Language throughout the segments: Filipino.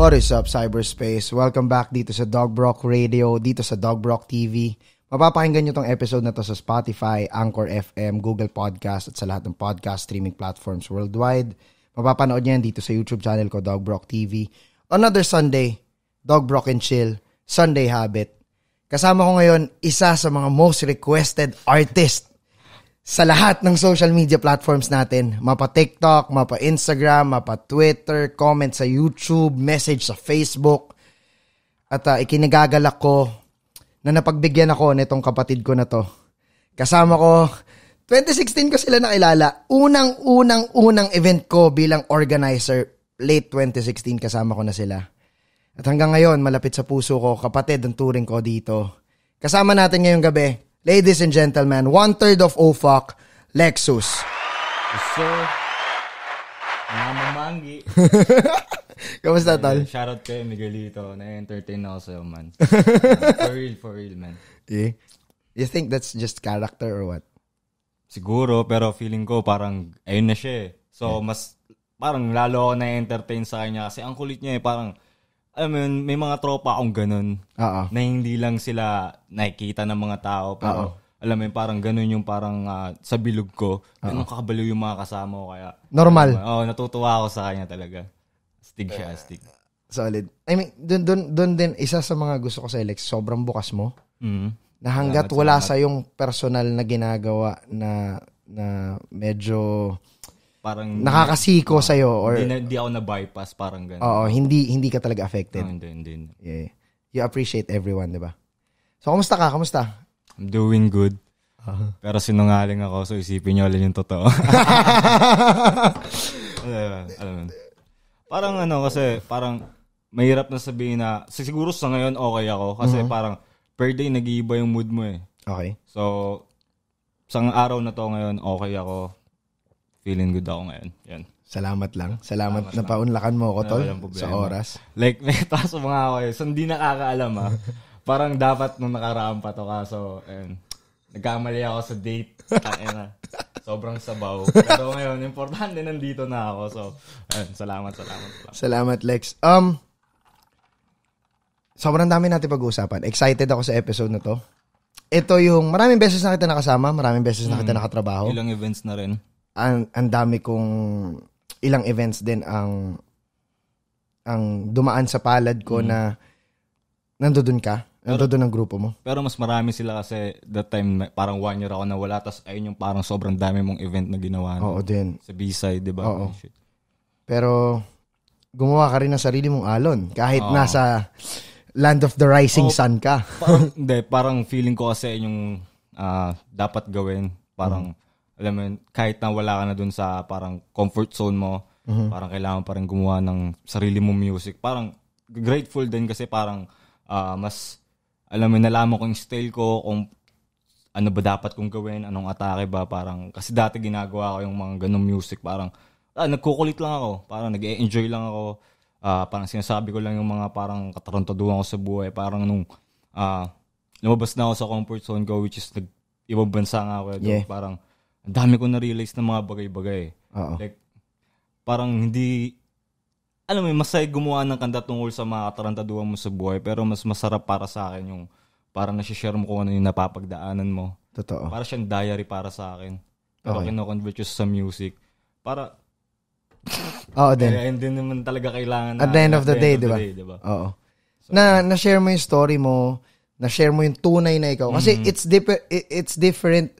What is up, cyberspace? Welcome back dito sa Dog Brock Radio, dito sa Dog Brock TV. Mapapakinggan nyo tong episode na to sa Spotify, Anchor FM, Google Podcast at sa lahat ng podcast streaming platforms worldwide. Mapapanood nyo yan dito sa YouTube channel ko, Dog Brock TV. Another Sunday, Dog Brock and Chill, Sunday Habit. Kasama ko ngayon, isa sa mga most requested artist sa lahat ng social media platforms natin. Mapa TikTok, mapa Instagram, mapa Twitter, comment sa YouTube, message sa Facebook. At uh, ah, ikinagagalak ko na napagbigyan ako nitong kapatid ko na to. Kasama ko, 2016 ko sila nakilala. Unang-unang-unang event ko bilang organizer, late 2016 kasama ko na sila. At hanggang ngayon, malapit sa puso ko, kapatid ang touring ko dito. Kasama natin ngayong gabi, ladies and gentlemen, one-third of OFAC, Lexus. Yes, sir. Namamangi. Kamusta, Tal? Shoutout kay Miguelito. Na-entertain ako sa'yo, man. uh, for real, for real, man. Yeah. You think that's just character or what? Siguro, pero feeling ko parang ayun na siya eh. So, yeah. mas parang lalo ako na-entertain sa kanya kasi ang kulit niya eh. Parang I mean, may mga tropa akong ganun. Oo. Na hindi lang sila nakikita ng mga tao. Pero, Uh-oh. alam mo yun, parang ganun yung parang uh, sa bilog ko. Ganun kakabalo yung mga kasama ko. Kaya, Normal? Oo, oh, natutuwa ako sa kanya talaga. Astig siya, astig. Solid. I mean, dun, dun, dun din, isa sa mga gusto ko sa Alex, sobrang bukas mo. Mm-hmm. Na hanggat wala sa yung personal na ginagawa na na medyo parang nakakasiko uh, sa iyo or hindi, na, hindi ako na bypass parang ganun. Oo, hindi hindi ka talaga affected. Oh, hindi, hindi. Yeah. You appreciate everyone, 'di ba? So kumusta ka? Kumusta? I'm doing good. Uh-huh. Pero sinungaling ako, so isipin niyo lang yung totoo. alam mo. Parang ano kasi parang mahirap na sabihin na siguro sa ngayon okay ako kasi uh-huh. parang per day nag-iiba yung mood mo eh. Okay. So, sa araw na to ngayon, okay ako feeling good ako ngayon. Yan. Salamat lang. Salamat, Salamat na paunlakan mo ako, Tol, sa oras. Like, may taso mga ako eh. So, hindi nakakaalam ah. Parang dapat nung nakaraan pa to kaso, ayun. Nagkamali ako sa date. Tangina. Sobrang sabaw. Pero ngayon, importante nandito na ako. So, ayun, salamat, salamat. Salamat, salamat Lex. Um, sobrang dami natin pag-uusapan. Excited ako sa episode na to. Ito yung, maraming beses na kita nakasama, maraming beses na kita mm, nakatrabaho. Ilang events na rin ang, ang dami kong ilang events din ang ang dumaan sa palad ko mm. na nandoon ka, nandoon ang grupo mo. Pero mas marami sila kasi that time parang one year ako na wala tas ayun yung parang sobrang dami mong event na ginawa. Oo no? din. Sa B-side, di ba? Oo. Shit. Pero gumawa ka rin ng sarili mong alon kahit Oo. nasa Land of the Rising Oo, oh, Sun ka. parang, hindi, parang feeling ko kasi yung uh, dapat gawin. Parang mm alam mo kahit na wala ka na dun sa parang comfort zone mo, mm-hmm. parang kailangan pa rin gumawa ng sarili mo music. Parang grateful din kasi parang uh, mas, alam mo, nalaman ko yung style ko, kung ano ba dapat kong gawin, anong atake ba, parang, kasi dati ginagawa ko yung mga ganong music, parang, ah, nagkukulit lang ako, parang nag enjoy lang ako, uh, parang sinasabi ko lang yung mga parang katarantaduan ko sa buhay, parang nung, uh, lumabas na ako sa comfort zone ko, which is nag, ibang bansa nga ako, eh, yeah. parang, dami ko na-realize ng mga bagay-bagay. Oo. Like, parang hindi, alam mo, masaya gumawa ng kanta tungkol sa mga katarantaduan mo sa buhay, pero mas masarap para sa akin yung parang nasi-share mo kung ano yung napapagdaanan mo. Totoo. Para siyang diary para sa akin. Pero okay. kinoconvert ko sa music. Para, Oo din. Kaya hindi naman talaga kailangan na. At the end of the, the day, di ba? Diba? Oo. So, na, na-share mo yung story mo, na-share mo yung tunay na ikaw. Kasi mm-hmm. it's, different. it's different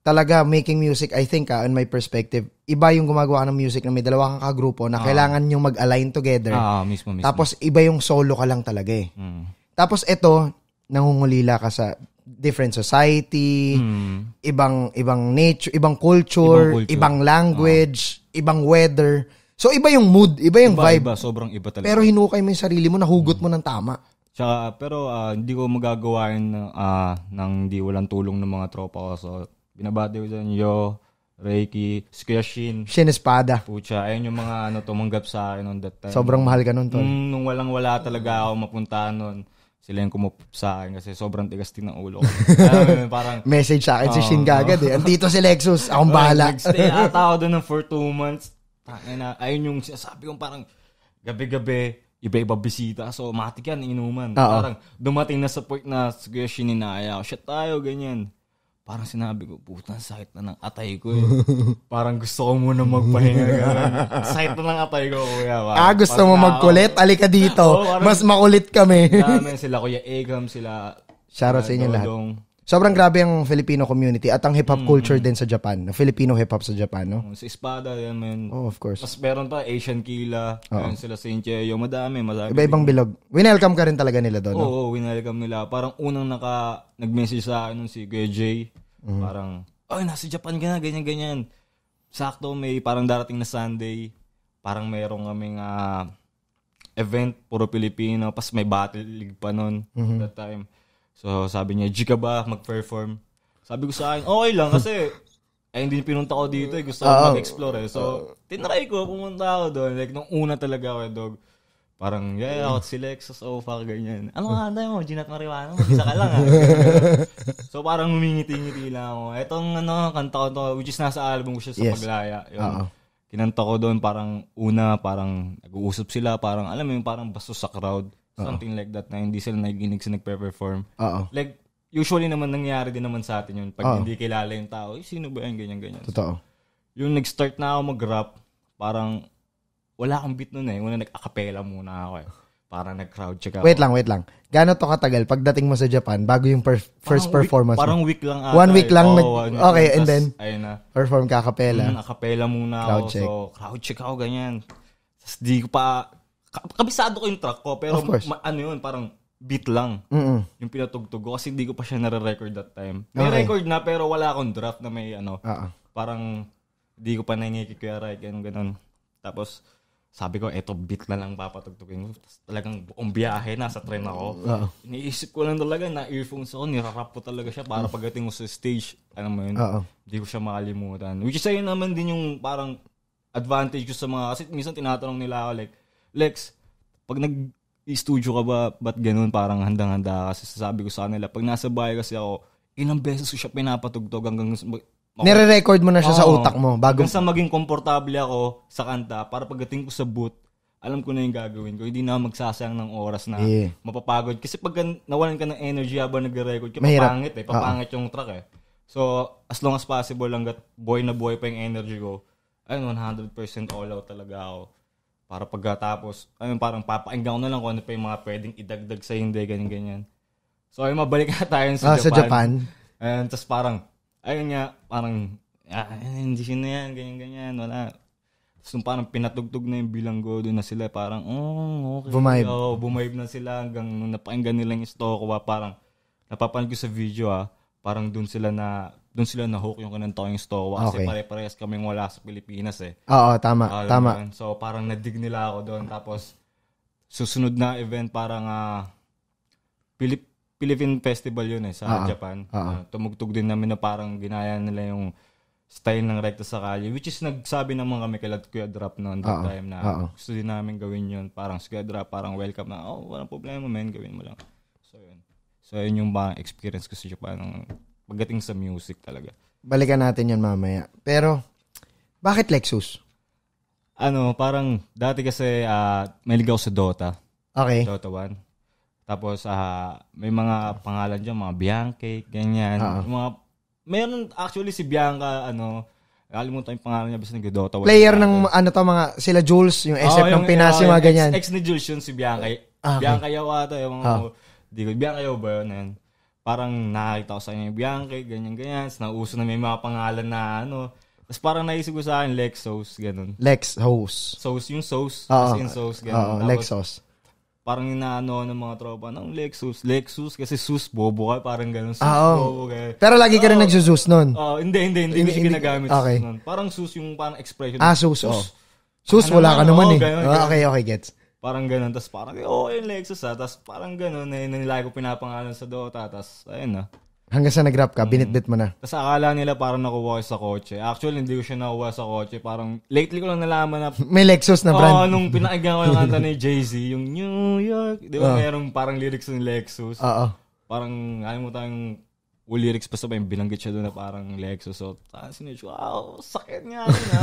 talaga making music, I think, ah, in my perspective, iba yung gumagawa ng music na may dalawa kang kagrupo na uh, kailangan yung mag-align together. Ah, uh, mismo, mismo. Tapos iba yung solo ka lang talaga eh. Mm. Tapos ito, nangungulila ka sa different society, mm. ibang ibang nature, ibang culture, ibang, culture. ibang language, uh. ibang weather. So iba yung mood, iba yung iba, vibe. Iba, sobrang iba talaga. Pero hinukay mo yung sarili mo, nahugot mm. mo ng tama. Tsaka, pero uh, hindi ko magagawain uh, ng hindi walang tulong ng mga tropa ko. So, binabati ko dyan, Yo, Reiki, si Kuya Shin. Shin Espada. Pucha, ayun yung mga ano, tumanggap sa akin on that time. Sobrang mahal ka nun, Tol. Mm, nung walang-wala talaga ako mapuntahan noon, sila yung kumupop sa akin kasi sobrang tigas din ng ulo ko. Kaya, parang, Message sa akin si Shin kagad eh. Andito si Lexus, akong bahala. Nagstay ata ako doon ng for two months. Na, ayun yung sinasabi kong parang gabi-gabi, iba-iba bisita. So, matik yan, inuman. Oo. Parang dumating na sa point na sige, sininaya. Shit tayo, ganyan parang sinabi ko, putang sakit na ng atay ko eh. parang gusto ko muna magpahinga. sakit na ng atay ko, kuya. Parang, ah, gusto mo magkulit? Na, Alika dito. oh, parang, Mas makulit kami. Namin sila, Kuya Egam, sila... Shoutout sa inyo lahat. Sobrang grabe ang Filipino community at ang hip-hop mm. culture din sa Japan. Filipino hip-hop sa Japan, no? Si Espada, yan, man. Oh, of course. Mas meron pa Asian Kila, oh. yan sila Sincheyo, madami, madami. Iba-ibang bilog. Winelcome ka rin talaga nila doon, Oo, no? oh, winelcome nila. Parang unang naka, nag-message sa akin si Kuya Jay. Mm. Mm-hmm. Parang, ay, nasa Japan ka na, ganyan-ganyan. Sakto, may parang darating na Sunday. Parang meron kaming uh, event, puro Pilipino. Pas may battle league pa noon mm-hmm. that time So sabi niya, G ka ba mag-perform? Sabi ko sa akin, okay lang kasi ay eh, hindi pinunta ko dito eh. Gusto ko mag-explore eh. So, tinry ko, pumunta ako doon. Like, nung una talaga ako, eh, dog, parang, yeah, out si Lexus, oh, fuck, ganyan. Ano nga, anday mo, Ginat Marijuana, isa ka lang. Ha? Ah. so, parang humingiti-ngiti lang ako. Etong, ano, kanta ko to, which is nasa album ko siya sa yes. Paglaya. Yun. Kinanta ko doon, parang una, parang nag-uusap sila, parang, alam mo yung parang bastos sa crowd. Something like that na hindi sila nagiginig sa nagpe-perform. Oo. Like, usually naman nangyayari din naman sa atin yun. Pag Oo. hindi kilala yung tao, eh, sino ba yan, ganyan, ganyan. So, Totoo. yung nag-start na ako mag-rap, parang wala akong beat nun eh. Una nag-acapella muna ako eh. Parang nag-crowd check ako. Wait lang, wait lang. Gaano to katagal pagdating mo sa Japan bago yung per- first Parang performance parang mo? week lang ata. One week eh. lang Oo, nag- one week okay, and then- Ayun na. Perform ka acapella. Mm, acapella muna Crowd ako. check. So, crowd check ako, ganyan. Tapos di ko pa, kabisado ko yung track ko, pero ma- ano yun, parang beat lang. Mm-mm. Yung pinatugtog ko kasi hindi ko pa siya nare-record that time. May okay. record na pero wala akong draft na may ano. Uh-uh. Parang hindi ko pa nainikikuyara, ganun, ganun. Tapos, sabi ko, eto beat na lang papatugtugin ko. Talagang buong biyahe, nasa train ako. Uh-oh. Iniisip ko lang talaga, na earphones ako, nirarap ko talaga siya para mm. pagdating ko sa stage, ano mo yun, hindi ko siya makalimutan. Which is, ayun naman din yung parang advantage ko sa mga, kasi minsan tinatanong nila ako like, Lex, pag nag studio ka ba, ba't ganun parang handang-handa ka? kasi sabi ko sa kanila, pag nasa bahay kasi ako, ilang beses ko siya pinapatugtog hanggang Okay. Nire-record mo na siya Oo, sa utak mo bago Hanggang maging komportable ako sa kanta para pagdating ko sa booth, alam ko na yung gagawin ko. Hindi na magsasayang ng oras na Yeah. mapapagod. Kasi pag nawalan ka ng energy habang nagre-record, ka, Mahirap. papangit eh. Papangit yung track eh. So, as long as possible, hanggat boy na boy pa yung energy ko, ayun, 100% all out talaga ako. Para pagkatapos, ayun, parang papakinggan ko na lang kung ano pa yung mga pwedeng idagdag sa hindi, ganyan-ganyan. So, ayun, mabalik na tayo sa ah, Japan. Sa Japan. Ayun, tapos parang, ayun nga, parang, ah, hindi sino yan, ganyan-ganyan, wala. Tapos so, parang pinatugtog na yung bilanggo doon na sila. Parang, oh, okay. Bumayib. Oh, bumayib na sila hanggang nung napakinggan nila yung story ko. Parang, napapanood ko sa video ah, parang doon sila na doon sila na hook yung kanang tawing stowa okay. kasi pare-parehas kaming wala sa Pilipinas eh. Oo, tama, Alam tama. Yun. So parang nadig nila ako doon tapos susunod na event parang uh, Philippine Festival yun eh sa uh-huh. Japan. Uh-huh. Uh, tumugtog din namin na parang ginaya nila yung style ng Recto sa Kalye which is nagsabi naman kami kay Lad Kuya Drop noon that uh-huh. time na uh-huh. gusto din namin gawin yun. Parang Kuya Drop, parang welcome na, oh, walang problema man, gawin mo lang. So yun. So yun yung bang experience ko sa Japan ng Pagdating sa music talaga. Balikan natin yan mamaya. Pero, bakit Lexus? Ano, parang dati kasi uh, ah, may ligaw sa Dota. Okay. Dota 1. Tapos, uh, may mga pangalan dyan, mga Bianca, ganyan. Uh-huh. Mga, meron actually si Bianca, ano, Nakalimutan yung pangalan niya basta nagdo-Dota. Player ng ano to mga sila Jules, yung SF oh, yung, ng Pinas, yung, yung mga ganyan. Ex, ex ni Jules yun si Bianca. okay. Bianca Yaw ata yung mga oh. di ko Bianca Yaw ba yun? parang nakakita ko sa kanya yung Bianca, ganyan-ganyan. nauso na may mga pangalan na ano. Tapos parang naisip ko sa akin, Lexos, ganun. Lexos. Sauce, yung sauce. Oo. As in sauce, ganun. Oo, Tapos, Lexos. Parang inaano ng mga tropa, ng Lexus, Lexus, kasi sus, bobo ka, parang ganun. Sus, Ah, bobo ka. Pero lagi ka rin Oo. nagsusus nun. Oo, hindi, hindi, hindi, Hindi- ko hindi- ginagamit. sus nun. Parang sus yung parang expression. Ah, sus, oh. Sus, wala ka naman, naman, eh. ganun, Ah, okay, okay, gets. Parang ganun. Tapos parang, oh, yung Lexus ha. Ah. Tapos parang ganun, na eh, yun nila ko pinapangalan sa Dota. Tapos, ayun na. Ah. Hanggang sa nag-rap ka, mm. binitbit mo na. Tapos akala nila parang nakuha ko sa kotse. Actually, hindi ko siya nakuha sa kotse. Parang lately ko lang nalaman na... May Lexus na brand. Oo, oh, nung pinakinggan ko yung kanta ni Jay-Z, yung New York. Di ba uh. merong parang lyrics ng Lexus? Oo. Uh-uh. Parang, ayaw mo tayong Will lyrics pa sabay, binanggit siya doon na parang Lexus. So, ah, sinitch, wow, sakit nga. Yun, ah.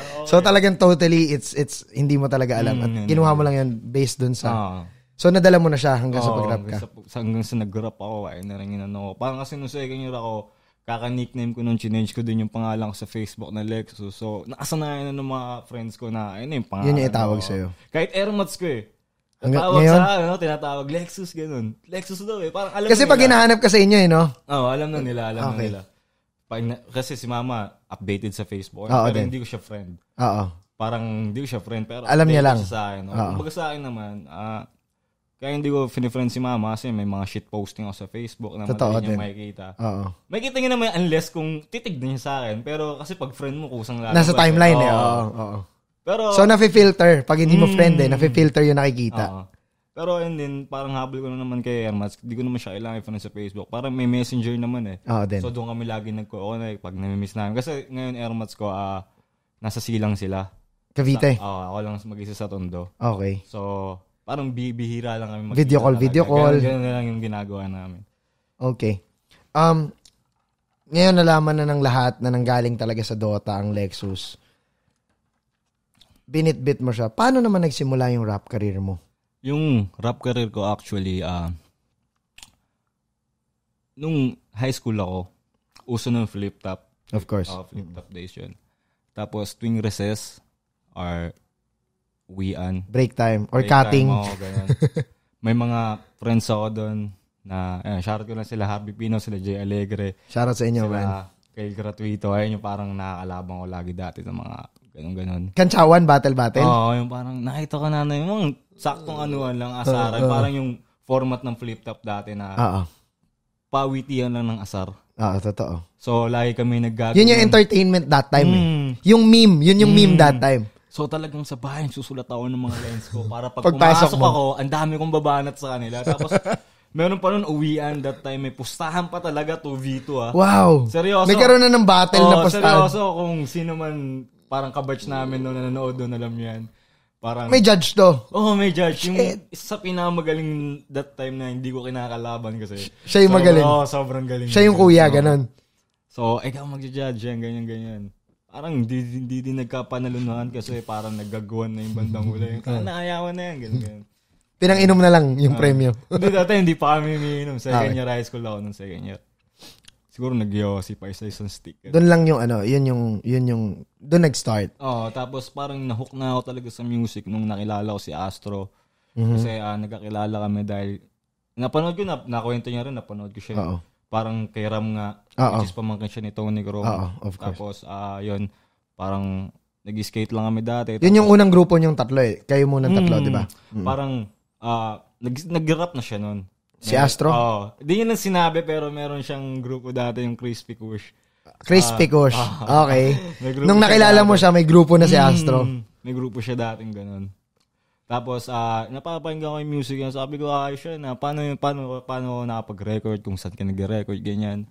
okay. So, talagang totally, it's, it's, hindi mo talaga alam. Mm, At mm, mo lang yan based doon sa, uh, So nadala mo na siya hanggang oh, sa pag-rap ka? Sa, hanggang sa nag-rap ako, ay narang inano ko. Parang kasi nung second year ako, kaka-nickname ko nung chinage ko din yung pangalan ko sa Facebook na Lexus. So, nakasanayan na ng mga friends ko na, ayun yung pangalan. Yun yung itawag ko. sa'yo. Kahit air ko eh. Tawag ngayon? sa ano, tinatawag Lexus, ganun. Lexus daw eh. Parang alam Kasi pag hinahanap ka sa inyo eh, no? Oo, oh, alam na nila, alam okay. na nila. Pag kasi si mama updated sa Facebook, Oo, pero din. hindi ko siya friend. Oo. Parang hindi ko siya friend, pero alam niya lang. Sa akin, no? Kumbaga sa akin naman, ah, kaya hindi ko fini-friend si mama kasi may mga shit posting ako sa Facebook na Totoo madali din. niya makikita. Oo. Makikita niya naman unless kung titignan niya sa akin. Pero kasi pag friend mo, kusang lang. Nasa timeline eh, oo, oo. Pero, so, nafe-filter. Pag hindi mo mm, friend eh, hmm. nafe-filter yung nakikita. uh Pero and then, parang habol ko na naman kay Hermas. Hindi ko naman siya ilang friend sa Facebook. Parang may messenger naman eh. Oh, then. So doon kami lagi nagko-connect pag nami-miss namin. Kasi ngayon Hermas ko, uh, nasa silang sila. Cavite? Oo, uh, ako lang mag-isa sa Tondo. Okay. So, parang bibihira lang kami mag Video call, talaga. video call. Ganun, ganun lang yung ginagawa namin. Okay. Um, ngayon nalaman na ng lahat na nanggaling talaga sa Dota ang Lexus binitbit mo siya. Paano naman nagsimula yung rap career mo? Yung rap career ko actually, uh, nung high school ako, uso ng flip top. Of course. Uh, flip mm. top days yun. Tapos tuwing recess or wian. Break time or break cutting. Time, oh, May mga friends ako doon na ayun, shoutout ko lang sila Harvey Pino, sila Jay Alegre. Shoutout sa inyo, sila, man. Kay Gratuito. Ayun yung parang nakakalabang ko lagi dati ng mga Ganun, ganun. Kantsawan, battle-battle? Oo, oh, yung parang nakita ko na na ano, yung saktong ano lang asar, Uh, uh, parang yung format ng flip-top dati na Oo. uh. pawitian lang ng asar. Oo, totoo. So, lagi kami naggagawa. Yun yung entertainment that time eh. mm. eh. Yung meme, yun yung mm. meme that time. So talagang sa bahay, susulat ako ng mga lines ko para pag pumasok ako, ang dami kong babanat sa kanila. Tapos, meron pa nun uwian that time. May pustahan pa talaga to V2 ah. Wow! Seryoso. Nagkaroon na ng battle oh, na pustahan. Seryoso kung sino man parang kabatch namin noon nanonood doon, alam niyo yan. Parang, may judge to. Oo, oh, may judge. Yung Shit. isa sa that time na hindi ko kinakalaban kasi. Siya yung so, magaling. Oo, oh, sobrang galing. Siya yung kuya, so, ganun. So, ikaw mag-judge yan, ganyan, ganyan. Parang hindi, hindi din nagkapanalunahan kasi parang nagagawan na yung bandang huli. Kaya naayawan na yan, ganyan, ganyan. Pinang-inom na lang yung uh, premyo. Hindi, dati hindi pa kami umiinom. Ah, second okay. year high school ako nung second year. Siguro nag-yosi pa isa isang sticker. Doon lang yung ano, yun yung, yun yung, doon nag-start. Oo, oh, tapos parang nahook na ako talaga sa music nung nakilala ko si Astro. Mm-hmm. Kasi uh, nagkakilala kami dahil, napanood ko, na, nakwento niya rin, napanood ko siya. Oo. Parang kay Ram nga, Uh-oh. which is pamangkin siya ni Tony Gromo. Oo, of course. Tapos, uh, yun, parang nag-skate lang kami dati. yun yung unang grupo niyong tatlo eh. Kayo muna tatlo, mm, di ba? Mm. Parang, uh, nag- nag-rap na siya noon. Si Astro? Oo. Oh, di yun ang sinabi pero meron siyang grupo dati yung Crispy Kush. Crispy uh, Kush. Uh, okay. Nung nakilala mo siya, may grupo na si mm. Astro. Mm, may grupo siya dating ganun. Tapos, uh, napapakinggan ko yung music niya. Sabi ko, ayos siya na, paano, yung, paano, paano nakapag-record, kung saan ka nag-record, ganyan.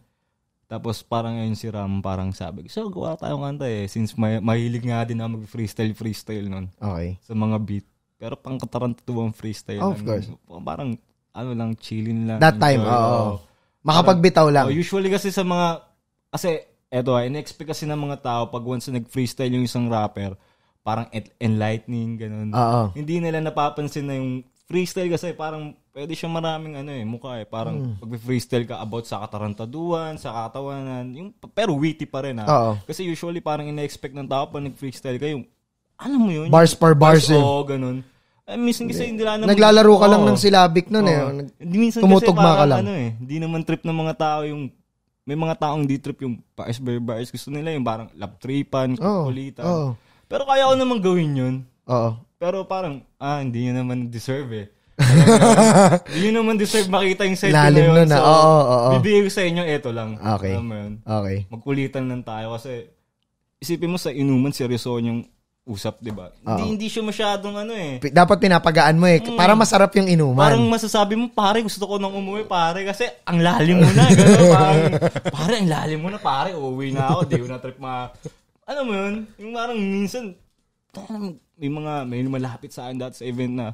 Tapos parang yun si Ram, parang sabi, so gawa tayong kanta eh. Since may, mahilig nga din na mag-freestyle, freestyle nun. Okay. Sa mga beat. Pero pang katarantutuwang freestyle. Oh, of course. Parang ano lang, chilling lang. That time, oo. Makapagbitaw lang. Oh, usually kasi sa mga, kasi eto ha, ah, in-expect kasi ng mga tao pag once nag-freestyle yung isang rapper, parang enlightening, ganun. Oo. Hindi nila napapansin na yung freestyle kasi parang pwede siyang maraming ano eh, mukha eh. Parang mm. pag freestyle ka about sa katarantaduan, sa katawanan, yung, pero witty pa rin ha. Ah. Oo. Kasi usually parang ina-expect ng tao pag nag-freestyle ka yung, alam mo yun. Bars per bars, bars eh. Oo, ganun. Eh, minsan kasi hindi. nila Naglalaro ka oh, lang ng silabik nun oh. eh. Nag- minsan Tumutugma kasi ka lang. Ano eh, di naman trip ng mga tao yung... May mga taong di trip yung paes by bias. Gusto nila yung parang lap tripan, oh, kulitan. Oh. Pero kaya ko naman gawin yun. Oo. Pero parang, ah, hindi nyo naman deserve eh. Hindi nyo naman deserve makita yung set Lalim na yun. Na. Ah. So, oo, oh, oo, oo. bibigay ko sa inyo, eto lang. Okay. Alam mo yun? Okay. Magkulitan lang tayo kasi isipin mo sa inuman, si seryoso yung usap, di ba? Hindi, hindi siya masyadong ano eh. Dapat pinapagaan mo eh. Mm. Para masarap yung inuman. Parang masasabi mo, pare, gusto ko nang umuwi, pare. Kasi ang lalim mo na. Ganun, parang, pare, ang lalim mo na, pare. Uuwi na ako. Di ko na trip ma... Ano mo yun? Yung parang minsan, parang may mga, may malapit sa akin dati sa event na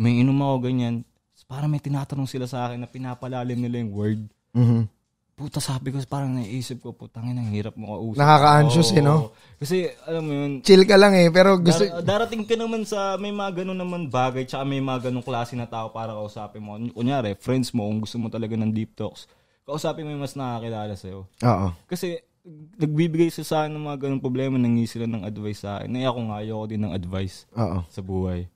may inom ako, ganyan. Parang may tinatanong sila sa akin na pinapalalim nila yung word. Mhm. Puta sabi ko, parang naisip ko, putangin, ang hirap mo kausap. Nakaka-anxious oh, eh, no? Kasi, alam mo yun. Chill ka lang eh, pero gusto... Dar- darating ka naman sa, may mga ganun naman bagay, tsaka may mga ganun klase na tao para kausapin mo. Kunyari, friends mo, kung gusto mo talaga ng deep talks, kausapin mo yung mas nakakilala sa'yo. Oo. Kasi, nagbibigay sa sa ng mga ganung problema, nangi sila ng advice sa akin. Naya eh, ko nga, ayoko din ng advice Oo. sa buhay.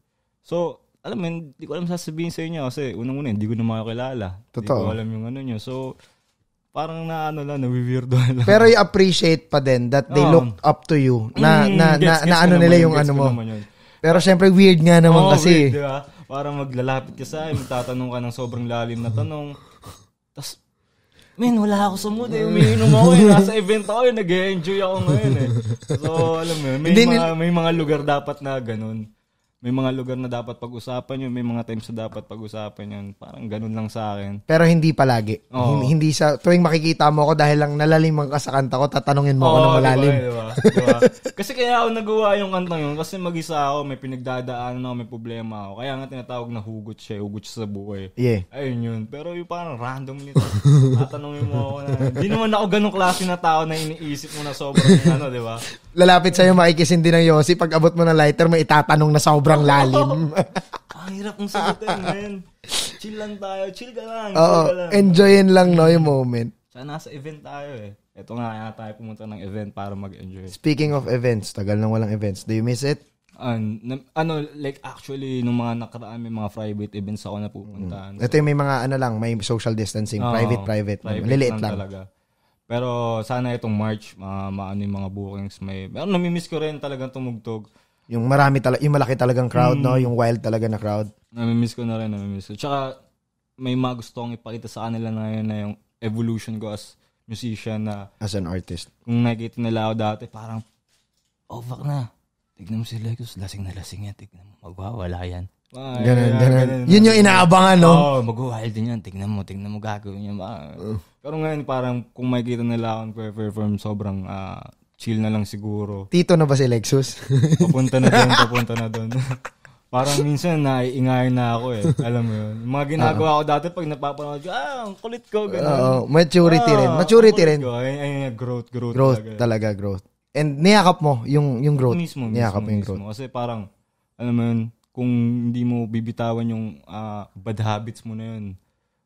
So, alam mo, hindi ko alam sasabihin sa inyo kasi unang-una, hindi ko na makakilala. Totoo. Hindi ko alam yung ano nyo. So, parang na ano lang, nawi-weirdo lang. Pero you appreciate pa din that they oh. looked up to you. Na, mm, na, gets, na, gets na ano nila yung ano mo. Pero syempre weird nga naman oh, kasi. Weird, diba? Para maglalapit ka sa akin, magtatanong ka ng sobrang lalim na tanong. Tapos, men, wala ako sa mood eh. Umiinom ako eh. Nasa event ako eh. Nag-enjoy ako ngayon eh. So, alam mo, may, mga, may mga lugar dapat na ganun may mga lugar na dapat pag-usapan yun, may mga times na dapat pag-usapan yun. Parang ganun lang sa akin. Pero hindi palagi. Oo. Hindi, hindi sa tuwing makikita mo ako dahil lang nalaliman ka sa ko, tatanungin mo ako ng malalim. Diba, diba, diba? kasi kaya ako nagawa yung kantang yun kasi mag-isa ako, may pinagdadaanan ako, may problema ako. Kaya nga tinatawag na hugot siya, hugot siya sa buhay. Yeah. Ayun yun. Pero yung parang random nito. tatanungin mo ako na, hindi naman ako ganong klase na tao na iniisip mo na sobrang ano, di ba? lalapit sa'yo, makikisin din ng Yossi. Pag abot mo ng lighter, may itatanong na sobrang lalim. Ang hirap ng sagutin, man. Chill lang tayo. Chill ka lang. Oo, ka lang. enjoyin lang, no, yung moment. Sana nasa event tayo, eh. Ito nga, kaya tayo pumunta ng event para mag-enjoy. Speaking of events, tagal nang walang events. Do you miss it? An, ano, like actually, nung mga nakaraan, may mga private events ako na pupuntahan. Mm. Ito yung may mga, ano lang, may social distancing, Oo, private, private. private Maliliit lang. Talaga. Pero sana itong March, ma maano yung mga bookings. May, pero namimiss ko rin talagang tumugtog. Yung marami talaga, yung malaki talagang crowd, mm. no? Hmm. Yung wild talaga na crowd. Namimiss ko na rin, namimiss ko. Tsaka, may mga gusto kong ipakita sa kanila na yun na yung evolution ko as musician na... As an artist. Kung nakikita nila ako dati, parang, oh, fuck na. Tignan mo si Legos, lasing na lasing yan. Tignan mo, magwawala yan. Ah, ganun, yeah, ganun, ganun. Yun yung inaabangan, no? Oo, oh, mag-wild din yun. Tignan mo, tignan mo gagawin niya. Uh. Pero ngayon, parang kung makikita nila akong perform, sobrang uh, chill na lang siguro. Tito na ba si Lexus? papunta na doon, papunta na doon. parang minsan naiingay na ako eh. Alam mo yun. Yung mga ginagawa uh-huh. ko dati pag napapanood ko, ah, ang kulit ko, ganun. Oo, uh, maturity ah, rin. Maturity rin. Ko. Ay, ay, growth, growth. Growth, talaga, talaga growth. And niyakap mo yung yung growth. Mismo, mismo, mo yung growth. Mismo. Kasi parang, alam mo yun, kung hindi mo bibitawan yung uh, bad habits mo na yun,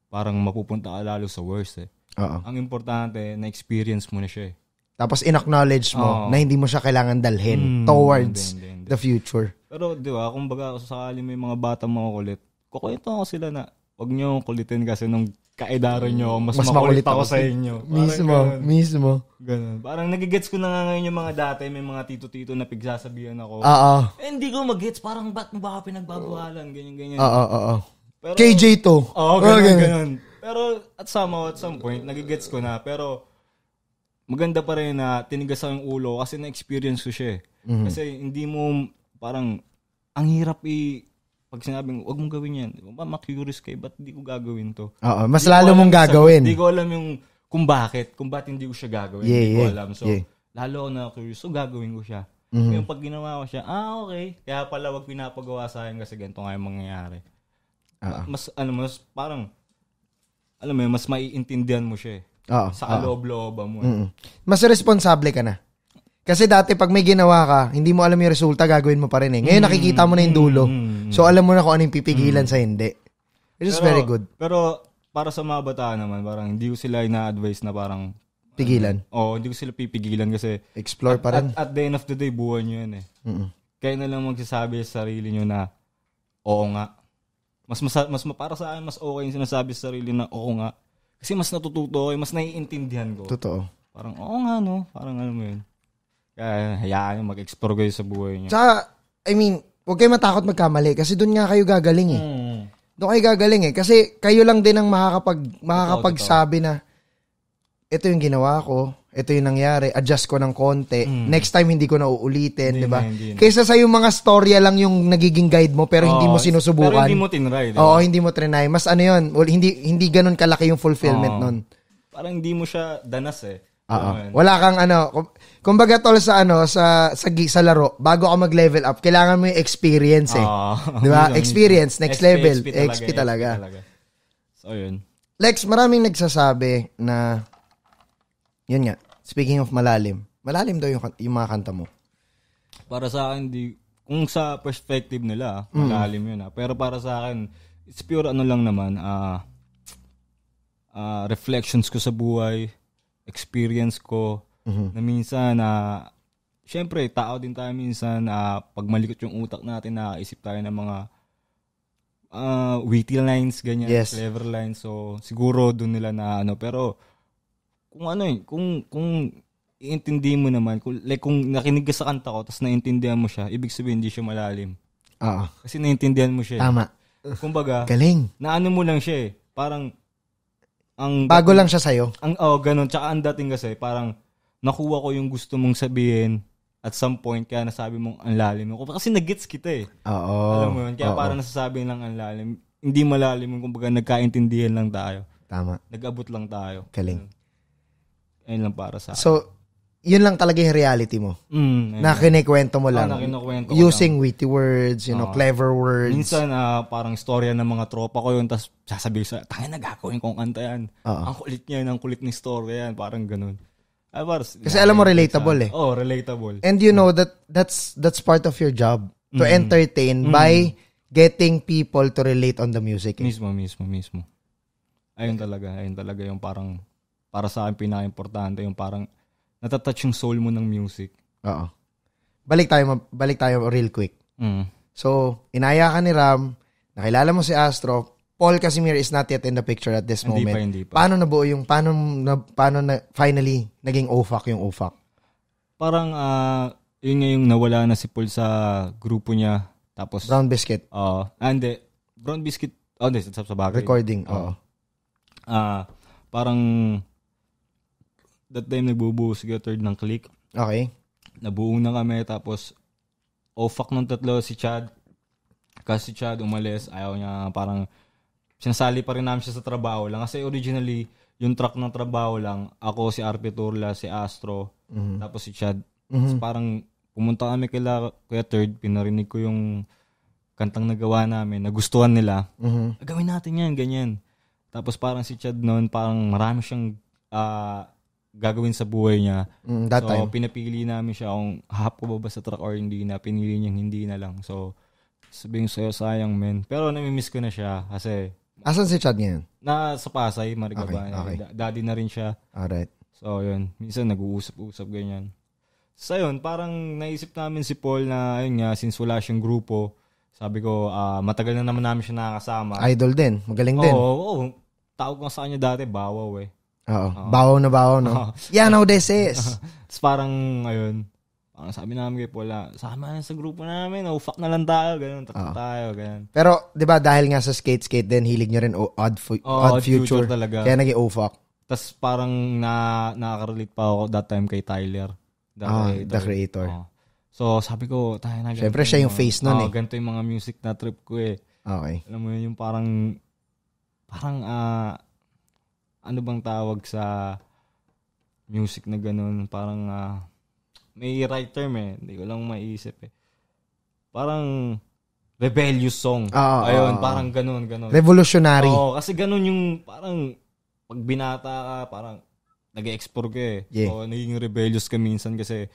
parang mapupunta ka lalo sa worst eh. Oo. Ang importante, na-experience mo na siya eh. Tapos in-acknowledge mo Oo. na hindi mo siya kailangan dalhin Mm, towards hindi, hindi, hindi. the future. Pero di ba, kung baga sakali may mga bata makukulit, kukulit ako sila na, huwag niyo kulitin kasi nung kaedaro nyo, mas, mas makulit, makulit ako sa inyo. Parang mismo, ganun. mismo. Ganun. Parang nagigets ko na nga ngayon yung mga dati, may mga tito-tito na pigsasabihan ako. Oo. Ah, ah. Eh, hindi ko magets, parang ba't mo ba pinagbabuhalan, ganyan-ganyan. Oo, ah, oo, oo. Pero, KJ to. Oo, oh, ganun, ganun. ganun. Pero at some, at some point, nagigets ko na. Pero maganda pa rin na tinigas ang ulo kasi na-experience ko siya Mm-hmm. Kasi hindi mo parang ang hirap i pag sinabing, huwag mong gawin yan, ba, ma-curious kayo, ba't di ko gagawin to? Oo, mas di lalo mong gagawin. Hindi ko alam yung kung bakit, kung bakit hindi ko siya gagawin. Yeah, hindi yeah, ko alam. So, yeah. lalo ako na curious. So, gagawin ko siya. Mm-hmm. Yung pag ginawa ko siya, ah, okay. Kaya pala wag pinapagawa sa akin kasi ganito nga yung mangyayari. Uh-huh. Mas, ano, mas parang, alam mo mas maiintindihan mo siya eh. Uh-huh. Sa kaloob-looban mo. Eh. Mm-hmm. Mas responsable ka na. Kasi dati pag may ginawa ka, hindi mo alam yung resulta, gagawin mo pa rin eh. Ngayon hmm. nakikita mo na yung dulo. Hmm. So alam mo na kung ano yung pipigilan hmm. sa hindi. It's just very good. Pero para sa mga bata naman, parang hindi ko sila ina-advise na parang pigilan. Ano, oo, oh, hindi ko sila pipigilan kasi explore at, pa rin. At, at the end of the day, buwan nyo yan eh. Mm-mm. Kaya na lang magsasabi sa sarili nyo na oo nga. Mas, mas, mas mas para sa akin, mas okay yung sinasabi sa sarili na oo nga. Kasi mas natututo ko, eh, mas naiintindihan ko. Totoo. Parang oo nga no, parang ano mo yun. Kaya ah, hayaan nyo, mag-explore kayo sa buhay nyo. Sa, I mean, huwag kayo matakot magkamali kasi doon nga kayo gagaling eh. Mm. Doon kayo gagaling eh. Kasi kayo lang din ang makakapag, makakapagsabi na, ito yung ginawa ko, ito yung nangyari, adjust ko ng konti, mm. next time hindi ko na uulitin, di ba? Kaysa sa yung mga storya lang yung nagiging guide mo pero oh, hindi mo sinusubukan. Pero hindi mo tinry, di ba? Oo, hindi mo trinay. Mas ano yun, well, hindi, hindi ganun kalaki yung fulfillment oh. nun. Parang hindi mo siya danas eh. Oo. Wala kang ano, kum- kumbaga tol sa ano sa sa, gi- sa laro, bago ka mag-level up, kailangan mo yung experience eh. Oo. 'Di ba? Experience next level, XP talaga. XP talaga. So yun. Lex, maraming nagsasabi na yun nga, speaking of malalim, malalim daw yung, yung mga kanta mo. Para sa akin di kung sa perspective nila, ah, mm. malalim yun ah. Pero para sa akin, it's pure ano lang naman ah ah, reflections ko sa buhay, experience ko mm-hmm. na minsan na uh, syempre tao din tayo minsan na uh, pag malikot yung utak natin na isip tayo ng mga uh, witty lines ganyan, yes. clever lines. So siguro doon nila na ano pero kung ano eh, kung kung iintindihin mo naman, kung, like kung nakinig ka sa kanta ko tapos naintindihan mo siya, ibig sabihin hindi siya malalim. Oo. Ah, ah. Kasi naintindihan mo siya. Eh. Tama. Kumbaga, galing. na ano mo lang siya eh. Parang ang bago lang siya sa iyo. Ang oh, ganun. Tsaka ang dating kasi parang nakuha ko yung gusto mong sabihin at some point kaya nasabi mong ang lalim ko kasi nagets kita eh. Oo. Alam mo yun, kaya parang para nasasabi lang ang lalim. Hindi malalim kung kumbaga nagkaintindihan lang tayo. Tama. Nag-abot lang tayo. Kaling. Ayun lang para sa akin. So, yun lang talaga yung reality mo. Mm, Na kinikwento mo ah, lang. Ah, na using lang. witty words, you know, uh, clever words. Minsan, uh, parang istorya ng mga tropa ko yun, tapos sasabihin sa, tayo na gagawin kong kanta yan. Uh-huh. Ang kulit niya yun, ang kulit ni story yan, parang ganun. Ah, bars, Kasi alam mo, relatable eh. Oh, relatable. And you know that that's that's part of your job to mm entertain mm by getting people to relate on the music. Eh. Mismo, mismo, mismo. Ayun talaga, ayun talaga yung parang para sa akin pinaka-importante yung parang natatouch yung soul mo ng music. Oo. Balik tayo, balik tayo real quick. Mm. So, inaya ka ni Ram, nakilala mo si Astro, Paul Casimir is not yet in the picture at this hindi moment. Pa, hindi pa. Paano nabuo yung, paano, na, paano na, finally, naging OFAC yung OFAC? Parang, uh, yun nga yung nawala na si Paul sa grupo niya. Tapos, Brown Biscuit. Oo. Uh, ah, and, uh, Brown Biscuit, oh, hindi, sa, sa bagay. Recording, oo. Uh, uh, parang, that time nagbubuo si Gethard ng click. Okay. Nabuo na kami tapos ofak oh, ng tatlo si Chad. Kasi si Chad umalis, ayaw niya parang sinasali pa rin namin siya sa trabaho lang. Kasi originally, yung track ng trabaho lang, ako, si RP Turla, si Astro, mm-hmm. tapos si Chad. Mm-hmm. So parang pumunta kami kila Kuya Third, pinarinig ko yung kantang nagawa namin, nagustuhan nila. Mm-hmm. Gawin natin yan, ganyan. Tapos parang si Chad noon, parang marami siyang uh, gagawin sa buhay niya. Mm, that so, time. pinapili namin siya kung hahap ko ba ba sa truck or hindi na. Pinili niyang hindi na lang. So, sabihin sa'yo, sayang men. Pero namimiss ko na siya kasi... Asan si Chad ngayon? Na sa Pasay, Marigaba. Okay, okay. Daddy na rin siya. Alright. So, yun. Minsan nag-uusap-usap ganyan. So, yun. Parang naisip namin si Paul na, ayun nga, since wala siyang grupo, sabi ko, uh, matagal na naman namin siya nakakasama. Idol din. Magaling din. Oo. oo. Tawag ko sa kanya dati, bawaw eh. Oo. Oo. Bawaw na bawaw, no? Oo. Yan how this is. Tapos parang, ayun, parang sabi namin kay Paula, ah, sama na sa grupo namin, oh, fuck na lang tayo, ganun, tatlo Oo. tayo, ganun. Pero, di ba, dahil nga sa skate-skate din, hilig nyo rin o- oh, odd, fu- Oo, odd, odd future. future talaga. Kaya naging oh fuck. Tapos parang na, nakaka-relate pa ako that time kay Tyler. The Ah, the creator. So, sabi ko, tayo na. ganito Siyempre, siya yung face nun, Oo, eh. ganito yung mga music na trip ko eh. Okay. Alam mo yun, yung parang, parang, ah, ano bang tawag sa music na ganun? Parang uh, may right term eh. Hindi ko lang maiisip eh. Parang rebellious song. Oh, Ayun, oh, parang ganun, ganun. Revolutionary. Oo, kasi ganun yung parang pag binata ka, parang nag-explore ka eh. Yeah. So, naging rebellious ka minsan kasi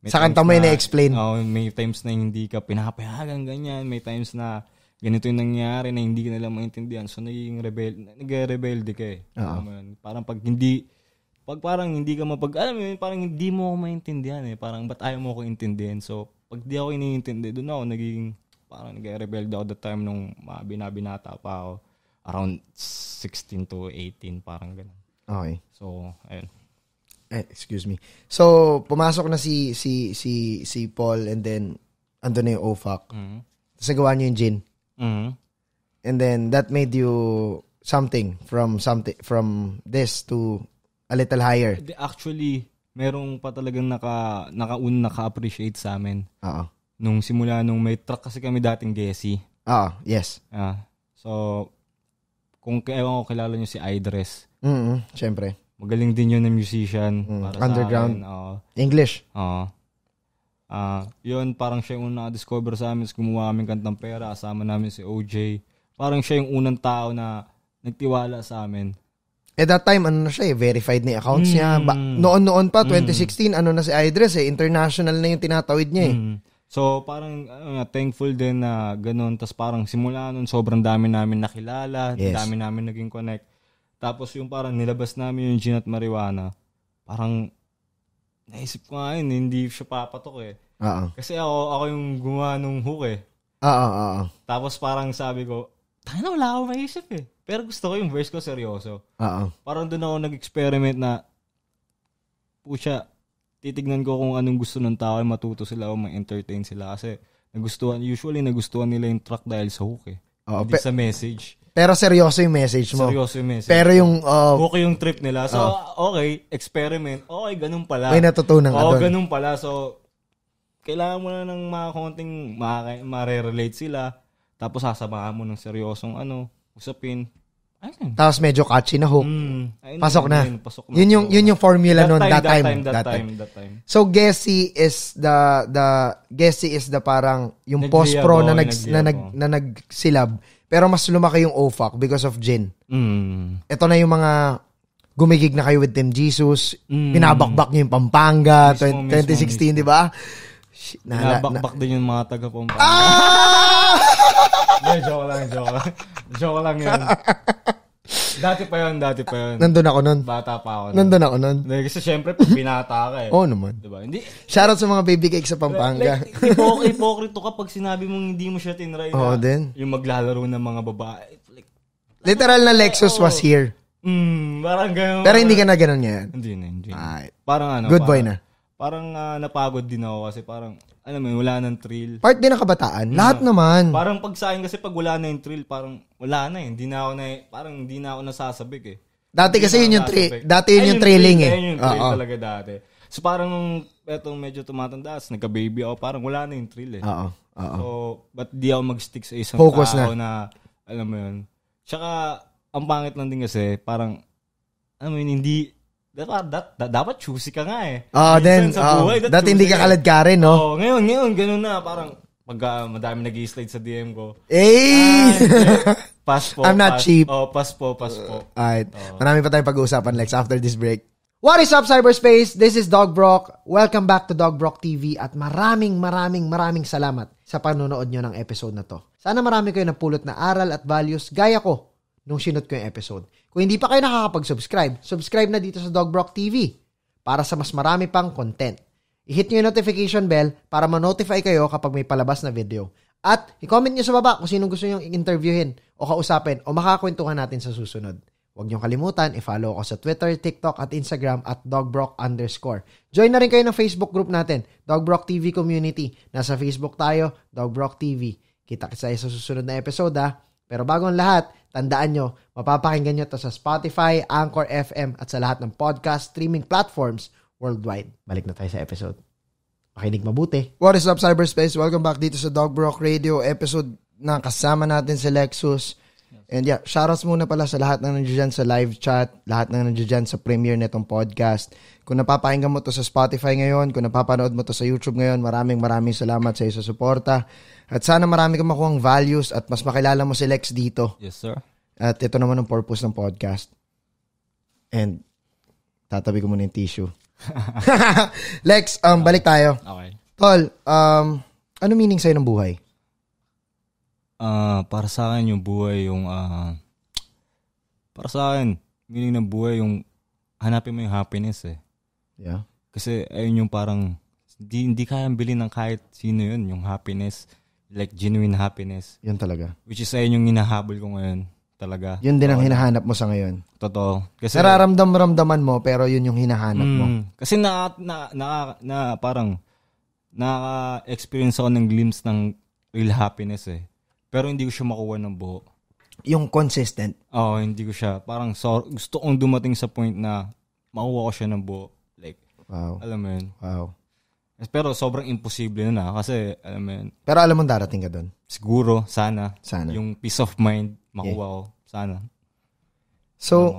may sa kanta mo na, na-explain. Oo, oh, may times na hindi ka pinapayagan, ganyan. May times na ganito yung nangyari na hindi ka nila maintindihan. So, naging rebel, nag-rebelde ka eh. Uh-huh. parang pag hindi, pag parang hindi ka mapag, alam mo parang hindi mo ako maintindihan eh. Parang ba't ayaw mo ako intindihan? So, pag di ako iniintindi, doon ako naging, parang nag-rebelde ako that time nung uh, binabinata pa ako. Around 16 to 18, parang ganun. Okay. So, ayun. Eh, excuse me. So, pumasok na si si si si Paul and then ando na yung OFAC. Mm-hmm. Tapos nagawa niyo yung gin. Mm-hmm. And then that made you something from something from this to a little higher. Actually, merong pa talagang naka nakaun naka-appreciate sa amin. Oo. Uh-uh. Nung simula nung may truck kasi kami dating Gesi. Ah, uh-uh, yes. Ah. Uh, so kung ewan ko kilala niyo si Idres. Mm, -hmm, syempre. Magaling din 'yon na musician mm, para underground. Sa akin, uh, English. Oo. Uh, Uh, yun, parang siya yung unang discover sa amin. Gumawa kami kantang pera. Asama namin si OJ. Parang siya yung unang tao na nagtiwala sa amin. At that time, ano na siya eh, verified na accounts mm. niya. Ba- mm. noon-noon pa, 2016, mm. ano na si Idris eh, international na yung tinatawid niya eh. Mm. So parang uh, thankful din na ganun. Tapos parang simula noon, sobrang dami namin nakilala, yes. dami namin naging connect. Tapos yung parang nilabas namin yung gin at marijuana, parang naisip ko nga yun, hindi siya papatok eh. Oo. Kasi ako, ako yung gumawa nung hook eh. Oo, oo. Tapos parang sabi ko, tayo na wala akong maisip eh. Pero gusto ko yung verse ko seryoso. Oo. Parang doon ako nag-experiment na, pucha, titignan ko kung anong gusto ng tao, eh, matuto sila o ma-entertain sila. Kasi nagustuhan, usually nagustuhan nila yung track dahil sa hook eh. Oo, hindi pe- sa message. Pero seryoso yung message mo. Seryoso yung message. Pero yung... Uh, okay yung trip nila. So, uh, okay, experiment. Okay, ganun pala. May natutunan ka oh, doon. ganun pala. So, kailangan mo na ng mga konting mare-relate sila. Tapos sasamahan mo ng seryosong ano, usapin. Ayun. Tapos medyo catchy na hook. Mm, ayun, pasok, na. Ayun, pasok na. Yun yung yun yung formula noon that, time, that, time, that, time, time, that time. So Gessy is the the Gessy is the parang yung nag post pro na nag na, nag na nagsilab pero mas lumaki yung OFAC because of Jin. Mm. Ito na yung mga gumigig na kayo with Team Jesus, mm. pinabakbak niyo yung Pampanga, mismo, 20, mismo, 2016, di ba? Pinabakbak din yung mga taga-Pampanga. Ah! joke lang, joke lang. Joke lang yan. dati pa yun, dati pa yun. Nandun ako nun. Bata pa ako. Nun. Nandun ako nun. Kasi syempre, pag binata ka eh. Oo oh, naman. Diba? Hindi, Shoutout sa mga baby cake sa Pampanga. Like, hipok, hipokrito ka pag sinabi mong hindi mo siya tinry Oo na. din. Yung maglalaro ng mga babae. Like, Literal na Lexus was here. mm, parang ganyan. Pero hindi ka na ganun ngayon. Hindi na, hindi na. Alright. Parang ano. Good boy parang, na parang uh, napagod din ako kasi parang, alam mo, wala nang thrill. Part din ng kabataan. Yeah. Lahat mm. naman. Parang pag kasi pag wala na yung thrill, parang wala na eh. Hindi na ako na, parang hindi na ako nasasabik eh. Dati hindi kasi yun yung, tri- dati yun yung, yung thrilling eh. Yun yung thrill Uh-oh. talaga dati. So parang etong medyo tumatandas, nagka-baby ako, parang wala na yung thrill eh. Oo. So, but di ako mag-stick sa isang Focus tao na. na, alam mo yun. Tsaka, ang pangit lang din kasi, parang, alam mo yun, hindi, that, ah, that, that, dapat choosy ka nga eh. Oh, Minsan then, sa ah, buhay, that, that hindi ka kalad eh. ka rin, no? Oh, ngayon, ngayon, ganun na. Parang, pag uh, madami nag slide sa DM ko. Hey! Ah, pass po. I'm not pass, cheap. Oh, pass po, pass po. Uh, alright. Oh. Marami pa tayong pag-uusapan, Lex, after this break. What is up, cyberspace? This is Dog Brock. Welcome back to Dog Brock TV at maraming maraming maraming salamat sa panonood nyo ng episode na to. Sana marami kayo napulot na aral at values gaya ko nung sinot ko yung episode. Kung hindi pa kayo nakakapag-subscribe, subscribe na dito sa Dogbrock TV para sa mas marami pang content. I-hit nyo yung notification bell para ma-notify kayo kapag may palabas na video. At i-comment nyo sa baba kung sinong gusto i interviewin o kausapin o makakwentuhan natin sa susunod. Huwag nyo kalimutan, i-follow ako sa Twitter, TikTok at Instagram at dogbrock underscore. Join na rin kayo ng Facebook group natin, Dogbrock TV Community. Nasa Facebook tayo, Dogbrock TV. Kita kita sa susunod na episode ha. Pero bago ang lahat, Tandaan nyo, mapapakinggan nyo to sa Spotify, Anchor FM at sa lahat ng podcast streaming platforms worldwide. Balik na tayo sa episode. Makinig mabuti. What is up, cyberspace? Welcome back dito sa Dog Brock Radio episode na kasama natin si Lexus. And yeah, shoutouts muna pala sa lahat ng nandiyan sa live chat, lahat ng nandiyan sa premiere nitong podcast. Kung napapakinggan mo to sa Spotify ngayon, kung napapanood mo to sa YouTube ngayon, maraming maraming salamat sa iyo sa suporta. At sana marami kang makuha values at mas makilala mo si Lex dito. Yes, sir. At ito naman ang purpose ng podcast. And tatabi ko muna yung tissue. Lex, um, balik tayo. Okay. Tol, um, ano meaning sa'yo ng buhay? Uh, para sa akin, yung buhay, yung... Uh, para sa akin, meaning ng buhay, yung hanapin mo yung happiness eh. Yeah. Kasi ayun yung parang, hindi, hindi kayang bilhin ng kahit sino yun, yung happiness Like genuine happiness. Yan talaga. Which is ayun yung hinahabol ko ngayon. Talaga. Yun din ang hinahanap mo sa ngayon. Totoo. Kasi Nararamdam-ramdaman mo pero yun yung hinahanap mo. Mm. kasi na, na, na, na parang naka-experience ako ng glimpse ng real happiness eh. Pero hindi ko siya makuha ng buo. Yung consistent. Oo, oh, hindi ko siya. Parang so, gusto kong dumating sa point na makuha ko siya ng buo. Like, wow. alam mo yun. Wow. Pero sobrang imposible na ah. na kasi, alam mo Pero alam mo darating ka doon? Siguro, sana. Sana. Yung peace of mind makuha yeah. ko. Sana. So,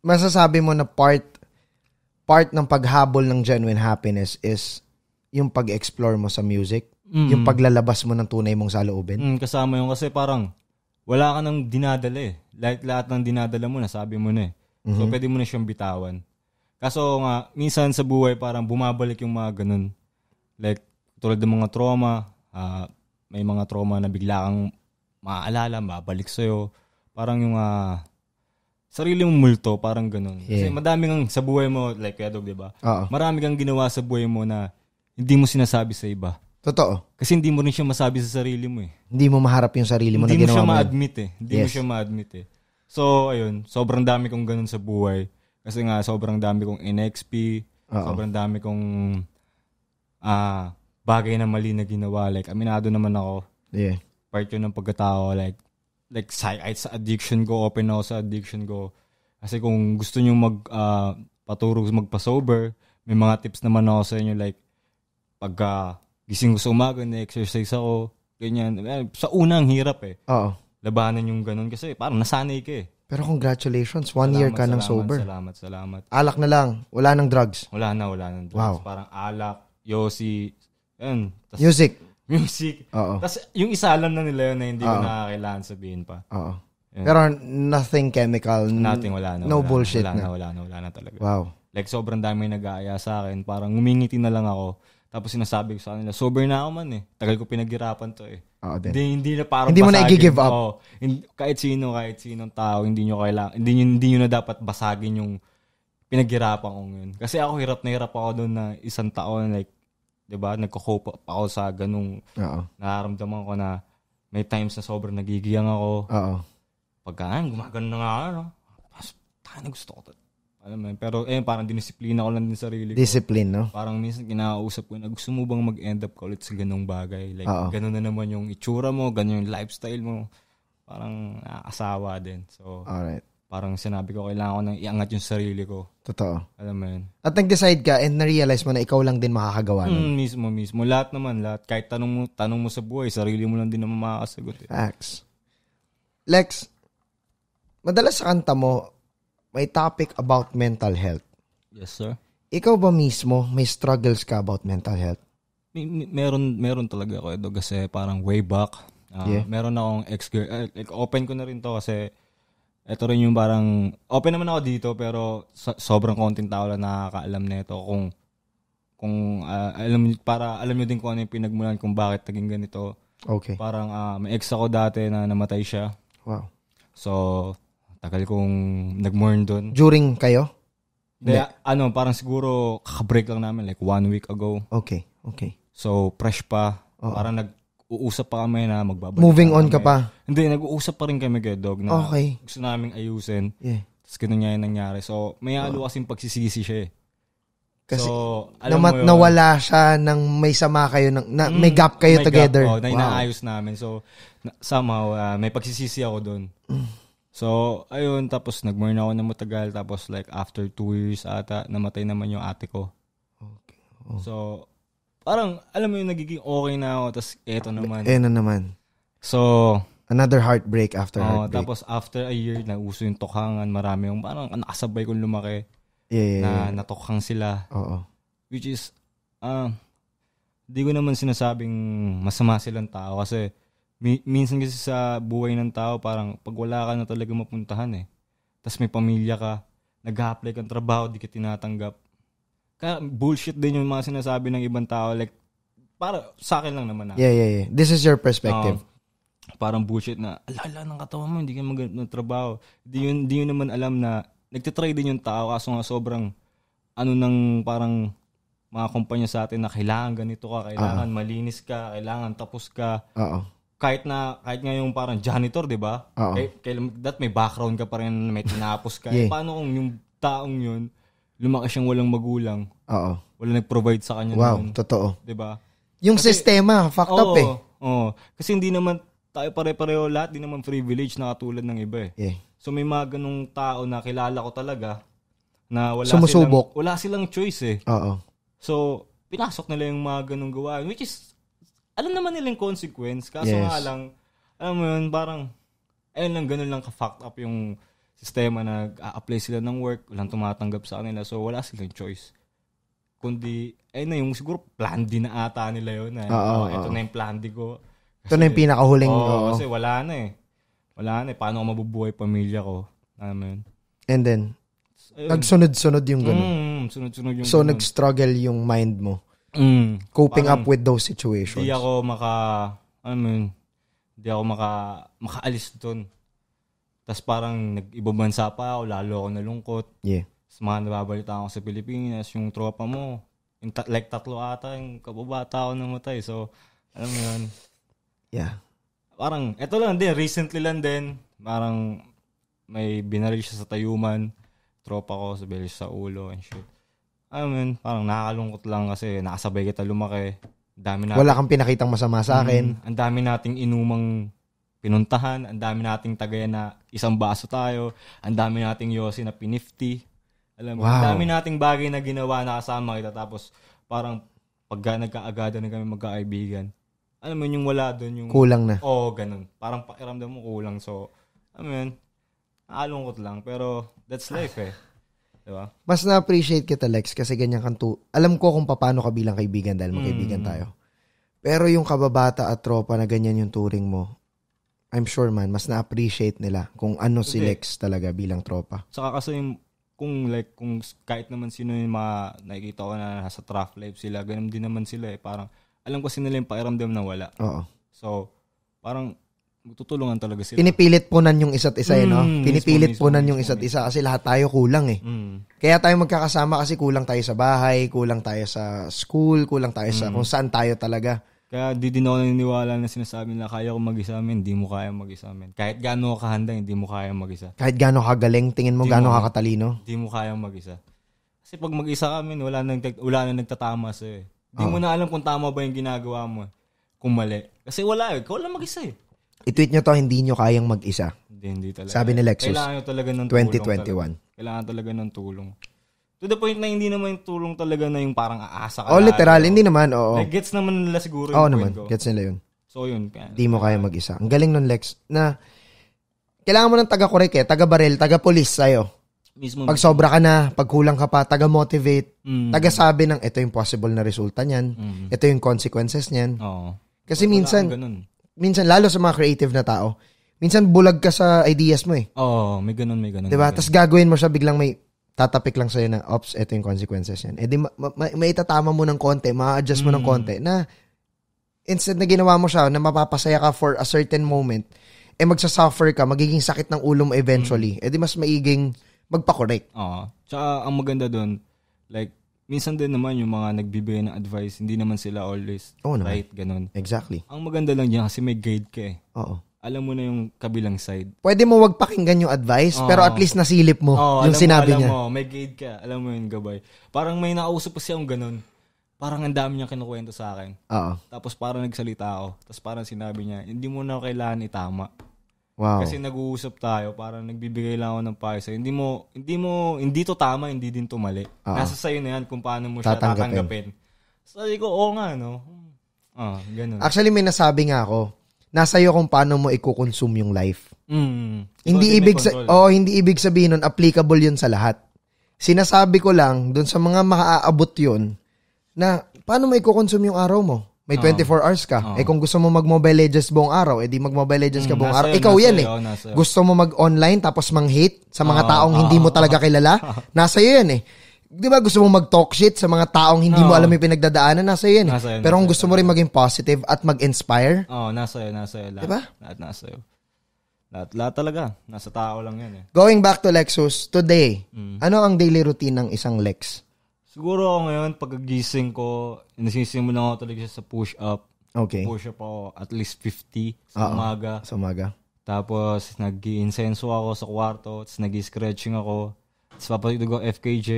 masasabi mo na part part ng paghabol ng genuine happiness is yung pag-explore mo sa music, mm. yung paglalabas mo ng tunay mong saloobin. Mm, kasama yung kasi parang wala ka nang dinadala eh. Like lahat ng dinadala mo, nasabi mo na eh. Mm-hmm. So, pwede mo na siyang bitawan. Kaso nga, minsan sa buhay parang bumabalik yung mga ganun. Like, tulad ng mga trauma, uh, may mga trauma na bigla kang maaalala, mabalik sa'yo. Parang yung uh, sarili mong multo, parang ganun. Yeah. Kasi madami kang sa buhay mo, like kaya dog, di ba? Oo. Marami kang ginawa sa buhay mo na hindi mo sinasabi sa iba. Totoo. Kasi hindi mo rin siya masabi sa sarili mo eh. Hindi mo maharap yung sarili mo hindi na ginawa mo. Hindi mo siya ma-admit eh. Hindi yes. mo siya ma-admit eh. So, ayun, sobrang dami kong ganun sa buhay kasi nga, sobrang dami kong in Uh-oh. sobrang dami kong uh, bagay na mali na ginawa. Like, aminado naman ako. Yeah. Part yun ng pagkatao. Like, like side sa addiction ko, open ako sa addiction ko. Kasi kung gusto nyo mag, uh, ah, paturo magpa-sober, may mga tips naman ako sa inyo. Like, pagka ah, gising ko sa umaga, na-exercise ako, ganyan. Eh, sa unang hirap eh. Oo. Labanan yung ganun kasi parang nasanay ka eh. Pero congratulations, one salamat, year ka salamat, ng sober. Salamat, salamat. Alak na lang, wala nang drugs. Wala na, wala nang drugs. Wow. Parang alak, yosi, yun. Tas, music. Music. Oo. Tapos yung isa alam na nila yun na hindi Uh-oh. ko na sabihin pa. Oo. Pero nothing chemical. Nothing, wala na. No wala, bullshit wala na. Wala na, wala na, wala na talaga. Wow. Like sobrang dami nag sa akin. Parang ngumingiti na lang ako. Tapos sinasabi ko sa kanila, sober na ako man eh. Tagal ko pinaghirapan to eh. Oo din. Hindi, hindi na parang Hindi mo basagin. na i-give up. Oo. Hindi, kahit sino, kahit sinong tao, hindi nyo kailangan, hindi, nyo, hindi nyo na dapat basagin yung pinaghirapan ko yun. Kasi ako hirap na hirap ako doon na isang taon, like, di ba, nagko-cope ako sa ganung Oo. nararamdaman ko na may times na sobrang nagigiyang ako. Oo. Pagka, ay, gumagano na nga, ano. Mas, tayo na gusto ko alam mo Pero eh, parang dinisiplina ko lang din sarili ko. Discipline, no? Parang minsan kinausap ko na gusto mo bang mag-end up ka ulit sa ganung bagay? Like, Oo. ganun na naman yung itsura mo, ganun yung lifestyle mo. Parang asawa din. So, Alright. parang sinabi ko, kailangan ko nang iangat yung sarili ko. Totoo. Alam mo yun? At nag-decide ka and na-realize mo na ikaw lang din makakagawa nun. Mm, mismo, mismo. Lahat naman, lahat. Kahit tanong mo, tanong mo sa buhay, sarili mo lang din naman makakasagot. Eh. Facts. Lex, madalas sa kanta mo, may topic about mental health. Yes, sir. Ikaw ba mismo may struggles ka about mental health? May, may, meron meron talaga ako ito kasi parang way back. Uh, yeah. Meron akong ex girl uh, like open ko na rin to kasi ito rin yung parang open naman ako dito pero so, sobrang konting tao lang nakakaalam nito kung kung uh, alam para alam niyo din kung ano yung pinagmulan kung bakit naging ganito. Okay. Parang uh, may ex ako dati na namatay siya. Wow. So Tagal kong nag-mourn doon. During kayo? Hindi. Yeah, ano, parang siguro kakabreak lang namin like one week ago. Okay, okay. So, fresh pa. Oo. Parang nag-uusap pa kami na magbabalik. Moving on kami. ka pa? Hindi, nag-uusap pa rin kami kay Dog na okay. gusto namin ayusin. Yeah. Tapos ganun niya yung nangyari. So, may alo kasing pagsisisi siya eh. Kasi so, alam namat, mo yun, nawala siya nang may sama kayo, ng, na, mm, may gap kayo may together. Gap, oh, na inaayos wow. namin. So, somehow, uh, may pagsisisi ako doon. Mm. So, ayun, tapos nagmourn ako na matagal. Tapos like after two years ata, namatay naman yung ate ko. Okay. Oh. So, parang alam mo yung nagiging okay na ako. Tapos eto ah, naman. Eto naman. So, Another heartbreak after oh, heartbreak. Tapos after a year, nauso yung tukhangan. Marami yung parang nakasabay kong lumaki. Yeah, yeah, na yeah. natukhang sila. Oo. Which is, ah, uh, di ko naman sinasabing masama silang tao kasi Mi- minsan kasi sa buhay ng tao, parang pag wala ka na talaga mapuntahan eh. Tapos may pamilya ka, nag-apply kang trabaho, di ka tinatanggap. Kaya bullshit din yung mga sinasabi ng ibang tao. Like, para sa akin lang naman. Ako. Ah. Yeah, yeah, yeah. This is your perspective. Um, parang bullshit na, alala ng katawan mo, hindi ka magandang ng trabaho. Di yun, di yun naman alam na, nagtitry din yung tao, kaso nga sobrang, ano nang parang, mga kumpanya sa atin na kailangan ganito ka, kailangan uh-huh. malinis ka, kailangan tapos ka. Oo. Uh-huh kahit na kahit ngayong parang janitor, 'di ba? Eh, that may background ka pa rin, na may tinapos ka. Eh, yeah. Paano kung yung taong 'yun lumaki siyang walang magulang? Oo. Wala nag-provide sa kanya Wow, nun, totoo. 'Di ba? Yung Kasi, sistema, fucked oo, up eh. Oo. Kasi hindi naman tayo pare-pareho lahat, hindi naman privilege na katulad ng iba eh. Yeah. So may mga ganung tao na kilala ko talaga na wala Sumusubok. silang wala silang choice eh. Oo. So pinasok nila yung mga ganung gawain which is alam naman nila yung consequence. Kaso yes. nga lang, alam mo yun, parang, ayun lang, ganun lang ka-fucked up yung sistema na a-apply sila ng work, walang tumatanggap sa kanila, so wala silang choice. Kundi, ayun na yung siguro plan D na ata nila yun. Eh. Oo, oh, ito na yung plan D ko. Kasi, ito na yung pinakahuling. Oo, oh, kasi wala na eh. Wala na eh. Paano ako mabubuhay pamilya ko? Alam yun. And then, Ayun. Nagsunod-sunod yung ganun. Mm, mm, sunod-sunod yung So, ganun. nag-struggle yung mind mo. Mm. Coping up with those situations. Hindi ako maka, I ano mean, hindi ako maka, makaalis doon. Tapos parang nag-ibabansa pa ako, lalo ako nalungkot. Yeah. Tapos mga nababalita ako sa Pilipinas, yung tropa mo, yung ta- like tatlo ata, yung kababata ako namatay. So, alam mo yun. Yeah. Parang, eto lang din, recently lang din, parang may binaril siya sa tayuman, tropa ko, sabi sa ulo and shit. I mean, parang nakakalungkot lang kasi nakasabay kita lumaki. Dami natin, Wala kang pinakitang masama sa akin. Mm, ang dami nating inumang pinuntahan, ang dami nating tagayan na isang baso tayo, ang dami nating yosi na pinifty. Alam mo, wow. ang dami nating bagay na ginawa na kasama kita tapos parang pagka nagkaagada na kami magkaibigan, alam mo yung wala doon yung... Kulang na. Oo, oh, ganun. Parang pakiramdam mo kulang. So, I mean, alungkot lang. Pero, that's life eh. Diba? Mas na-appreciate kita, Lex, kasi ganyan kang tu... Alam ko kung paano ka bilang kaibigan dahil magkaibigan mm. tayo. Pero yung kababata at tropa na ganyan yung turing mo, I'm sure man, mas na-appreciate nila kung ano si Lex talaga bilang tropa. Saka kasi yung kung like kung kahit naman sino yung mga nakikita ko na nasa trough life sila, ganun din naman sila eh. Parang alam kasi nila yung pakiramdam na wala. Oo. So, parang magtutulungan talaga sila. Pinipilit po nan yung isa't isa, mm, eh, no? Hmm, Pinipilit mismo, po nan yung isa't isa kasi lahat tayo kulang, eh. Mm. Kaya tayo magkakasama kasi kulang tayo sa bahay, kulang tayo sa school, kulang tayo mm. sa hmm. kung saan tayo talaga. Kaya di din ako naniniwala na sinasabi nila, kaya ko mag-isa amin, hindi mo kaya mag-isa amin. Kahit gaano ka kahanda, hindi mo kaya mag-isa. Kahit gaano ka galing, tingin mo gaano ka katalino? Hindi mo kaya mag-isa. Kasi pag mag-isa kami, wala nang wala nang nagtatama sa eh. Hindi oh. mo na alam kung tama ba yung ginagawa mo. Kung mali. Kasi wala eh. Ikaw lang mag-isa eh. I-tweet nyo to, hindi nyo kayang mag-isa. Hindi, hindi talaga. Sabi ni Lexus. Kailangan talaga ng tulong. 2021. Kailangan talaga ng tulong. To the point na hindi naman yung tulong talaga na yung parang aasa ka. Oh, literal. Ano. Hindi naman, oo. Like, gets naman nila siguro yung Oo naman, ko. gets nila yun. So, yun. Hindi mo kaya mag-isa. Ang galing nun, Lex, na kailangan mo ng taga-correct eh, taga-baril, taga-police sa'yo. Mismo. Pag sobra ka na, pag kulang ka pa, taga-motivate, mm. taga-sabi ng ito yung possible na resulta niyan, mm. ito yung consequences niyan. Oo. Kasi Wala minsan, ganun minsan, lalo sa mga creative na tao, minsan bulag ka sa ideas mo eh. Oo, oh, may ganun, may ganun. Diba? Tapos gagawin mo siya, biglang may tatapik lang sa'yo na, ops, eto yung consequences yan. E di, ma- ma- maitatama mo ng konti, ma-adjust mo mm. ng hmm. konti, na instead na ginawa mo siya, na mapapasaya ka for a certain moment, eh magsasuffer ka, magiging sakit ng ulo mo eventually. Mm. E di mas maiging magpa-correct. Oo. Tsaka ang maganda doon, like, minsan din naman yung mga nagbibigay ng advice, hindi naman sila always Oo naman. right, ganun. Exactly. Ang maganda lang dyan kasi may guide ka eh. Oo. Alam mo na yung kabilang side. Pwede mo wag pakinggan yung advice, Oo. pero at least nasilip mo Oo, yung sinabi mo, niya. Alam mo, may guide ka. Alam mo yung gabay. Parang may nausap pa siya yung ganun. Parang ang dami niya kinukwento sa akin. Oo. Tapos parang nagsalita ako. Tapos parang sinabi niya, hindi mo na kailangan itama. Wow. Kasi nag-uusap tayo, parang nagbibigay lang ako ng payo sa'yo. Hindi mo, hindi mo, hindi to tama, hindi din to mali. Uh-huh. Nasa sa'yo na yan kung paano mo siya tatanggapin. Sabi ko, oo nga, no? Ah, ganun. Actually, may nasabi nga ako, nasa iyo kung paano mo iko-consume yung life. Mm. Hindi so, diba, ibig sa- oh, hindi ibig sabihin nun, applicable 'yun sa lahat. Sinasabi ko lang doon sa mga makaaabot 'yun na paano mo iko-consume yung araw mo? May 24 oh. hours ka. Oh. Eh kung gusto mo mag-Mobile Legends buong araw, edi eh, mag-Mobile Legends ka mm, buong araw. Yun, Ikaw yan eh. Yun, gusto mo mag-online tapos mang-hate sa mga oh, taong hindi mo talaga kilala, nasa iyo yan eh. 'Di ba gusto mo mag-talk shit sa mga taong hindi oh. mo alam yung pinagdadaanan, nasa iyo yan. Eh. Nasa yun, Pero kung gusto mo rin maging positive at mag-inspire, oh, nasa iyo, nasa iyo lahat. 'Di ba? Lahat nasa iyo. Lahat, lahat talaga. Nasa tao lang yan eh. Going back to Lexus, today, mm. ano ang daily routine ng isang Lex? Siguro ngayon, pagkagising ko, nasisimula ako talaga sa push-up. Okay. Push-up ako at least 50 sa Uh-oh. umaga. Sa umaga. Tapos, nag insenso ako sa kwarto, tapos nag scratching ako, tapos papatid ko FKJ.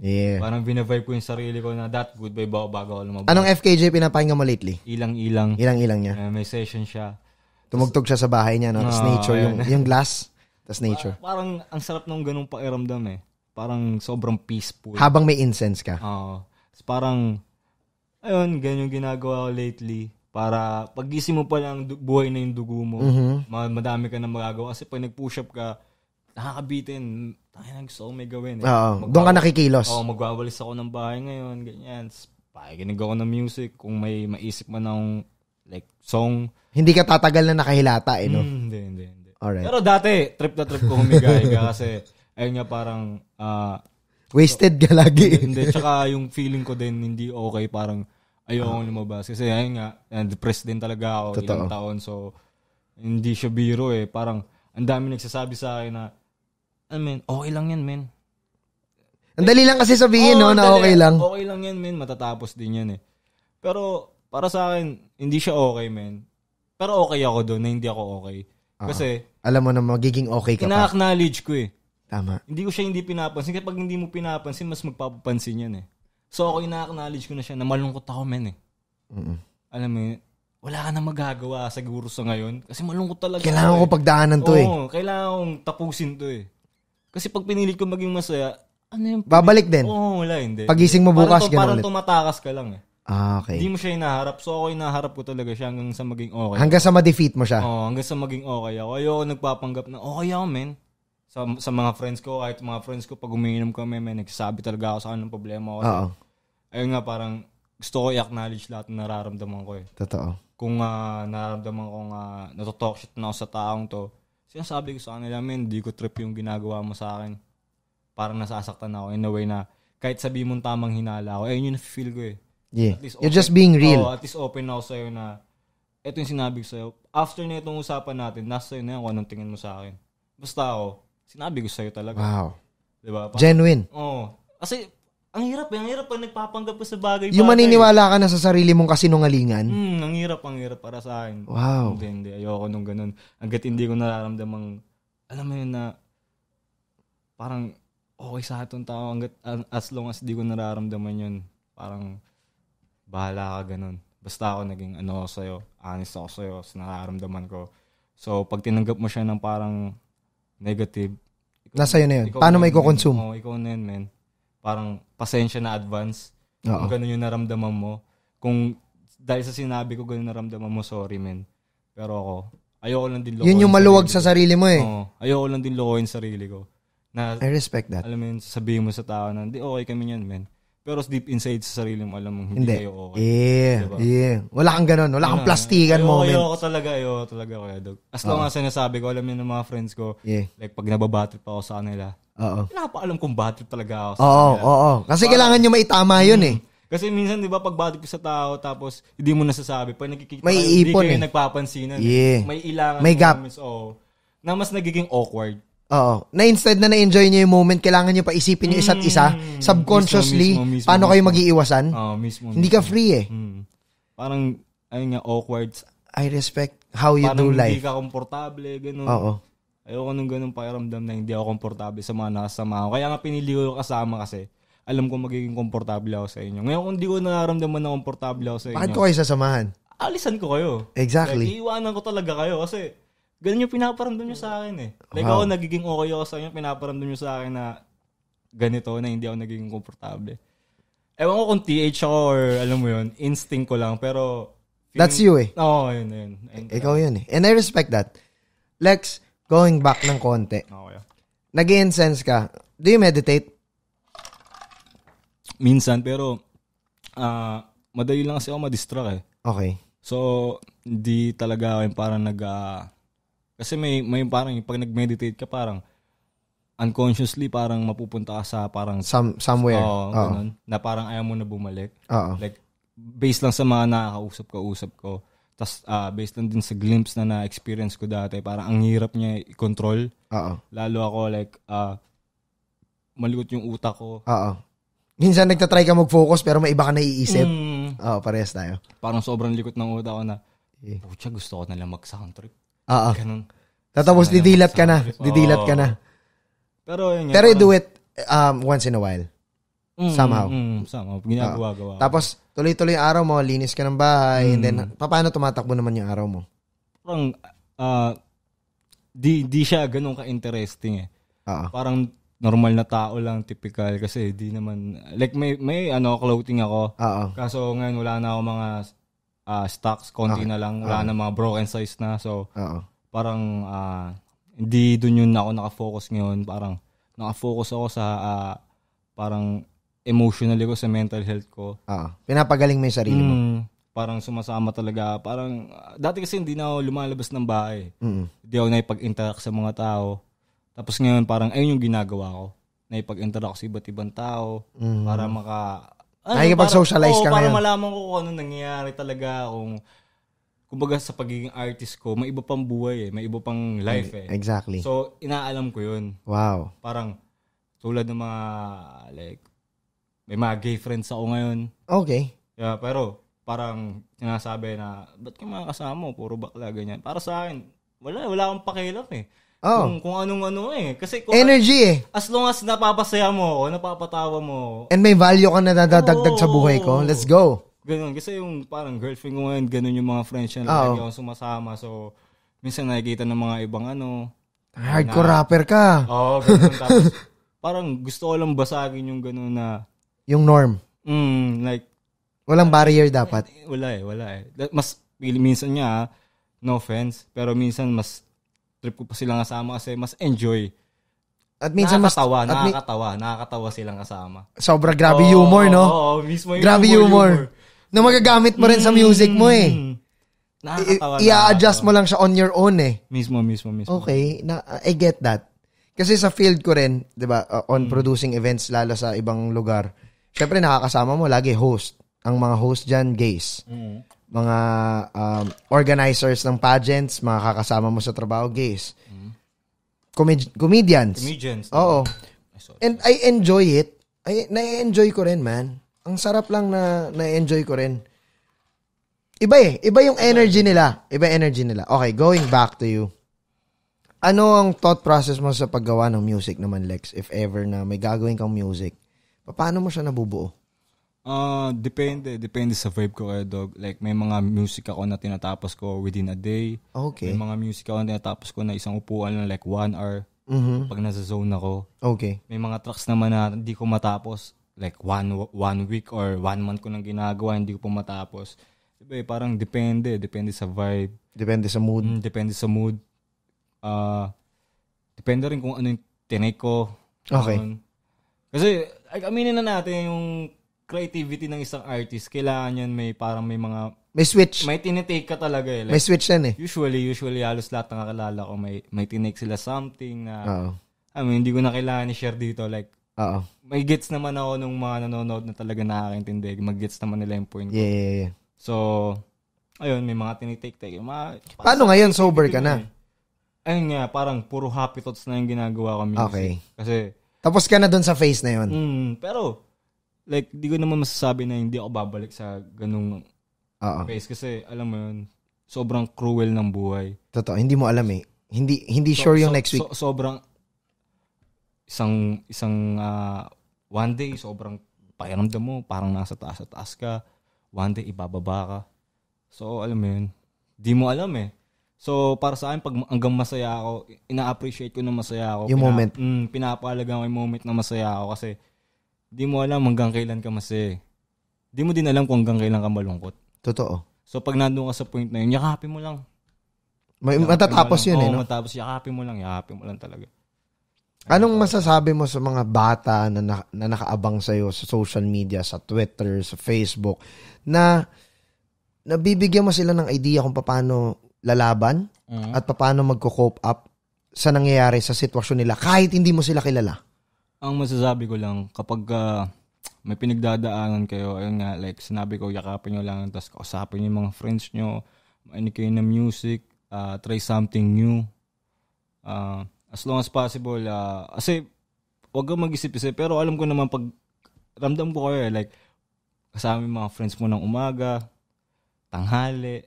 Yeah. Parang binavibe ko yung sarili ko na that good vibe ako bago ako lumabas. Anong FKJ pinapahinga mo lately? Ilang-ilang. Ilang-ilang niya? Uh, may session siya. Tumugtog siya sa bahay niya, no? Tapos no, nature, yung, yung glass. Tapos nature. Parang, parang ang sarap nung ganung pakiramdam eh parang sobrang peaceful. Habang may incense ka? Oo. Uh, parang, ayun, ganyan yung ginagawa ko lately. Para pagising mo pa lang buhay na yung dugo mo, mm-hmm. madami ka na magagawa. Kasi pag nag-push up ka, nakakabitin. Ay, gusto ko may gawin. Eh. Oo, doon ka nakikilos. Oo, magwawalis ako ng bahay ngayon, ganyan. Pakikinig ako ng music. Kung may maisip man ng like song. Hindi ka tatagal na nakahilata eh, no? Mm, hindi, hindi, hindi. Alright. Pero dati, trip na trip ko humigay ka kasi ayun nga parang uh, wasted ka lagi. hindi, tsaka yung feeling ko din hindi okay parang ayaw uh, lumabas kasi ayun nga depressed din talaga ako totoo. ilang taon so hindi siya biro eh parang ang dami nagsasabi sa akin na I ah, mean okay lang yan men ang dali lang kasi sabihin oh, no na okay lang okay lang yan men matatapos din yan eh pero para sa akin hindi siya okay men pero okay ako doon na hindi ako okay ah. kasi uh, alam mo na magiging okay ka pa. acknowledge ko eh Tama. Hindi ko siya hindi pinapansin. Kasi pag hindi mo pinapansin, mas magpapansin yan eh. So ako ina-acknowledge ko na siya na malungkot ako men eh. Mm-mm. Alam mo yun, wala ka na magagawa siguro sa ngayon. Kasi malungkot talaga. Kailangan ko eh. pagdaanan to eh. Oo, eh. kailangan kong tapusin to eh. Kasi pag pinilit ko maging masaya, ano yung... Babalik din. Oo, wala, hindi. Pagising mo bukas, parang, ganun parang ulit. tumatakas ka lang eh. Ah, okay. Hindi mo siya hinaharap. So ako hinaharap ko talaga siya hanggang sa maging okay. Hanggang sa ma-defeat mo siya. Oo, hanggang sa maging okay ako. Ayoko nagpapanggap na okay ako, men sa, sa mga friends ko, kahit mga friends ko, pag umiinom kami, may nagsasabi talaga ako sa kanila ng problema ko. Kasi, Oo. ayun nga, parang gusto ko i-acknowledge lahat ng nararamdaman ko eh. Totoo. Kung ah, nararamdaman ko nga natotalk shit na ako sa taong to, sinasabi ko sa kanila, men, di ko trip yung ginagawa mo sa akin. Parang nasasaktan ako in a way na kahit sabi mo tamang hinala ako, ayun yung feel ko eh. Yeah. At least You're just being real. Oo, at least open ako sa'yo na ito yung sinabi ko sa'yo. After na itong usapan natin, nasa sa'yo na yan kung anong tingin mo sa akin. Basta ako, sinabi ko sa'yo talaga. Wow. Diba? Parang, Genuine. Oo. Oh, kasi, ang hirap eh. Ang hirap pag nagpapanggap ko sa bagay. bagay Yung maniniwala ka na sa sarili mong kasinungalingan. Mm, ang hirap, ang hirap para sa akin. Wow. Hindi, hindi. Ayoko nung ganun. Hanggat hindi ko nararamdamang, alam mo yun na, parang, okay sa atong tao. Hanggat, as long as di ko nararamdaman yun, parang, bahala ka ganun. Basta ako naging ano ako sa'yo, honest ako sa'yo, sa nararamdaman ko. So, pag tinanggap mo siya ng parang negative. Ikaw, Nasa yun na yun. Paano may consume Oo, ikaw na yun, man. Parang pasensya na advance. Oo. Kung ganun yung naramdaman mo. Kung dahil sa sinabi ko, gano'n naramdaman mo, sorry, man. Pero ako, ayoko lang din lokohin. Yun yung maluwag sa sarili mo eh. Oo, ayoko lang din lokohin sarili ko. Na, I respect that. Alam mo yun, sabihin mo sa tao na, hindi okay kami yan, man. Pero deep inside sa sarili mo, alam mong hindi, hindi. kayo okay. Yeah, diba? yeah. Wala kang ganun. Wala kang plastikan ayoko, moment. Ayoko talaga, ayoko talaga. Kaya, dog. As long uh-huh. as sinasabi ko, alam yun ng mga friends ko, yeah. like pag nababattle pa ako sa kanila, Oo. alam kung battle talaga ako sa Oo, kanila. oo. Kasi Parang, kailangan nyo maitama yun eh. mm, eh. Kasi minsan, di ba, pag battle ko sa tao, tapos hindi mo nasasabi, pag nakikita may kayo, ipon, hindi kayo eh. nagpapansinan. Eh. Yeah. May ilangan. May gap. Moments, oh, na mas nagiging awkward. Oo. Na instead na na-enjoy niyo yung moment, kailangan niyo isipin yung isa't isa. Mm. Subconsciously, mismo, mismo, mismo, paano kayo mag-iiwasan? Oo, oh, mismo, mismo. Hindi ka free eh. Mm. Parang, ayun nga, awkward. I respect how you parang do life. Parang hindi ka komportable, ganun. Oo. Ayoko nung ganun pakiramdam na hindi ako komportable sa mga nakasama ko. Kaya nga pinili ko yung kasama kasi alam ko magiging komportable ako sa inyo. Ngayon kung hindi ko nararamdaman na komportable ako sa inyo. Bakit ko kayo sasamahan? Alisan ko kayo. Exactly. Like, iiwanan ko talaga kayo kasi Ganun yung pinaparamdam niyo sa akin eh. Like wow. ako, nagiging okay ako sa inyo, pinaparamdam niyo sa akin na ganito, na hindi ako nagiging komportable. Ewan ko kung TH ako or alam mo yun, instinct ko lang, pero... Feeling, That's you eh. Oo, oh, yun, yun. And, Ikaw yun eh. And I respect that. Lex, going back ng konti. Okay. nag sense ka. Do you meditate? Minsan, pero uh, madali lang kasi ako madistract eh. Okay. So, hindi talaga ako yung parang nag... Uh, kasi may, may parang, pag nag-meditate ka, parang, unconsciously parang mapupunta ka sa parang Some, somewhere oh, ganun, oh. na parang ayaw mo na bumalik. Oh. Like based lang sa mga nakakausap-kausap ko. Tapos uh, ah, based lang din sa glimpse na na-experience ko dati, parang ang hirap niya i-control. Oo. Lalo ako like uh, ah, malikot yung utak ko. Oo. Minsan nagtatry ka mag-focus pero may iba ka naiisip. Mm. Oo, parehas tayo. Parang sobrang likot ng utak ko na, eh. putya gusto ko na lang mag-sound Oo. Ganun. Tatapos Sana didilat ka na. Didilat ka na. Pero yun, yun Pero do it um, once in a while. Mm, somehow. Mm, somehow. Ginagawa-gawa. Tapos, tuloy-tuloy araw mo, linis ka ng bahay, mm. and then, mm. paano tumatakbo naman yung araw mo? Parang, uh, di, di siya ganun ka-interesting eh. Uh-oh. Parang, normal na tao lang, typical, kasi di naman, like, may, may ano, clothing ako. Uh-oh. Kaso, ngayon, wala na ako mga uh, stocks, konti okay. na lang. Wala uh-huh. na mga broken size na. So, uh-huh. parang uh, hindi doon yun ako nakafocus ngayon. Parang nakafocus ako sa uh, parang emotionally ko, sa mental health ko. Uh-huh. Pinapagaling mo yung sarili mm, mo. Parang sumasama talaga. Parang, uh, dati kasi hindi na ako lumalabas ng bahay. Mm-hmm. Hindi ako naipag-interact sa mga tao. Tapos ngayon parang ayun yung ginagawa ko. Naipag-interact sa iba't ibang tao mm-hmm. para maka ano, pag socialize ka ngayon. para malaman ko kung ano nangyayari talaga, kung kumbaga sa pagiging artist ko, may iba pang buhay eh, may iba pang life eh. Exactly. So, inaalam ko yun. Wow. Parang, tulad ng mga, like, may mga gay friends ako ngayon. Okay. Yeah, pero, parang sinasabi na, ba't ka mga kasama mo, puro bakla, ganyan. Para sa akin, wala, wala akong pakialam eh. Oh. Kung, kung anong ano eh. Kasi kung Energy eh. As long as napapasaya mo ako, napapatawa mo And may value ka na nadadagdag oh. sa buhay ko. Let's go. Ganun. Kasi yung parang girlfriend ko ngayon, ganun yung mga friends niya. Oh. Lagi akong sumasama. So, minsan nakikita ng mga ibang ano. Hardcore na, rapper ka. Oo, oh, ganun. Tapos, parang gusto ko lang basagin yung ganun na... Yung norm. Mm, like... Walang barrier dapat. Wala eh, wala eh. Mas, minsan niya, no offense, pero minsan mas trip ko pa silang kasama kasi mas enjoy. At minsan nakakatawa, mas nakakatawa, nakakatawa, nakakatawa silang kasama. Sobra grabe oh, humor, no? Oo, oh, mismo yung grabe humor. humor. humor. Na magagamit mo rin mm, sa music mo eh. Nakakatawa. I- i-adjust mo lang siya on your own eh. Mismo, mismo, mismo. Okay, na I get that. Kasi sa field ko rin, 'di ba, uh, on mm. producing events lalo sa ibang lugar. Syempre nakakasama mo lagi host. Ang mga host diyan, gays. Mm mga um, organizers ng pageants, mga kakasama mo sa trabaho, gays. Mm. comedians. Comedians. Oo. And I enjoy it. I, na-enjoy ko rin, man. Ang sarap lang na na-enjoy ko rin. Iba eh. Iba yung energy nila. Iba energy nila. Okay, going back to you. Ano ang thought process mo sa paggawa ng music naman, Lex? If ever na may gagawin kang music, paano mo siya nabubuo? Ah, uh, depende, depende sa vibe ko kaya dog. Like may mga music ako na tinatapos ko within a day. Okay. May mga music ako na tinatapos ko na isang upuan lang like one hour. Mm-hmm. Pag nasa zone ako. Okay. May mga tracks naman na hindi ko matapos. Like one one week or one month ko nang ginagawa, hindi ko pa matapos. Diba, eh, parang depende. Depende sa vibe. Depende sa mood. Mm, depende sa mood. Uh, depende rin kung ano yung tinake ko. Okay. kasi, I aminin na natin yung creativity ng isang artist, kailangan yan may parang may mga may switch. May tinitake ka talaga eh. Like, may switch yan eh. Usually, usually halos lahat ng kakilala ko may, may tinake sila something na uh I mean, hindi ko na kailangan i-share dito. Like, Oo. May gets naman ako nung mga nanonood na talaga nakakaintindi. Mag-gets naman nila yung point ko. Yeah, yeah, yeah. So, ayun, may mga tinitake-take. Mga, Paano ngayon? Sober ka na? Eh. Ayun nga, parang puro happy thoughts na yung ginagawa ko music. Okay. Kasi, tapos ka na doon sa face na yun. Mm, pero, like, di ko naman masasabi na hindi ako babalik sa ganung Oo. Kasi, alam mo yun, sobrang cruel ng buhay. Totoo, hindi mo alam eh. Hindi hindi So- sure yung next week. so- sobrang isang isang ah, one day sobrang pakiramdam mo parang nasa taas at taas ka. One day ibababa ka. So alam mo 'yun. Di mo alam eh. So para sa akin pag hanggang masaya ako, ina-appreciate ko na masaya ako. Yung moment. Mm, pinapahalagaan ko yung moment na masaya ako kasi Di mo alam hanggang kailan ka masaya. Di mo din alam kung hanggang kailan ka malungkot. Totoo. So pag nandun ka sa point na yun, yakapin mo lang. May, yakapin matatapos yun eh, no? matapos. Yakapin mo lang. Yakapin mo lang talaga. Anong masasabi mo sa mga bata na, na, na nakaabang sa'yo sa social media, sa Twitter, sa Facebook, na nabibigyan mo sila ng idea kung paano lalaban mm-hmm. at paano magko-cope up sa nangyayari sa sitwasyon nila kahit hindi mo sila kilala? Ang masasabi ko lang, kapag uh, may pinagdadaanan kayo, ayun nga, like sinabi ko, yakapin nyo lang, tapos kausapin nyo yung mga friends nyo, mainig kayo ng music, uh, try something new. Uh, as long as possible, uh, kasi wag kang mag-isip-isip, pero alam ko naman pag ramdam ko kayo, eh, like, kasama yung mga friends mo ng umaga, tanghali,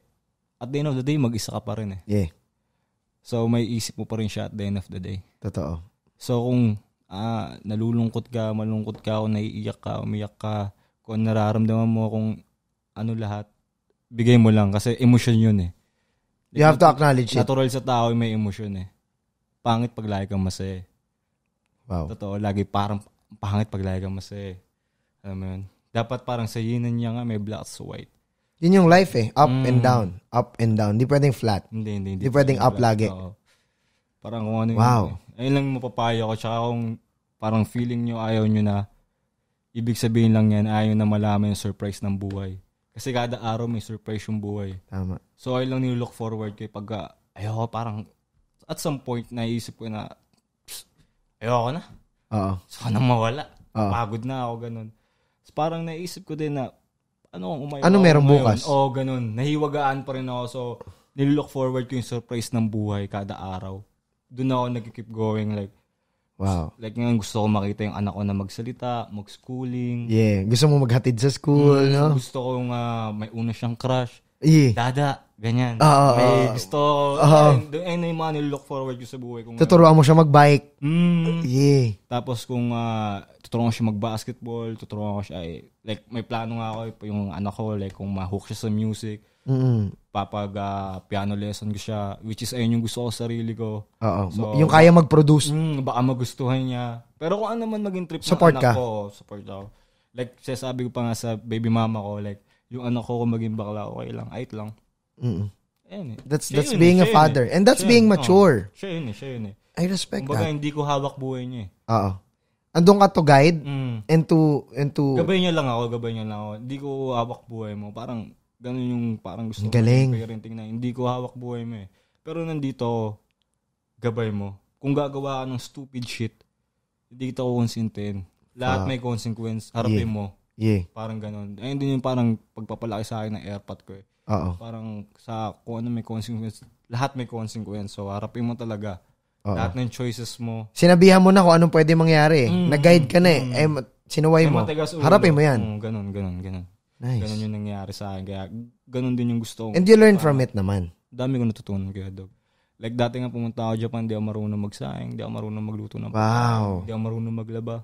at the end of the day, mag-isa ka pa rin eh. Yeah. So, may isip mo pa rin siya at the end of the day. Totoo. So, kung ah, nalulungkot ka, malungkot ka, o naiiyak ka, umiyak ka, kung nararamdaman mo kung ano lahat, bigay mo lang kasi emotion yun eh. Like, you have to acknowledge natural it. Natural sa tao may emotion eh. Pangit pag lagi kang masaya eh. Wow. Totoo, lagi parang pangit pag lagi kang masaya eh. Alam mo yun? Dapat parang sa yinan niya nga may black to white. Yun yung life eh. Up mm. and down. Up and down. Hindi pwedeng flat. Hindi, hindi. Hindi, hindi pwedeng, up flat, lagi. Oo. Parang kung ano yun. Wow. Eh. Ayun lang mapapayo ko. Tsaka kung parang feeling nyo ayaw nyo na, ibig sabihin lang yan, ayaw na malaman yung surprise ng buhay. Kasi kada araw may surprise yung buhay. Tama. So, ayun lang nilook forward kay eh, pag ayoko parang, at some point, naisip ko na, psst, ayoko na. Oo. So, nang mawala. Oo. Pagod na ako, ganun. So, parang naisip ko din na, ano ang umayaw Ano meron bukas? Oo, oh, ganun. Nahiwagaan pa rin ako. So, nilook forward ko yung surprise ng buhay kada araw doon ako nag-keep going like Wow. Like ngayon gusto ko makita yung anak ko na magsalita, mag-schooling. Yeah, gusto mo maghatid sa school, mm, no? Gusto ko nga uh, may una siyang crush. Yeah. Dada, ganyan. Uh, may ah. gusto ko. Uh, and, and yung mga forward ko sa buhay ko. Tuturuan mo siya mag-bike. Mm. Yeah. Tapos kung uh, tuturuan ko siya mag-basketball, tuturuan ko siya, eh, like may plano nga ako, yung anak ko, like kung ma-hook siya sa music. Mm-hmm. Papag uh, piano lesson ko siya, which is ayun yung gusto ko sa sarili ko. Oo. So, yung kaya mag-produce. Mm, baka magustuhan niya. Pero kung ano man maging trip support ng anak ka. ko, support ako. Like, sasabi ko pa nga sa baby mama ko, like, yung anak ko kung maging bakla, okay lang, ait lang. Mm-hmm. eh. That's, siya that's yun, eh, being a eh. father. Eh. And that's siya being yun, mature. Oh, siya yun eh, siya yun eh. I respect Kumbaga, that. hindi ko hawak buhay niya eh. Oo. Andun ka to guide mm. and to and to Gabay niya lang ako, gabay niya lang ako. Hindi ko hawak buhay mo. Parang Ganun yung parang gusto ko ng parenting na hindi ko hawak buhay mo eh. Pero nandito, gabay mo. Kung gagawa ka ng stupid shit, hindi kita kukonsintin. Lahat uh, may consequence. Harapin yeah. mo. Yeah. Parang ganun. Ayun din yung parang pagpapalaki sa akin ng airpot ko eh. Oo. Parang sa kung ano may consequence, lahat may consequence. So harapin mo talaga. Oo. Lahat ng choices mo. Sinabihan mo na kung anong pwede mangyari. Mm, Nag-guide ka na eh. Mm, eh sinuway eh, mo. Harapin mo yan. Mm, ganun, ganun, ganun. Nice. Ganun yung nangyari sa akin. Kaya ganun din yung gusto ko. And you learn ah, from it naman. Dami ko natutunan kaya, Dog. Like dati nga pumunta ako Japan, hindi ako marunong magsaing, hindi ako marunong magluto ng Wow. Hindi ako marunong maglaba.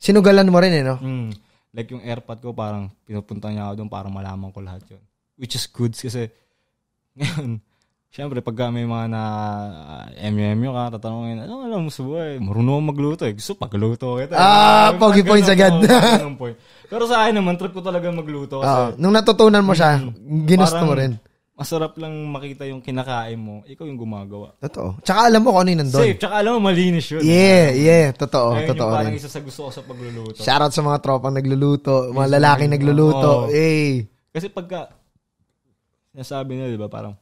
Sinugalan mo rin eh, no? Mm. Like yung airpot ko, parang pinupunta niya ako doon para malaman ko lahat yun. Which is good kasi ngayon, Siyempre, pagka may mga na MMU ka, tatanungin, ano alam mo sa buhay? Marunong magluto eh. Gusto pagluto kita. Ah, pogi points agad. Pogi point. Pero sa akin naman, trip ko talaga magluto. Kasi, uh, nung natutunan mo siya, mm, ginusto mo rin. Masarap lang makita yung kinakain mo. Ikaw yung gumagawa. Totoo. Tsaka alam mo kung ano yung nandun. Safe. Tsaka alam mo, malinis yun. Yeah, yun. yeah. Totoo. Ayun totoo yung parang rin. isa sa gusto ko sa pagluluto. Shoutout sa mga tropang nagluluto, mga lalaking nagluluto. Oh. Hey. Kasi pagka, nasabi nila, di ba, parang,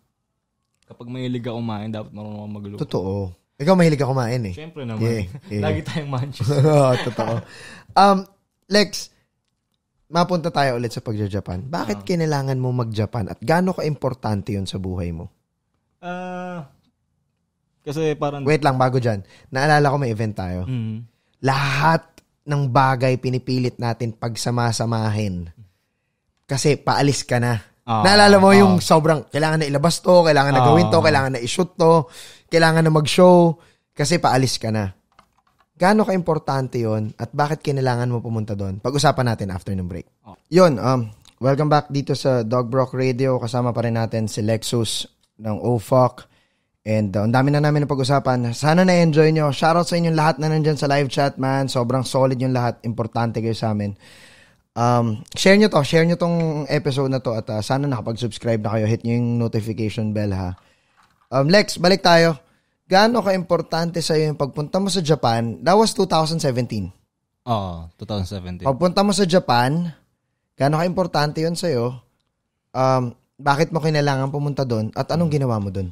kapag mahilig ka kumain, dapat marunong ka magluto. Totoo. Ikaw mahilig ka kumain eh. Siyempre naman. Yeah, yeah. Lagi tayong manches. Oo, totoo. Um, Lex, mapunta tayo ulit sa pagja-Japan. Bakit uh, ah. kinailangan mo mag-Japan at gaano ka-importante yun sa buhay mo? Uh, kasi parang... Wait lang, bago dyan. Naalala ko may event tayo. Mm-hmm. Lahat ng bagay pinipilit natin pagsamasamahin. Kasi paalis ka na. Uh, Naalala mo uh, yung sobrang, kailangan na ilabas to, kailangan na uh, gawin to, kailangan na ishoot to, kailangan na mag-show, kasi paalis ka na gaano ka-importante yon at bakit kinailangan mo pumunta doon? Pag-usapan natin after ng break. Oh. Yun, um, welcome back dito sa Dog Brock Radio. Kasama pa rin natin si Lexus ng OFOC. And uh, dami na namin na pag-usapan. Sana na-enjoy nyo. Shoutout sa inyong lahat na nandyan sa live chat, man. Sobrang solid yung lahat. Importante kayo sa amin. Um, share nyo to. Share nyo tong episode na to. At uh, sana nakapag-subscribe na kayo. Hit nyo yung notification bell, ha. Um, Lex, balik tayo gaano ka-importante sa'yo yung pagpunta mo sa Japan? That was 2017. Oo, oh, 2017. Pagpunta mo sa Japan, gaano ka-importante yun sa'yo? Um, bakit mo kinailangan pumunta doon? At anong hmm. ginawa mo doon?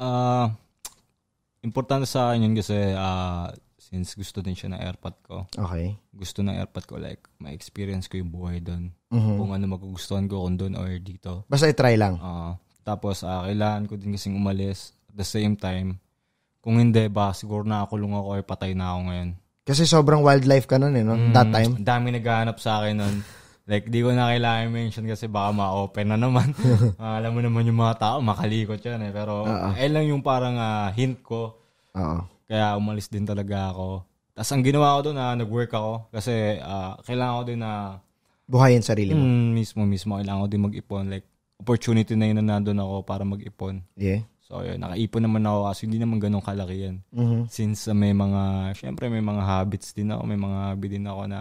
Uh, importante sa akin yun kasi uh, since gusto din siya ng airpod ko. Okay. Gusto ng airpod ko, like, ma-experience ko yung buhay doon. Mm-hmm. Kung ano magugustuhan ko kung doon or dito. Basta i-try lang. Uh, tapos, uh, kailangan ko din kasing umalis. At the same time, kung hindi ba, siguro na ako ay patay na ako ngayon. Kasi sobrang wildlife ka nun eh, no? Mm, That time. Dami naghahanap sa akin nun. like, di ko na kailangan mention kasi baka ma-open na naman. uh, alam mo naman yung mga tao, makalikot yan eh. Pero, uh-huh. eh lang yung parang uh, hint ko. Uh-huh. Kaya umalis din talaga ako. Tapos ang ginawa ko doon, uh, ah, nag-work ako. Kasi uh, kailangan ko din na... Buhayin sarili mo. Mm, mismo, mismo. Kailangan ko din mag-ipon. Like, opportunity na yun na nandun ako para mag-ipon. Yeah. So, yun, nakaipon naman ako kasi hindi naman ganun kalaki yan. Mm-hmm. Since uh, may mga, syempre may mga habits din ako, may mga habit din ako na,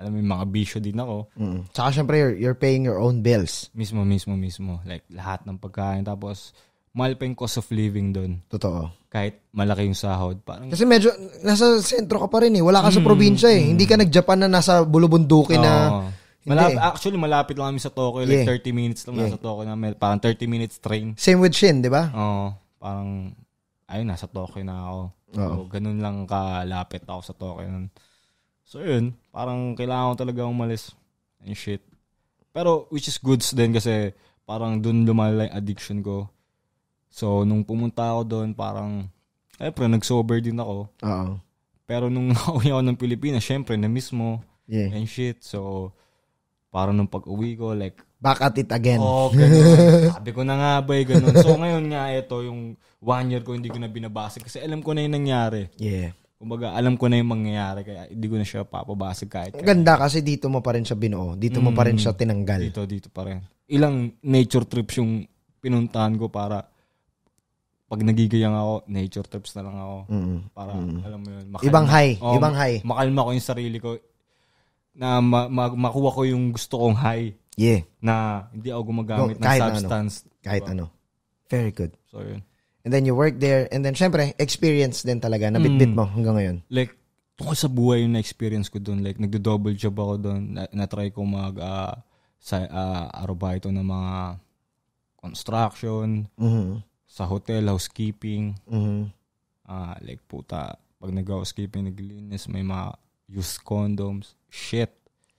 alam mo, mga bisyo din ako. Mm-hmm. Tsaka syempre, you're, you're paying your own bills. Mismo, mismo, mismo. Like, lahat ng pagkain. Tapos, mahal pa yung cost of living doon. Totoo. Kahit malaki yung sahod. Parang... Kasi medyo, nasa sentro ka pa rin eh. Wala ka mm, sa probinsya eh. Mm. Hindi ka mm. nag-Japan na nasa bulubundukin oh. na Malap, eh. Actually, malapit lang kami sa Tokyo. Like, yeah. 30 minutes lang yeah. nasa Tokyo namin. Parang 30 minutes train. Same with Shin, di ba? Oo. Oh, parang, ayun, nasa Tokyo na ako. So, Uh-oh. ganun lang kalapit ako sa Tokyo nun. So, yun. Parang kailangan ko talaga umalis. And shit. Pero, which is goods din kasi parang dun lumala yung addiction ko. So, nung pumunta ako doon, parang, eh, pero nag-sober din ako. Oo. Pero nung nauwi ako ng Pilipinas, syempre, na-miss mo. Yeah. And shit. So, parang nung pag-uwi ko, like, back at it again. oh, ganun. Sabi ko na nga ba, ganun. So, ngayon nga, ito, yung one year ko, hindi ko na binabasag kasi alam ko na yung nangyari. Yeah. Kumbaga, alam ko na yung mangyayari kaya hindi ko na siya papabasag kahit. Ang ganda kasi dito mo pa rin siya binuo. Dito mm, mo pa rin mm. siya tinanggal. Dito, dito pa rin. Ilang nature trips yung pinuntahan ko para pag nagigayang ako, nature trips na lang ako. Mm-hmm. Para, mm-hmm. alam mo yun. Makalma. Ibang high. Oh, ibang high. Makalma ko yung sarili ko na ma- ma- makuha ko yung gusto kong high. Yeah. Na hindi ako gumagamit no, ng ano. substance. Ano, kahit diba? ano. Very good. So, yun. And then you work there. And then, syempre, experience din talaga. Nabitbit mm. mo hanggang ngayon. Like, tungkol sa buhay yung na-experience ko doon. Like, nagdo-double job ako doon. Na- try ko mag uh, sa uh, ah, arubaito ng mga construction, mm-hmm. sa hotel, housekeeping. Mm-hmm. Uh, like, puta, pag nag-housekeeping, naglilinis, may mga use condoms, shit.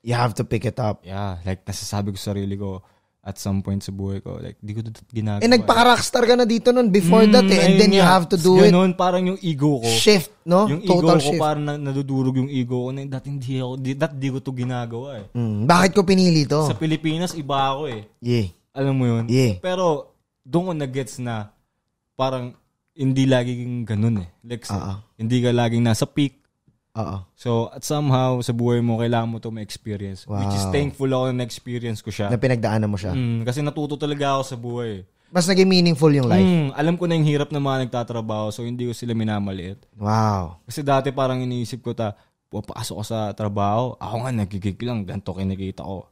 You have to pick it up. Yeah, like nasasabi ko sa sarili ko at some point sa buhay ko, like di ko to ginagawa. Eh nagpaka-rockstar ka na dito noon before mm, that eh. And then you have to do Ganun, it. Ganun, parang yung ego ko. Shift, no? Yung Total ego shift. ko, parang na, nadudurog yung ego ko na dati hindi ako, di, dati di ko to ginagawa eh. Mm, bakit ko pinili to? Sa Pilipinas, iba ako eh. Yeah. Alam mo yun? Yeah. Pero doon ko nag-gets na parang hindi laging ganun eh. Like, uh-huh. hindi ka laging nasa peak. Oo. So, at somehow, sa buhay mo, kailangan mo to ma-experience. Wow. Which is thankful ako na na-experience ko siya. Na pinagdaanan mo siya. Mm, kasi natuto talaga ako sa buhay. Mas naging meaningful yung life. Mm, alam ko na yung hirap ng mga nagtatrabaho, so hindi ko sila minamaliit. Wow. Kasi dati parang iniisip ko ta, papasok ko sa trabaho, ako nga nagigig lang, ganito kinikita ko.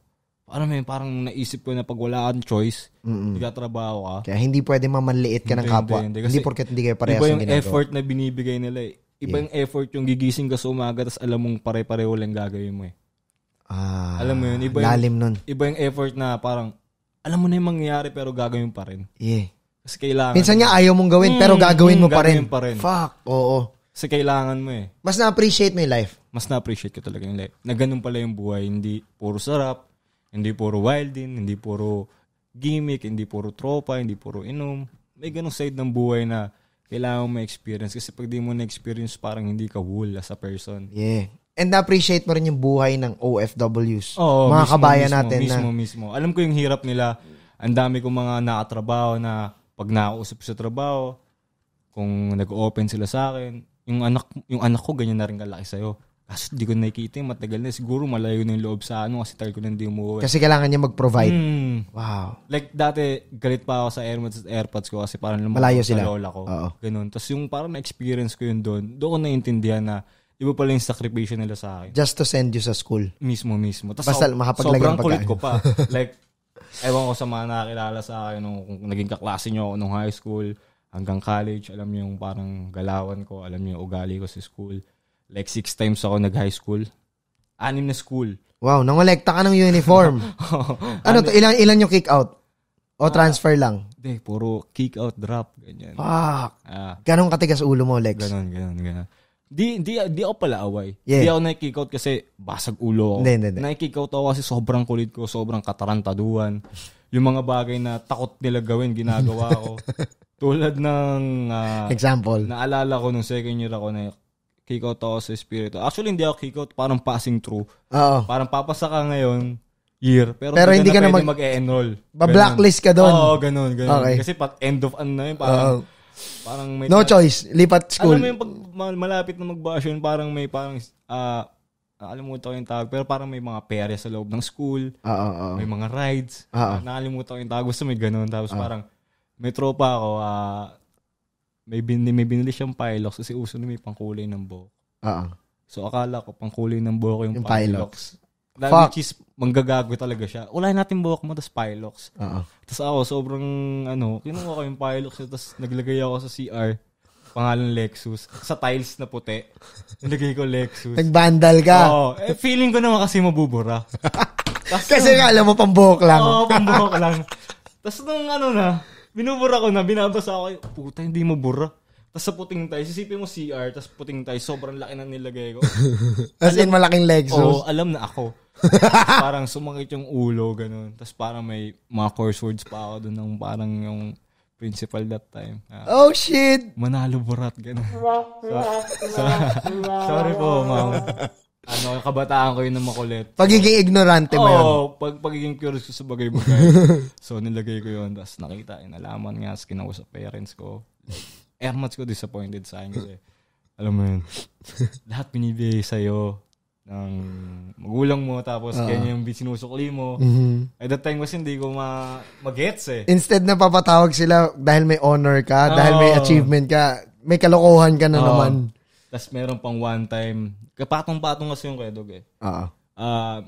Parang may parang naisip ko na pag wala kang choice, mm hindi ka trabaho ka. Kaya hindi pwede mamaliit ka hindi, ng kapwa. Hindi, hindi. Kasi hindi porket hindi kayo parehas ang ginagawa. yung effort na binibigay nila eh Ibang yeah. effort yung gigising ka sa umaga tapos alam mong pare-pareho lang gagawin mo eh. Ah, alam mo yun, iba yung, lalim nun. Iba yung effort na parang, alam mo na yung mangyayari pero gagawin pa rin. Yeah. Kasi kailangan. Minsan nga ayaw mong gawin mm, pero gagawin mm, mo pa rin. pa rin. Fuck, oo. Kasi kailangan mo eh. Mas na-appreciate mo yung life. Mas na-appreciate ko talaga yung life. Na ganun pala yung buhay. Hindi puro sarap, hindi puro wildin, hindi puro gimmick, hindi puro tropa, hindi puro inom. May ganung side ng buhay na kailangan mo ma-experience. Kasi pag di mo na-experience, parang hindi ka whole as a person. Yeah. And appreciate mo rin yung buhay ng OFWs. Oo, mga mismo, kabayan mismo, natin. Mismo, na, mismo. mismo. Alam ko yung hirap nila. Ang dami kong mga nakatrabaho na pag nakausap sa trabaho, kung nag-open sila sa akin, yung anak yung anak ko ganyan na rin kalaki sa iyo. Kaso hindi ko nakikita matagal na. Siguro malayo na yung loob sa ano kasi tagal ko na hindi umuwi. Kasi kailangan niya mag-provide. Mm. Wow. Like dati, galit pa ako sa AirPods, AirPods ko kasi parang malayo sila. sa lola ko. Oo. Ganun. Tapos yung parang na-experience ko yun doon, doon ko naintindihan na iba pala yung sacrifice nila sa akin. Just to send you sa school. Mismo, mismo. Tapos Basta so, sobrang kulit ko pa. like, ewan ko sa mga nakakilala sa akin nung kung naging kaklase nyo ako nung high school hanggang college. Alam niyo yung parang galawan ko. Alam niyo yung ugali ko sa school Like six times ako nag-high school. Anim na school. Wow, nangolekta ka ng uniform. Ano, ano to, ilan, ilan yung kick out? O ah, transfer lang? Hindi, puro kick out, drop, ganyan. Fuck. Ah. Ganong katigas ulo mo, Lex. Ganon, ganon, ganon. Di, di, di ako pala away. Yeah. Di ako nakikick out kasi basag ulo ako. Hindi, hindi, hindi. Nakikick out ako kasi sobrang kulit ko, sobrang katarantaduan. Yung mga bagay na takot nila gawin, ginagawa ko. Tulad ng... Uh, Example. Naalala ko nung second year ako na kick out ako sa espiritu. Actually, hindi ako kick out. Parang passing through. Oo. Parang papasa ka ngayon year. Pero, pero hindi ka na, mag- mag-e-enroll. Ba-blacklist ka doon. Oo, ganun, ganun. Okay. Kasi pat end of ano yun, parang, Oo. parang may... No choice. Lipat school. Alam mo yung pag malapit na mag-basyon, parang may parang, ah, nakalimutan ko yung tawag, pero parang may mga pere sa loob ng school, Oo, oo. may mga rides, Oo. nakalimutan ko yung tawag, basta may ganun. Tapos parang, may tropa ako, ah, may, binili, may binili siyang Pilox kasi uso na may pangkulay ng buhok. Oo. Ah, ah. So akala ko pangkulay ng buhok yung, yung Pilox. Lalo Fuck. which is, manggagago talaga siya. Ulay natin buhok mo, tapos Pilox. Oo. Ah, tapos ako, sobrang, ano, kinuha ko yung Pilox, tapos naglagay ako sa CR. Pangalan Lexus. Sa tiles na puti. Nilagay ko Lexus. Nagbandal ka. Oo. Eh, feeling ko naman kasi mabubura. Tas, kasi nung, alam mo, pambuhok lang. Oo, pambuhok lang. Tapos nung ano na, Binubura ko na, binabasa ko. Puta, hindi mo bura. Tapos sa puting tayo, sisipin mo CR, tapos puting tayo, sobrang laki na nilagay ko. As alam, in, malaking legs. Oo, oh, alam na ako. parang sumakit yung ulo, ganun. Tapos parang may mga course words pa ako doon ng parang yung principal that time. Uh, oh, shit! Manalo burat, ganun. so, so, sorry po, ma'am ano, kabataan ko yun ng makulit. Pagiging ignorante mo yun. Oo, pag, pagiging curious ko sa bagay-bagay. so, nilagay ko yun. Tapos nakita, inalaman nga, kinawa sa parents ko. Like, eh, much ko disappointed sa akin kasi, alam mo yun, lahat pinibigay sa'yo ng magulang mo tapos uh, ah. kanya yung sinusukli mo. Mm-hmm. At that time kasi hindi ko ma magets eh. Instead na papatawag sila dahil may honor ka, uh, dahil may achievement ka, may kalokohan ka na uh, naman. Tapos meron pang one time, kapatong-patong kasi yung kwedog eh. Oo. Uh,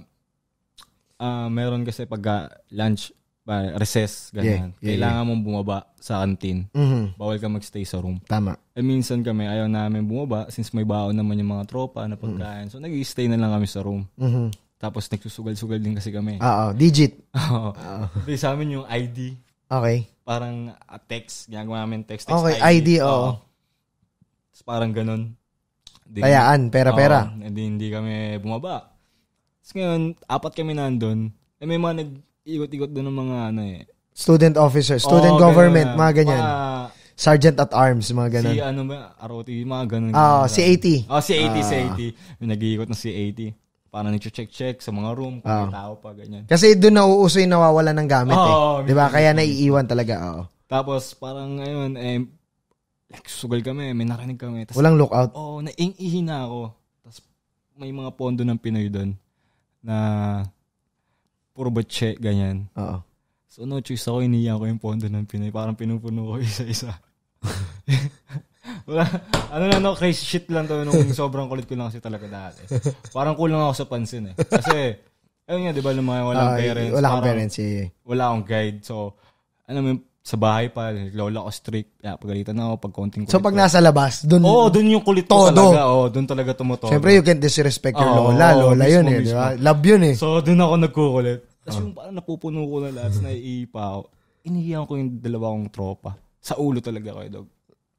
uh, meron kasi pag ah, lunch, uh, recess, ganyan. Yeah, yeah, Kailangan yeah. mong bumaba sa canteen. Mm-hmm. Bawal ka magstay sa room. Tama. Eh minsan kami, ayaw namin bumaba since may baon naman yung mga tropa na mm-hmm. pagkain. Mm-hmm. So nag-stay na lang kami sa room. Mm-hmm. Tapos nagsusugal-sugal din kasi kami. Ah, ah, oo, digit. Oo. Hindi sa amin yung ID. Okay. Parang uh, text, ginagawa namin text, text okay, ID. Okay, ID, oo. Oh. Parang ganun. Di, Tayaan, pera-pera. Uh, hindi, hindi kami bumaba. Tapos ngayon, apat kami nandun. Eh, may mga nag igot ikot doon ng mga ano eh. Student officer, student oh, government, ganun, mga ganyan. Uh, Sergeant at Arms, mga ganun. Si ano ba, ROT, mga ganun. Ah, uh, si 80. Oh, ah, si 80, uh, si 80. Ah. Nag-iikot na si 80. Para nag-check-check sa mga room, kung uh, may ah. tao pa, ganyan. Kasi doon nauuso yung nawawala ng gamit oh, eh. Di ba? Kaya naiiwan talaga, oo. Oh. Tapos parang ngayon, eh, nagsugal kami, may narinig kami. Tas, Walang lookout? Oo, oh, naingihi na ako. Tapos may mga pondo ng Pinoy doon na puro batche, ganyan. Oo. So no choice ako, iniya ko yung pondo ng Pinoy. Parang pinupuno ko isa-isa. Wala, ano lang ako, crazy shit lang to nung sobrang kulit ko lang kasi talaga dati. Parang cool lang ako sa pansin eh. Kasi, ayun nga, di ba, nung mga walang uh, parents. Wala akong parents, eh. yeah. Wala akong guide. So, ano mo, sa bahay pa, lola ko strict, yeah, pagalitan na ako, pag konting kulit. So pag nasa labas, doon oh, doon yung kulit ko todo. talaga. Oh, doon talaga tumutodo. Siyempre, you can't disrespect your oh, lola. Oh, lola mismo, yun eh, di ba? Love yun eh. So doon ako nagkukulit. Tapos oh. yung parang napupuno ko na lahat, naiipa ako. Inihiyan ko yung dalawa kong tropa. Sa ulo talaga ko, dog.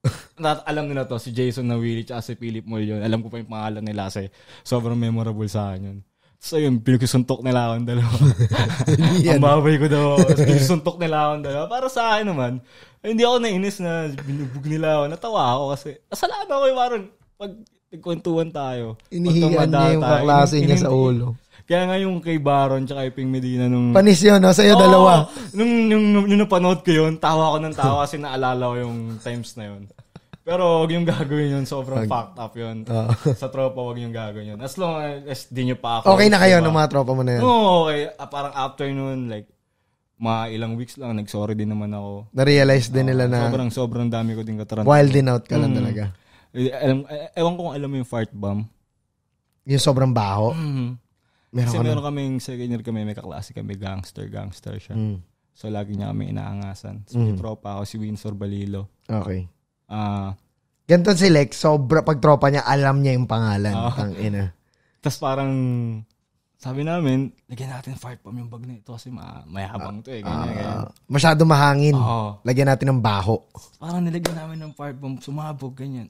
At alam nila to, si Jason na Willie at si Philip Mulion. Alam ko pa yung pangalan nila kasi sobrang memorable sa akin yun. So yun, pinagsusuntok nila akong dalawa. Ang babay ko daw. Pinagsusuntok nila akong dalawa. Para sa akin naman, hindi ako nainis na binubog nila ako. Natawa ako kasi, asalaan ako yung parang pag nagkwentuhan tayo. Inihiyan niya yung kaklase niya sa ulo. Kaya nga yung kay Baron tsaka kay Ping Medina nung... Panis yun, no? Sa'yo oh, dalawa. Nung, nung, nung, nung napanood ko yun, tawa ako ng tawa kasi naalala ko yung times na yun. Pero wag yung gagawin yun. Sobrang Pag, fucked up yun. Uh, sa tropa, wag yung gagawin yun. As long as di nyo pa ako. Okay na kayo diba? ng mga tropa mo na yun? Oo, okay. Uh, parang afternoon, like, mga ilang weeks lang, nag-sorry din naman ako. Na-realize din ah, nila na... Sobrang, sobrang dami ko din katarantan. Wild din out ka mm. lang talaga. E, alam, eh, ewan ko kung alam mo yung fart bomb. Yung sobrang baho? Mm. Meron Kasi ka meron kaming, second year kami, may kaklase kami, gangster, gangster siya. Mm. So, lagi niya kami inaangasan. So, mm. tropa ako, si Windsor Balilo. Okay. Uh, ah. Ganton si Lex, sobra pag tropa niya, alam niya yung pangalan. Uh, Tang ina. Tapos parang, sabi namin, lagyan natin fire bomb yung bag na ito kasi ma mayabang to eh. Ah. Ganyan, uh, ganyan. Masyado mahangin. Uh, lagyan natin ng baho. Parang nilagyan namin ng fire bomb, sumabog, ganyan.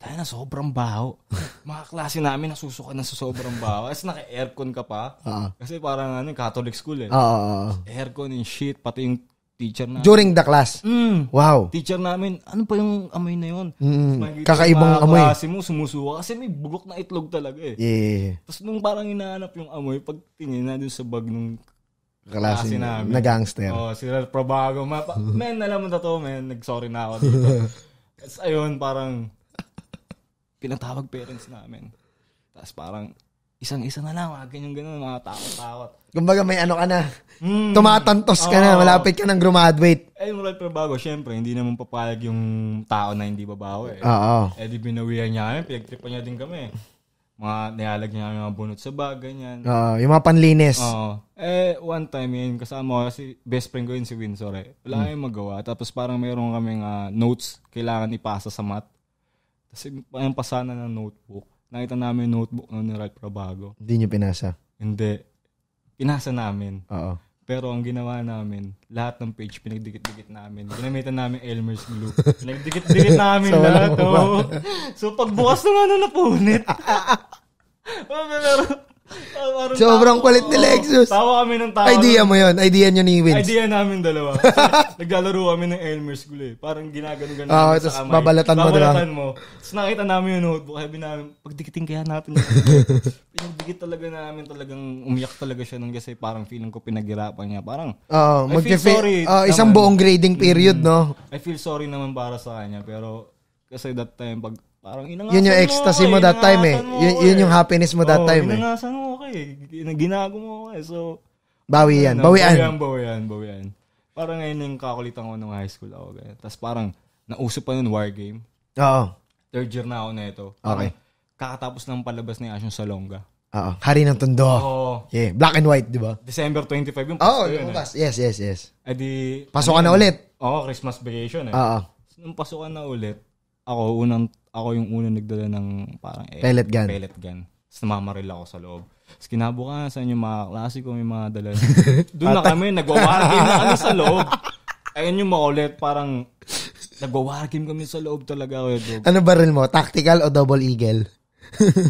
Tayo na sobrang baho. Mga klase namin nasusuka na sa sobrang baho. Kasi naka-aircon ka pa. Uh-huh. Kasi parang ano, Catholic school eh. Uh-huh. Aircon and shit, pati yung teacher namin. During the class? Mm. Wow. Teacher namin, ano pa yung amoy na yun? Mm. Kakaibang amoy. Kasi mo sumusuka kasi may bugok na itlog talaga eh. Yeah. Tapos nung parang hinahanap yung amoy, pag tingin na dun sa bag nung klase namin. Na gangster. Oh, sila probago. Ma- pa- men, alam mo na to, men. Nag-sorry na ako dito. Tapos ayun, parang pinatawag parents namin. Tapos parang isang-isa na lang, mga ganyan-ganyan, mga takot-takot. Kumbaga may ano ka na, mm. tumatantos ka oh. na, malapit ka ng graduate. Eh, mula trabaho, syempre, hindi naman papalag yung tao na hindi babaho eh. Oo. Oh, Eh, di binawian niya kami, pinagtripan niya din kami. Mga nialag niya mga bunot sa bag, ganyan. Oo, oh, yung mga panlinis. Oo. Eh, one time yun, kasama ko kasi best friend ko yun si Win, sorry. Eh. Wala hmm. magawa. Tapos parang mayroon kaming uh, notes kailangan ipasa sa mat. Kasi parang pasana ng notebook nakita namin yung notebook noon ni Ralph Rabago. Hindi niyo pinasa? Hindi. Pinasa namin. Oo. Pero ang ginawa namin, lahat ng page pinagdikit-dikit namin. Ginamitan namin Elmer's glue. Pinagdikit-dikit namin so, lahat. Oh. So pagbukas ng ano na napunit. Pero Sobrang kulit ni Lexus. Tawa kami ng tawa. Idea mo yun. Idea nyo ni Wins. Idea namin dalawa. naglalaro kami ng Elmer's Glue. Eh. Parang ginagano-gano oh, sa kamay. Babalatan mo. Babalatan mo. Tapos nakita namin yung notebook. Sabi namin, pagdikitin kaya natin. Pinagdikit talaga namin. Talagang umiyak talaga siya nung kasi parang feeling ko pinaghirapan niya. Parang, oh, I feel sorry. Uh, isang buong grading period, mm, no? I feel sorry naman para sa kanya. Pero kasi that time, pag Parang inangasan Yun yung ecstasy mo, eh, that time eh. Mo yun, yun eh. yung happiness mo that oh, time eh. Inangasan mo ako eh. Ginago mo ako eh. So, Bawi yan. Bawian. Bawian, bawian, bawian. Parang ngayon yung kakulitan ko nung high school ako. Ganyan. Tapos parang nauso pa nun war game. Oo. Third year na ako na ito. okay. Kakatapos ng palabas ni Ashon Salonga. Oo. Hari ng Tondo. Oo. Yeah. Black and white, di ba? December 25 yung Pasko Oo, yun. Bukas. Eh. Yes, yes, yes. Eh di... Pasokan ano, na ulit. Oo, oh, Christmas vacation eh. Oo. Nung pasokan na ulit, ako unang ako yung unang nagdala ng parang eh, pellet gun. Pellet gun. Tapos ako sa loob. Tapos kinabukasan yung mga klase ko may mga dala. Doon na kami, nagwa-wargame na kami sa loob. Ayun yung maulit, parang nagwa kami sa loob talaga. Dog. Ano baril mo? Tactical o double eagle?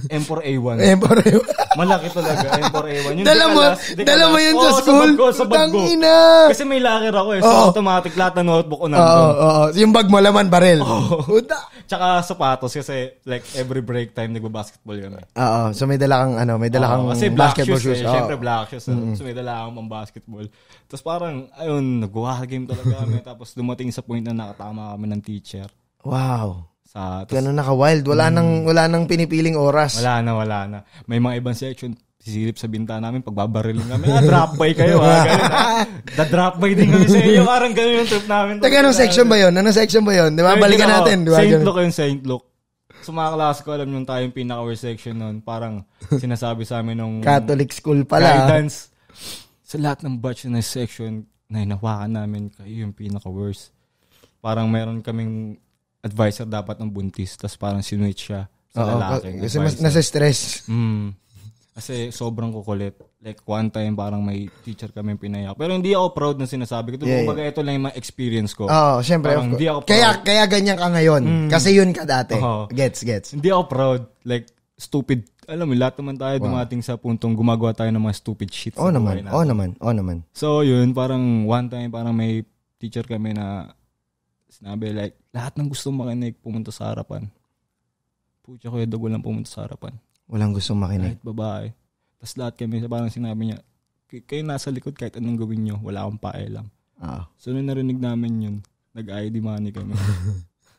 M4A1. M4A1. Malaki talaga, M4A1. Yung dala mo, dala mo yun sa school. Oo, sa baggo, sa baggo. Kasi may locker ako eh. So, oh. automatic lahat ng notebook ko nandun. Oo, oh, oh, Yung bag mo, laman, baril. Oo. Oh. Tsaka sapatos kasi like every break time nagbabasketball yun. Eh. Oo, so may dala kang, ano, may dala kang kasi black basketball shoes. Eh. Oh. Siyempre black shoes. Mm-hmm. So may dala kang basketball. Tapos parang, ayun, nagwa game talaga kami. Tapos dumating sa point na nakatama kami ng teacher. Wow. Sa, tas, Ganun naka-wild. Wala, mm, nang, hmm. wala nang pinipiling oras. Wala na, wala na. May mga ibang section, sisilip sa bintana namin, pag pagbabarilin namin, ah, drop by kayo ha. Ganun, ah. The drop by din kami sa inyo. Parang ganun yung trip namin. Teka, anong section ba yun? Anong section ba yun? Di ba? Balikan natin. Oh, Di ba? Saint Luke yung Saint Luke. So mga klase ko, alam nyo tayong pinaka-war section nun. Parang sinasabi sa amin nung... Catholic school pala. Guidance. Sa lahat ng batch na section, na hinawakan namin, kayo yung pinaka-worst. Parang meron kaming advisor dapat ng buntis. Tapos parang sinwitch siya sa Oo, lalaki. Kasi mas, nasa stress. Mm. Kasi sobrang kukulit. Like one time parang may teacher kami pinayak. Pero hindi ako proud na sinasabi ko. Yeah, Kumbaga yeah. ito lang yung experience ko. Oo, oh, syempre. Parang, hindi ako proud. Kaya, kaya ganyan ka ngayon. Mm. Kasi yun ka dati. Uh-huh. Gets, gets. Hindi ako proud. Like stupid. Alam mo, lahat naman tayo wow. dumating sa puntong gumagawa tayo ng mga stupid shit. Oo oh, naman, oo oh, naman, oo oh, naman. So yun, parang one time parang may teacher kami na sinabi like, lahat ng gusto makinig pumunta sa harapan. Pucha ko dog, lang pumunta sa harapan. Walang gusto makinig. Kahit babae. Tapos lahat kami, parang sinabi niya, kayo nasa likod kahit anong gawin nyo, wala akong paelam. Ah. So, nung narinig namin yun, nag-ID money kami.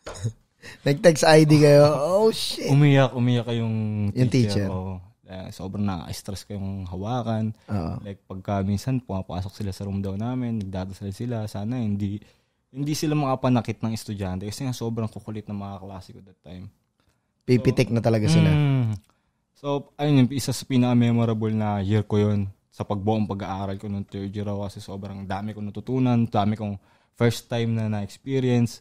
Nag-text ID kayo? Oh, shit. Umiyak, umiyak kayong teacher. Yung teacher. Oh. Uh, sobrang nakaka-stress yung hawakan. Uh-huh. Like, pagka minsan, pumapasok sila sa room daw namin, nagdadasal sila, sana hindi hindi sila makapanakit ng estudyante kasi nga sobrang kukulit ng mga klase ko that time. Pipitik so, na talaga sila. Mm, so, ayun yung isa sa pinaka-memorable na year ko yon sa pagbuong pag-aaral ko nung third year ako kasi sobrang dami kong natutunan, dami kong first time na na-experience.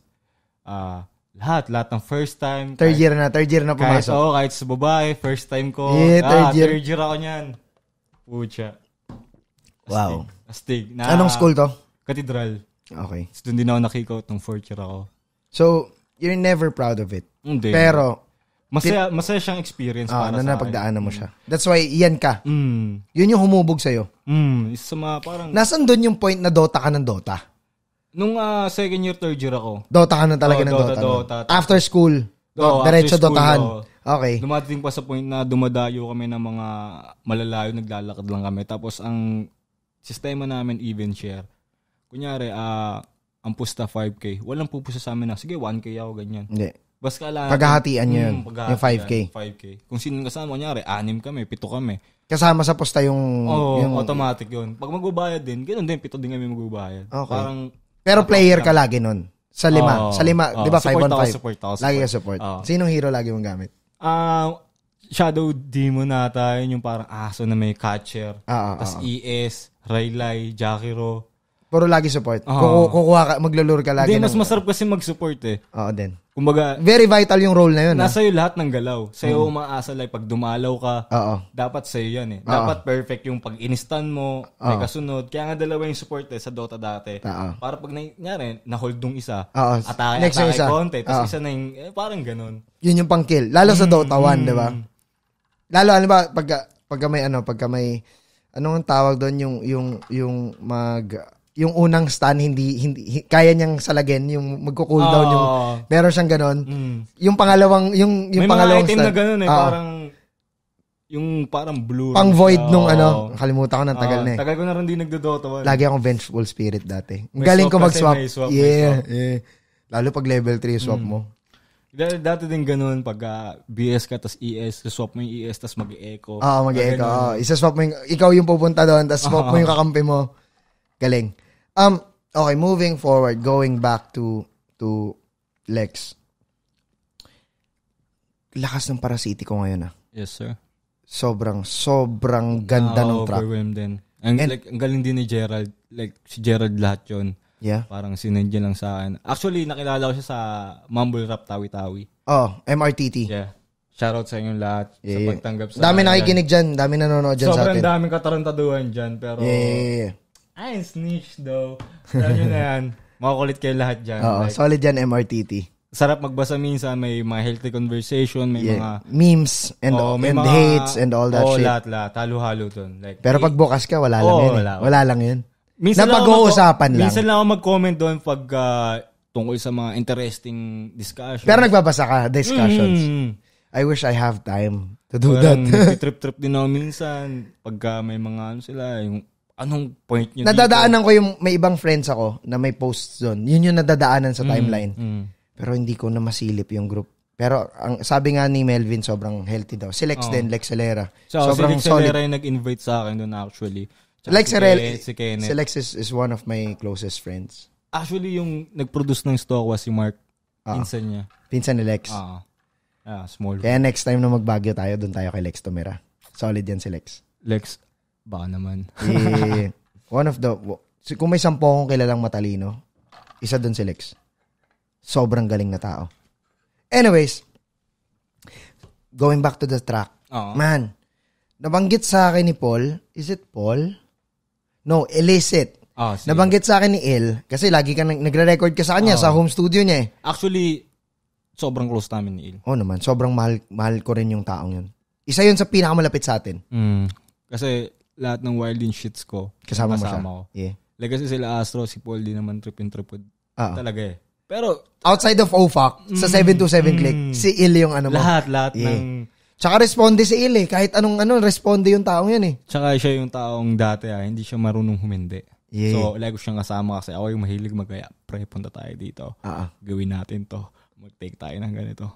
Uh, lahat, lahat ng first time. Third kahit, year na, third year na pumasok. Kahit, oh, kahit sa babae, first time ko. Yeah, third ah, year. Third year ako niyan. Pucha. Astig, wow. Astig. Na, Anong school to? Cathedral. Okay. So, doon din ako nakikout nung fourth year ako. So, you're never proud of it. Hindi. Pero, masaya, masaya siyang experience ah, para na sa napagdaanan mo siya. That's why, iyan ka. Mm. Yun yung humubog sa'yo. Mm. Isa mga parang... Nasaan doon yung point na Dota ka ng Dota? Nung ah, second year, third year ako. Dota ka na talaga Oo, oh, ng Dota, Dota, no? Dota. After school, do, oh, after diretso Dotahan. oo. Oh. Okay. Dumating pa sa point na dumadayo kami ng mga malalayo, naglalakad lang kami. Tapos ang sistema namin even share kunyari, ah, ang pusta 5K, walang pupusta sa amin na, sige, 1K ako, ganyan. Hindi. Bas kailangan. Paghahatian niyo yun, hmm, paghahatian, yung 5K. 5K. Kung sino kasama, kunyari, anim kami, pito kami. Kasama sa posta yung... Oo, yung, automatic yun. Pag magbabayad din, ganoon din, pito din kami magbabayad. Okay. Parang... Pero player ka lagi nun. Sa lima. Oo, sa lima, oo, di ba? 5 on 5. Support ako, support. Lagi ka support. Oo. Sinong hero lagi mong gamit? Ah, Shadow Demon nata, yun yung parang aso na may catcher. Ah, ah, Tapos ah, ah. ES, Raylai, Jakiro. Puro lagi support. Oo. Ah. Kuku- Kukuha ka, maglulur ka lagi. Hindi, mas masarap kasi mag-support eh. Oo, din. Kumbaga, Very vital yung role na yun. Ah. nasa iyo lahat ng galaw. Sa'yo mm. umaasa like pag dumalaw ka, Oo. dapat sa'yo yan eh. Dapat perfect yung pag-inistan mo, may kasunod. Kaya nga dalawa yung support eh sa Dota dati. Oo. Para pag na, na-hold nung isa, Oo. atake, Next yung atake isa. konti, tapos Oo. isa na yung, eh, parang ganun. Yun yung pang-kill. Lalo sa Dota 1, mm. di ba? Lalo, ano ba, pagka, pagka may ano, pagka may, anong tawag doon yung, yung, yung mag, yung unang stun hindi hindi kaya niyang salagin yung magko-cool down oh. yung meron siyang ganun. Mm. Yung pangalawang yung yung May pangalawang mga item stun. na ganun eh oh. parang yung parang blue. Pang void oh. nung ano, kalimutan ko nang tagal oh. na eh. Tagal ko na rin din nagdodota. Lagi akong vengeful spirit dati. Ang galing ko mag-swap. Swap, yeah, swap. yeah. Lalo pag level 3 swap mm. mo. Dati din ganun, pag uh, ah, BS ka, tas ES, swap mo yung ES, tas mag-echo. Oo, mag-echo. Oh, isa-swap mo yung, ikaw yung pupunta doon, tas swap uh-huh. mo yung kakampi mo. Galing. Um, okay, moving forward, going back to to Lex. Lakas ng Parasiti ko ngayon ah. Yes, sir. Sobrang, sobrang ganda ng track. Overwhelmed din. Ang, And, like, ang galing din ni Gerald. Like, si Gerald lahat yun. Yeah. Parang sinadya lang sa akin. Actually, nakilala ko siya sa Mumble Rap Tawi-Tawi. Oh, MRTT. Yeah. Shoutout sa inyong lahat yeah, sa pagtanggap sa Dami nakikinig dyan. Dami nanonood dyan Sobrang sa atin. Sobrang daming katarantaduhan dyan. Pero yeah, yeah, yeah. I ain't snitch though. Alam nyo na yan. Makukulit kayo lahat dyan. Oo, like, solid yan MRTT. Sarap magbasa minsan. May mga healthy conversation. May yeah. mga... Memes and, oh, and mga, hates and all that oh, shit. Oo, lahat, lahat. Talo-halo dun. Like, Pero pag eh, bukas ka, wala oh, lang yun. Eh. Wala, eh. wala lang yun. Minsan na pag-uusapan lang. Minsan lang ako mag-comment doon pag uh, tungkol sa mga interesting discussions. Pero nagbabasa ka, discussions. Mm. I wish I have time to do Parang that. trip-trip din ako minsan. Pagka uh, may mga ano sila, yung Anong point nyo Nadadaanan dito? ko yung may ibang friends ako na may posts doon. Yun yung nadadaanan sa mm, timeline. Mm. Pero hindi ko na masilip yung group. Pero ang sabi nga ni Melvin sobrang healthy daw. Si Lex oh. din, Lex Celera. So, sobrang si Lex solid. yung nag-invite sa akin doon actually. Tsaka Lex si, Rel- si Si Lex is, is one of my closest friends. Actually yung nag-produce ng stock was si Mark. Ah. Pinsan niya. Pinsan ni Lex. Ah. Ah, small. Kaya next time na magbagyo tayo, doon tayo kay Lex tumira. Solid yan si Lex. Lex, Baka naman. eh, one of the, kung may sampo akong kilalang matalino, isa doon si Lex. Sobrang galing na tao. Anyways, going back to the track, Oo. man, nabanggit sa akin ni Paul, is it Paul? No, illicit. Ah, sige. Nabanggit sa akin ni Il, kasi lagi ka nag- nagre-record ka sa kanya, sa home studio niya eh. Actually, sobrang close namin ni Il. Oo naman, sobrang mahal, mahal ko rin yung taong yun. Isa yun sa pinakamalapit sa atin. Mm. Kasi lahat ng wilding shits ko. Kasama, kasama mo siya? Ko. Yeah. Like kasi sila Astro, si Paul din naman trip and tripod. Uh-huh. Ah. Talaga eh. Pero outside of OFAC, mm, sa 727 mm, click, si Il yung ano mo. Lahat, lahat yeah. ng Tsaka responde si Il eh. Kahit anong ano, responde yung taong yan eh. Tsaka siya yung taong dati ah, hindi siya marunong humindi. Yeah. So, lagi siyang kasama kasi ako yung mahilig magaya. Pre, punta tayo dito. Uh-huh. Gawin natin to. Mag-take tayo ng ganito.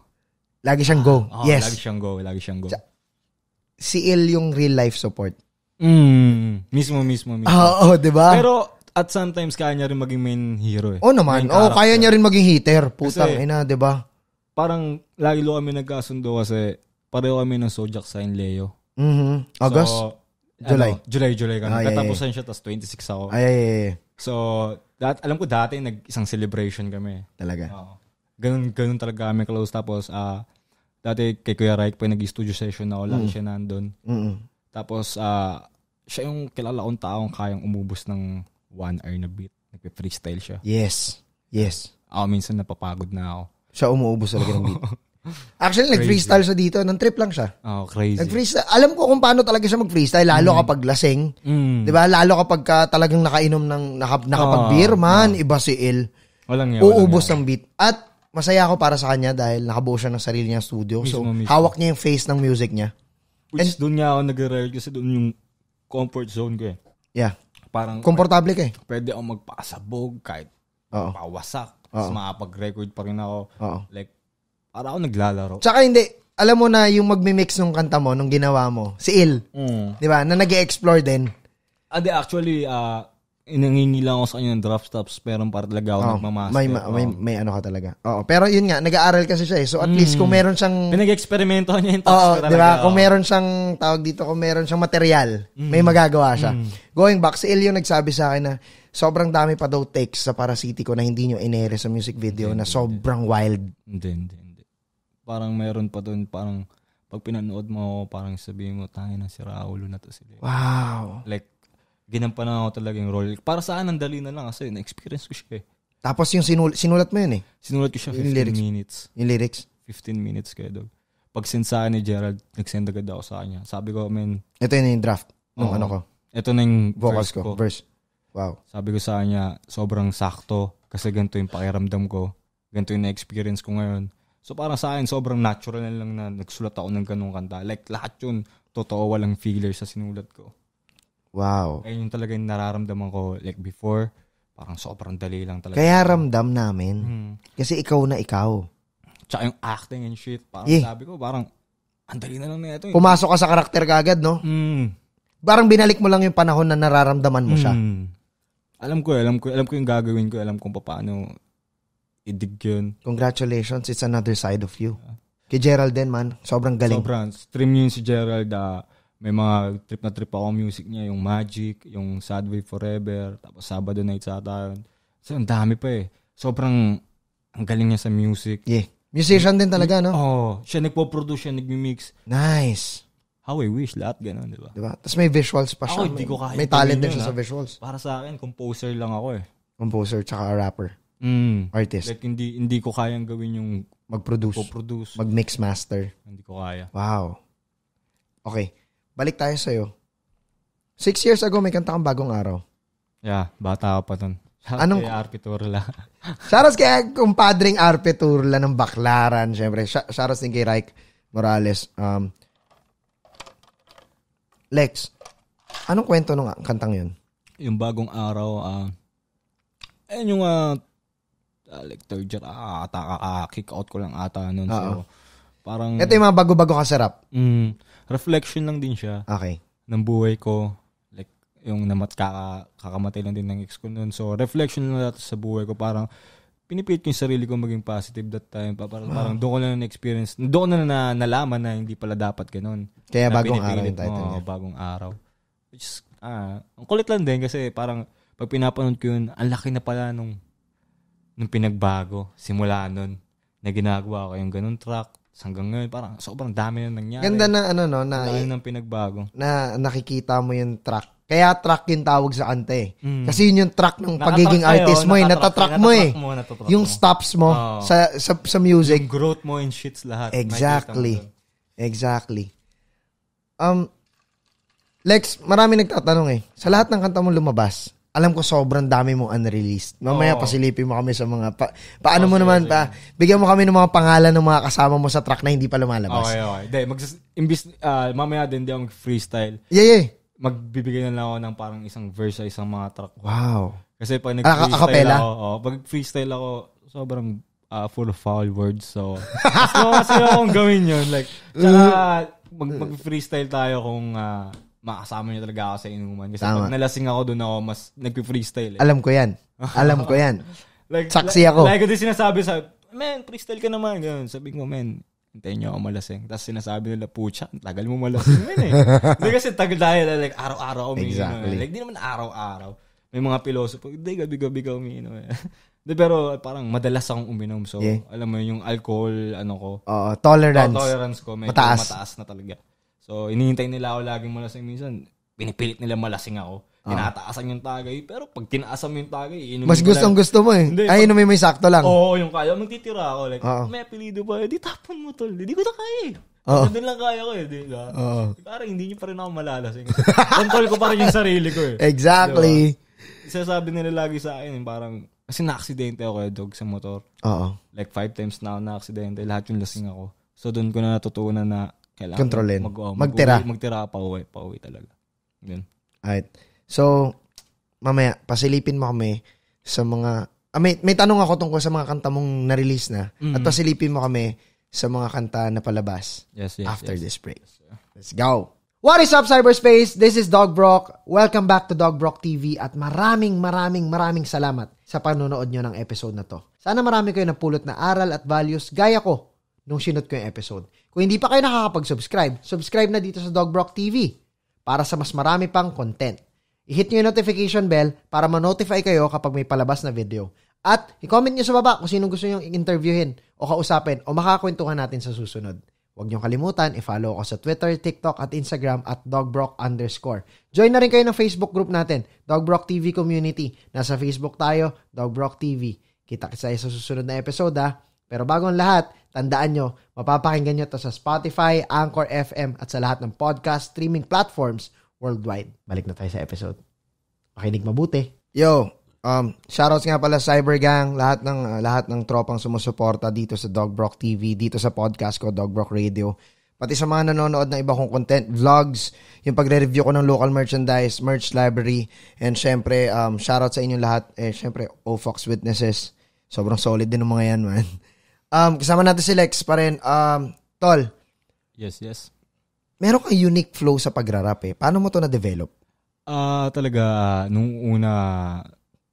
Lagi siyang ah, go. Oh, yes. Lagi siyang go. Lagi siyang go. Si Il yung real life support. Mm, mismo, mismo, mismo. Ah, oo, oh, oh, di Pero at sometimes kaya niya rin maging main hero eh. Oo oh, naman. Oo, oh, kaya niya rin maging hitter. Putang ina, di ba? Parang lagi lo kami nagkasundo kasi pareho kami ng Zodiac sign Leo. Mm-hmm. August? So, ano, July. Ano, July, July kami. Ay, Katapusan siya, tapos 26 ako. Ay, ay, ay. So, dat, alam ko dati, nag isang celebration kami. Talaga? Oo. Ganun, ganun talaga kami close. Tapos, ah, uh, dati kay Kuya Raik pa nag-studio session ako, lagi mm. siya nandun. Mm-mm. Tapos, uh, siya yung kilala kong taong kayang umubos ng one hour na beat. Nagpe-freestyle siya. Yes. Yes. Ako minsan napapagod na ako. Siya umuubos talaga ng beat. Actually, nag-freestyle siya dito. Nang trip lang siya. Oh, crazy. Nag-freestyle. Alam ko kung paano talaga siya mag-freestyle, lalo mm. kapag lasing. Mm. Di ba? Lalo kapag ka talagang nakainom ng, nakap, nakapag-beer oh, man, oh. iba si Il. Walang yan. Uubos walang ng beat. At masaya ako para sa kanya dahil nakabuo siya ng sarili niyang studio. Mismo, so, mismo. hawak niya yung face ng music niya. Which And, doon nga ako nagre-rel kasi doon yung comfort zone ko eh. Yeah. Parang komportable kay. Eh. Pwede akong magpasabog kahit Oo. pawasak. Mas makapag-record pa rin ako. Oo. Like, para ako naglalaro. Tsaka hindi, alam mo na yung magmi-mix ng kanta mo nung ginawa mo, si Il. Mm. 'Di ba? Na nag explore din. Ade ah, actually uh, lang ako sa kanya ng draft stops pero para talaga ako oh, nagmamaster. May, oh. may, may ano ka talaga. Oo. Pero yun nga, nag-aaral kasi siya eh. So at mm. least kung meron siyang... Pinag-eksperimento niya yung tops oh, talaga. Diba? Kung meron siyang, tawag dito, kung meron siyang material, mm. may magagawa siya. Mm. Going back, si Elio nagsabi sa akin na sobrang dami pa daw takes sa Parasiti ko na hindi nyo inere sa music video hindi, na sobrang hindi. wild. Hindi, hindi, hindi. Parang meron pa doon, parang pag pinanood mo, parang sabihin mo, tayo na si Raulo na to si Leo. Wow. Like, ginampanan ako talaga yung role. Para saan, ang dali na lang kasi na-experience ko siya eh. Tapos yung sinul- sinulat mo yun eh? Sinulat ko siya 15 yung lyrics. minutes. Yung lyrics? 15 minutes kaya dog. Pag sinsahan ni Gerald, nag-send agad ako sa kanya. Sabi ko, man. Ito yun yung draft ng ano ko. Ito na yung Vocals ko. ko. Verse. Wow. Sabi ko sa kanya, sobrang sakto kasi ganito yung pakiramdam ko. Ganito yung na-experience ko ngayon. So para sa akin, sobrang natural lang na nagsulat ako ng ganung kanta. Like lahat yun, totoo, walang filler sa sinulat ko. Wow. Ayun yung talaga yung nararamdaman ko. Like before, parang sobrang dali lang talaga. Kaya ramdam namin. Hmm. Kasi ikaw na ikaw. Tsaka yung acting and shit. Parang yeah. sabi ko, parang andali na lang na ito. Eh. Pumasok ka sa karakter kagad, no? Hmm. Parang binalik mo lang yung panahon na nararamdaman mo hmm. siya. Mm. Alam ko, alam ko, alam ko yung gagawin ko, alam kung paano idig yun. Congratulations, it's another side of you. Kay Gerald din, man. Sobrang galing. Sobrang. Stream yun si Gerald. Uh, may mga trip na trip ako music niya, yung Magic, yung Sad Sadway Forever, tapos Sabado Night sa Satan. So, ang dami pa eh. Sobrang ang galing niya sa music. Yeah. Musician din talaga, no? Oo. Oh, siya nagpo-produce, siya nagmi-mix. Nice. How I wish, lahat ganun, di ba? Di ba? Tapos may visuals pa siya. Ako, hindi ko kaya. May talent din siya sa ah. visuals. Para sa akin, composer lang ako eh. Composer tsaka rapper. Mm. Artist. Like, hindi, hindi ko kayang gawin yung Mag-produce. Mag-mix master. Hindi ko kaya. Wow. Okay balik tayo sa'yo. Six years ago, may kanta kang bagong araw. Yeah, bata ako pa nun. Shout Anong kay RP Turla. Shoutouts kay kumpadring RP Turla ng Baklaran, syempre. Shoutouts din kay Raik Morales. Um, Lex, anong kwento ng kantang yun? Yung bagong araw, uh, ayun yung uh, uh, like third year, ah, ata, ah, kick out ko lang ata nun. Uh-oh. So, parang... Ito yung mga bago-bago kasarap. Mm, reflection lang din siya. Okay. Ng buhay ko. Like, yung namat, kakamatay lang din ng ex ko noon. So, reflection lang natin sa buhay ko. Parang, pinipilit ko yung sarili ko maging positive that time. Parang, wow. parang doon ko na na-experience. Doon na, na nalaman na hindi pala dapat ganun. Kaya bagong araw yung title niya. bagong araw. Which is, ah, ang kulit lang din kasi parang pag pinapanood ko yun, ang laki na pala nung, nung pinagbago simula nun na ginagawa ko yung ganun track hanggang ngayon, parang sobrang dami na nangyari. Ganda na ano no, na, dami ang pinagbago. Na nakikita mo yung track. Kaya track yung tawag sa ante. Eh. Mm. Kasi yun yung track ng pagiging artist mo eh. Natatrack, natatrack mo eh. Mo, natatrack yung mo. stops mo oh. sa, sa, sa music. Yung growth mo in shits lahat. Exactly. Exactly. Um, Lex, marami nagtatanong eh. Sa lahat ng kanta mo lumabas, alam ko sobrang dami mong unreleased. Mamaya Oo. pasilipin mo kami sa mga pa, paano oh, mo naman pa bigyan mo kami ng mga pangalan ng mga kasama mo sa track na hindi pa lumalabas. Okay, okay. De, magsas- imbis uh, mamaya din di freestyle. Yeah, yeah. Magbibigay na lang ako ng parang isang verse sa isang mga track. Wow. Kasi pag nag-freestyle ako, oh, pag freestyle ako, sobrang uh, full of foul words. So, so masaya akong gawin yun. Like, tsaka, mag- mag-freestyle tayo kung uh, makasama niya talaga ako sa inuman. Kasi Tama. pag nalasing ako doon ako, mas nagpi-freestyle. Eh. Alam ko yan. Alam ko yan. like, Saksi ako. Like, like din sinasabi sa, man, freestyle ka naman. Ganun. Sabi ko, man, hintayin nyo ako malasing. Tapos sinasabi nila, pucha, tagal mo malasing man eh. Hindi kasi tagal tayo, like, araw-araw umiinom. Eh. Exactly. Like, di naman araw-araw. May mga pilosopo, hindi, gabi-gabi ka umiinom. Eh. pero parang madalas akong uminom. So, yeah. alam mo yung alcohol, ano ko. Oo, tolerance. Oh, tolerance ko, medyo mataas. mataas na talaga. So, inihintay nila ako laging malasing minsan. Pinipilit nila malasing ako. Ah. Tinataasan yung tagay. Pero pag tinaasan mo yung tagay, inumin Mas gustong lang. gusto mo eh. Hindi, Ay, inumin mo yung sakto lang. Oo, oh, yung kaya. Magtitira ako. Like, Oo. Ah. may apelido ba? Eh, di tapon mo tol. Di ko na kaya eh. Oo. Ah. Doon lang kaya ko eh. Di ba? Oo. Parang hindi niyo pa rin ako malalasing. Control ko pa rin yung sarili ko eh. Exactly. sabi nila lagi sa akin, parang, kasi na-aksidente ako eh, dog, sa motor. Oo. Like five times na ako na-aksidente. Lahat yung lasing ako. So doon ko na natutunan na kailangan Kontrolin. Mag, oh, magtira. magtira pa uwi, pa uwi talaga. Yun. Alright. So, mamaya, pasilipin mo kami sa mga... Ah, may, may tanong ako tungkol sa mga kanta mong na-release na. Mm-hmm. At mm. pasilipin mo kami sa mga kanta na palabas yes, yes, after yes. this break. Yes, Let's go! What is up, cyberspace? This is Dog Brock. Welcome back to Dog Brock TV at maraming maraming maraming salamat sa panonood nyo ng episode na to. Sana marami kayo napulot na aral at values gaya ko nung sinot ko yung episode. Kung hindi pa kayo nakakapag-subscribe, subscribe na dito sa Dogbrock TV para sa mas marami pang content. I-hit nyo yung notification bell para ma-notify kayo kapag may palabas na video. At i-comment nyo sa baba kung sino gusto nyo interviewin o kausapin o makakwentuhan natin sa susunod. Huwag nyo kalimutan, i-follow ako sa Twitter, TikTok at Instagram at dogbrock underscore. Join na rin kayo ng Facebook group natin, Dogbrock TV Community. Nasa Facebook tayo, Dogbrock TV. Kita kita sa susunod na episode ha. Pero bago ang lahat, Tandaan nyo, mapapakinggan nyo to sa Spotify, Anchor FM at sa lahat ng podcast streaming platforms worldwide. Balik na tayo sa episode. Pakinig mabuti. Yo, um, shoutouts nga pala Cyber Gang, lahat ng uh, lahat ng tropang sumusuporta dito sa Dogbrock TV, dito sa podcast ko Dogbrock Radio. Pati sa mga nanonood ng iba kong content, vlogs, yung pagre-review ko ng local merchandise, merch library, and syempre, um, shoutout sa inyong lahat. Eh, syempre, OFOX Witnesses. Sobrang solid din ng mga yan, man. Um, kasama natin si Lex pa rin. Um, Tol. Yes, yes. Meron kang unique flow sa pagrarap eh. Paano mo to na-develop? Ah, uh, talaga, ah, nung una,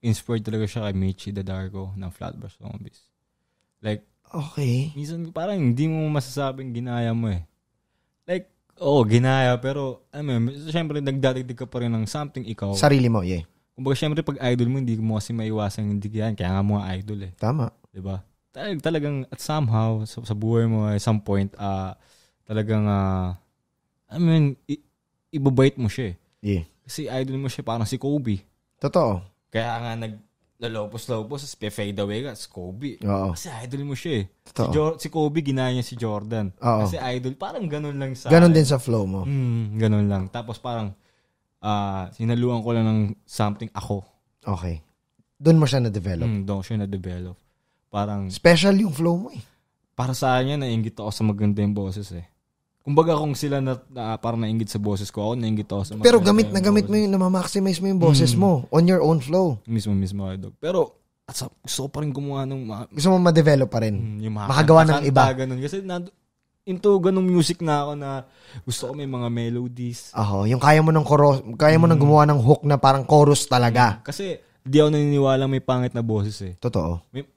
inspired talaga siya kay Michi Darko ng Flatbush Zombies. Like, okay. Minsan parang hindi mo masasabing ginaya mo eh. Like, oh, ginaya, pero, ano mo, syempre nagdadagdag ka pa rin ng something ikaw. Sarili mo, yeah. Kumbaga, syempre, pag idol mo, hindi mo kasi maiwasan hindi yan. Kaya nga mga idol eh. Tama. Diba? talagang, talagang at somehow sa, sa buhay mo at some point uh, talagang uh, I mean i- ibabait mo siya eh. Yeah. Kasi idol mo siya parang si Kobe. Totoo. Kaya nga nag lalopos-lopos, tapos fade away ka, si Kobe. Oo. Kasi idol mo siya eh. Totoo. Si, jo- si Kobe, ginaya niya si Jordan. Oo. Kasi idol, parang ganun lang sa... Ganun din sa flow mo. Mm, ganun lang. Tapos parang, uh, ah, sinaluan ko lang ng something ako. Okay. Doon mo siya na-develop. Mm, doon siya na-develop. Parang... Special yung flow mo eh. Para sa akin yan, nainggit ako sa maganda yung boses eh. Kumbaga kung sila na, na parang nainggit sa boses ko, ako nainggit ako sa maganda Pero gamit na gamit boses. mo yung, namamaximize mo yung boses hmm. mo on your own flow. Mismo, mismo, dog. Pero at sa, gusto ko pa rin gumawa ng... Ma- gusto mo ma-develop pa rin. Hmm, yung yung makagawa ng iba. Ganun. Kasi na, into ganung music na ako na gusto ko may mga melodies. Oo, yung kaya mo ng chorus, kaya mo hmm. nang gumawa ng hook na parang chorus talaga. Hmm. Kasi di ako naniniwala may pangit na boses eh. Totoo. May,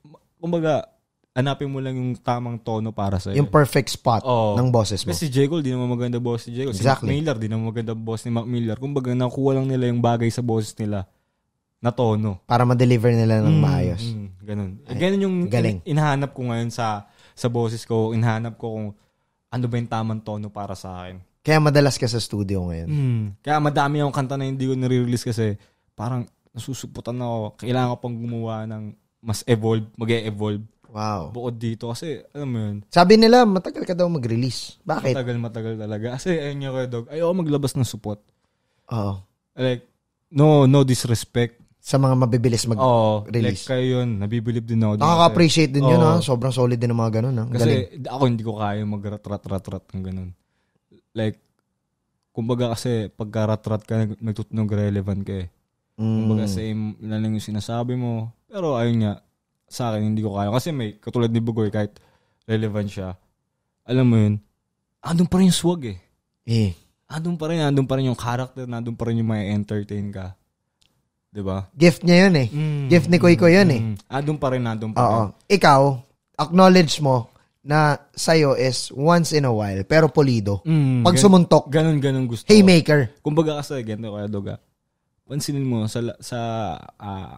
kumbaga, hanapin mo lang yung tamang tono para sa Yung perfect spot Oo. ng boses mo. Kasi si J. Cole, di naman maganda boss si J. Cole. Exactly. Si Mac Miller, di naman maganda boss ni Mac Miller. Kumbaga, nakuha lang nila yung bagay sa boses nila na tono. Para ma-deliver nila ng mm, maayos. Mm, ganun. Ay, ganun yung galing. in- inahanap ko ngayon sa sa boses ko. Inhanap ko kung ano ba yung tamang tono para sa akin. Kaya madalas ka sa studio ngayon. Mm, kaya madami akong kanta na hindi ko nare-release kasi parang nasusuputan ako. Kailangan ko pang gumawa ng mas evolve, mag evolve Wow. Bukod dito kasi, alam mo yun. Sabi nila, matagal ka daw mag-release. Bakit? Matagal, matagal talaga. Kasi, ayun yung kayo, dog, ayoko maglabas ng support. Oo. Like, no, no disrespect. Sa mga mabibilis mag-release. Oh, like kayo yun, nabibilib din ako. Nakaka-appreciate din Oo. yun, ah. ha? Sobrang solid din ng mga ganun, ha? Ah. Ang Galing. Kasi ako hindi ko kaya mag-rat-rat-rat-rat ng ganun. Like, kumbaga kasi pagka-rat-rat ka, nagtutunong relevant ka eh. Mm. Kumbaga same, yun lang yung sinasabi mo, pero ayun nga, sa akin hindi ko kaya. Kasi may, katulad ni Bugoy, kahit relevant siya, alam mo yun, andun pa rin yung swag eh. Eh. Andun pa rin, andun pa rin yung character, andun pa rin yung may entertain ka. 'Di ba? Gift niya 'yun eh. Mm, Gift ni Koy ko 'yun eh. mm, eh. Andun pa rin, andun pa Oo. rin. Ikaw, acknowledge mo na sa'yo is once in a while, pero pulido. Mm, Pag gan- sumuntok. Ganun, ganun gusto. Haymaker. Ko. Kumbaga kasi, ganito kaya doga. Pansinin mo sa, sa uh,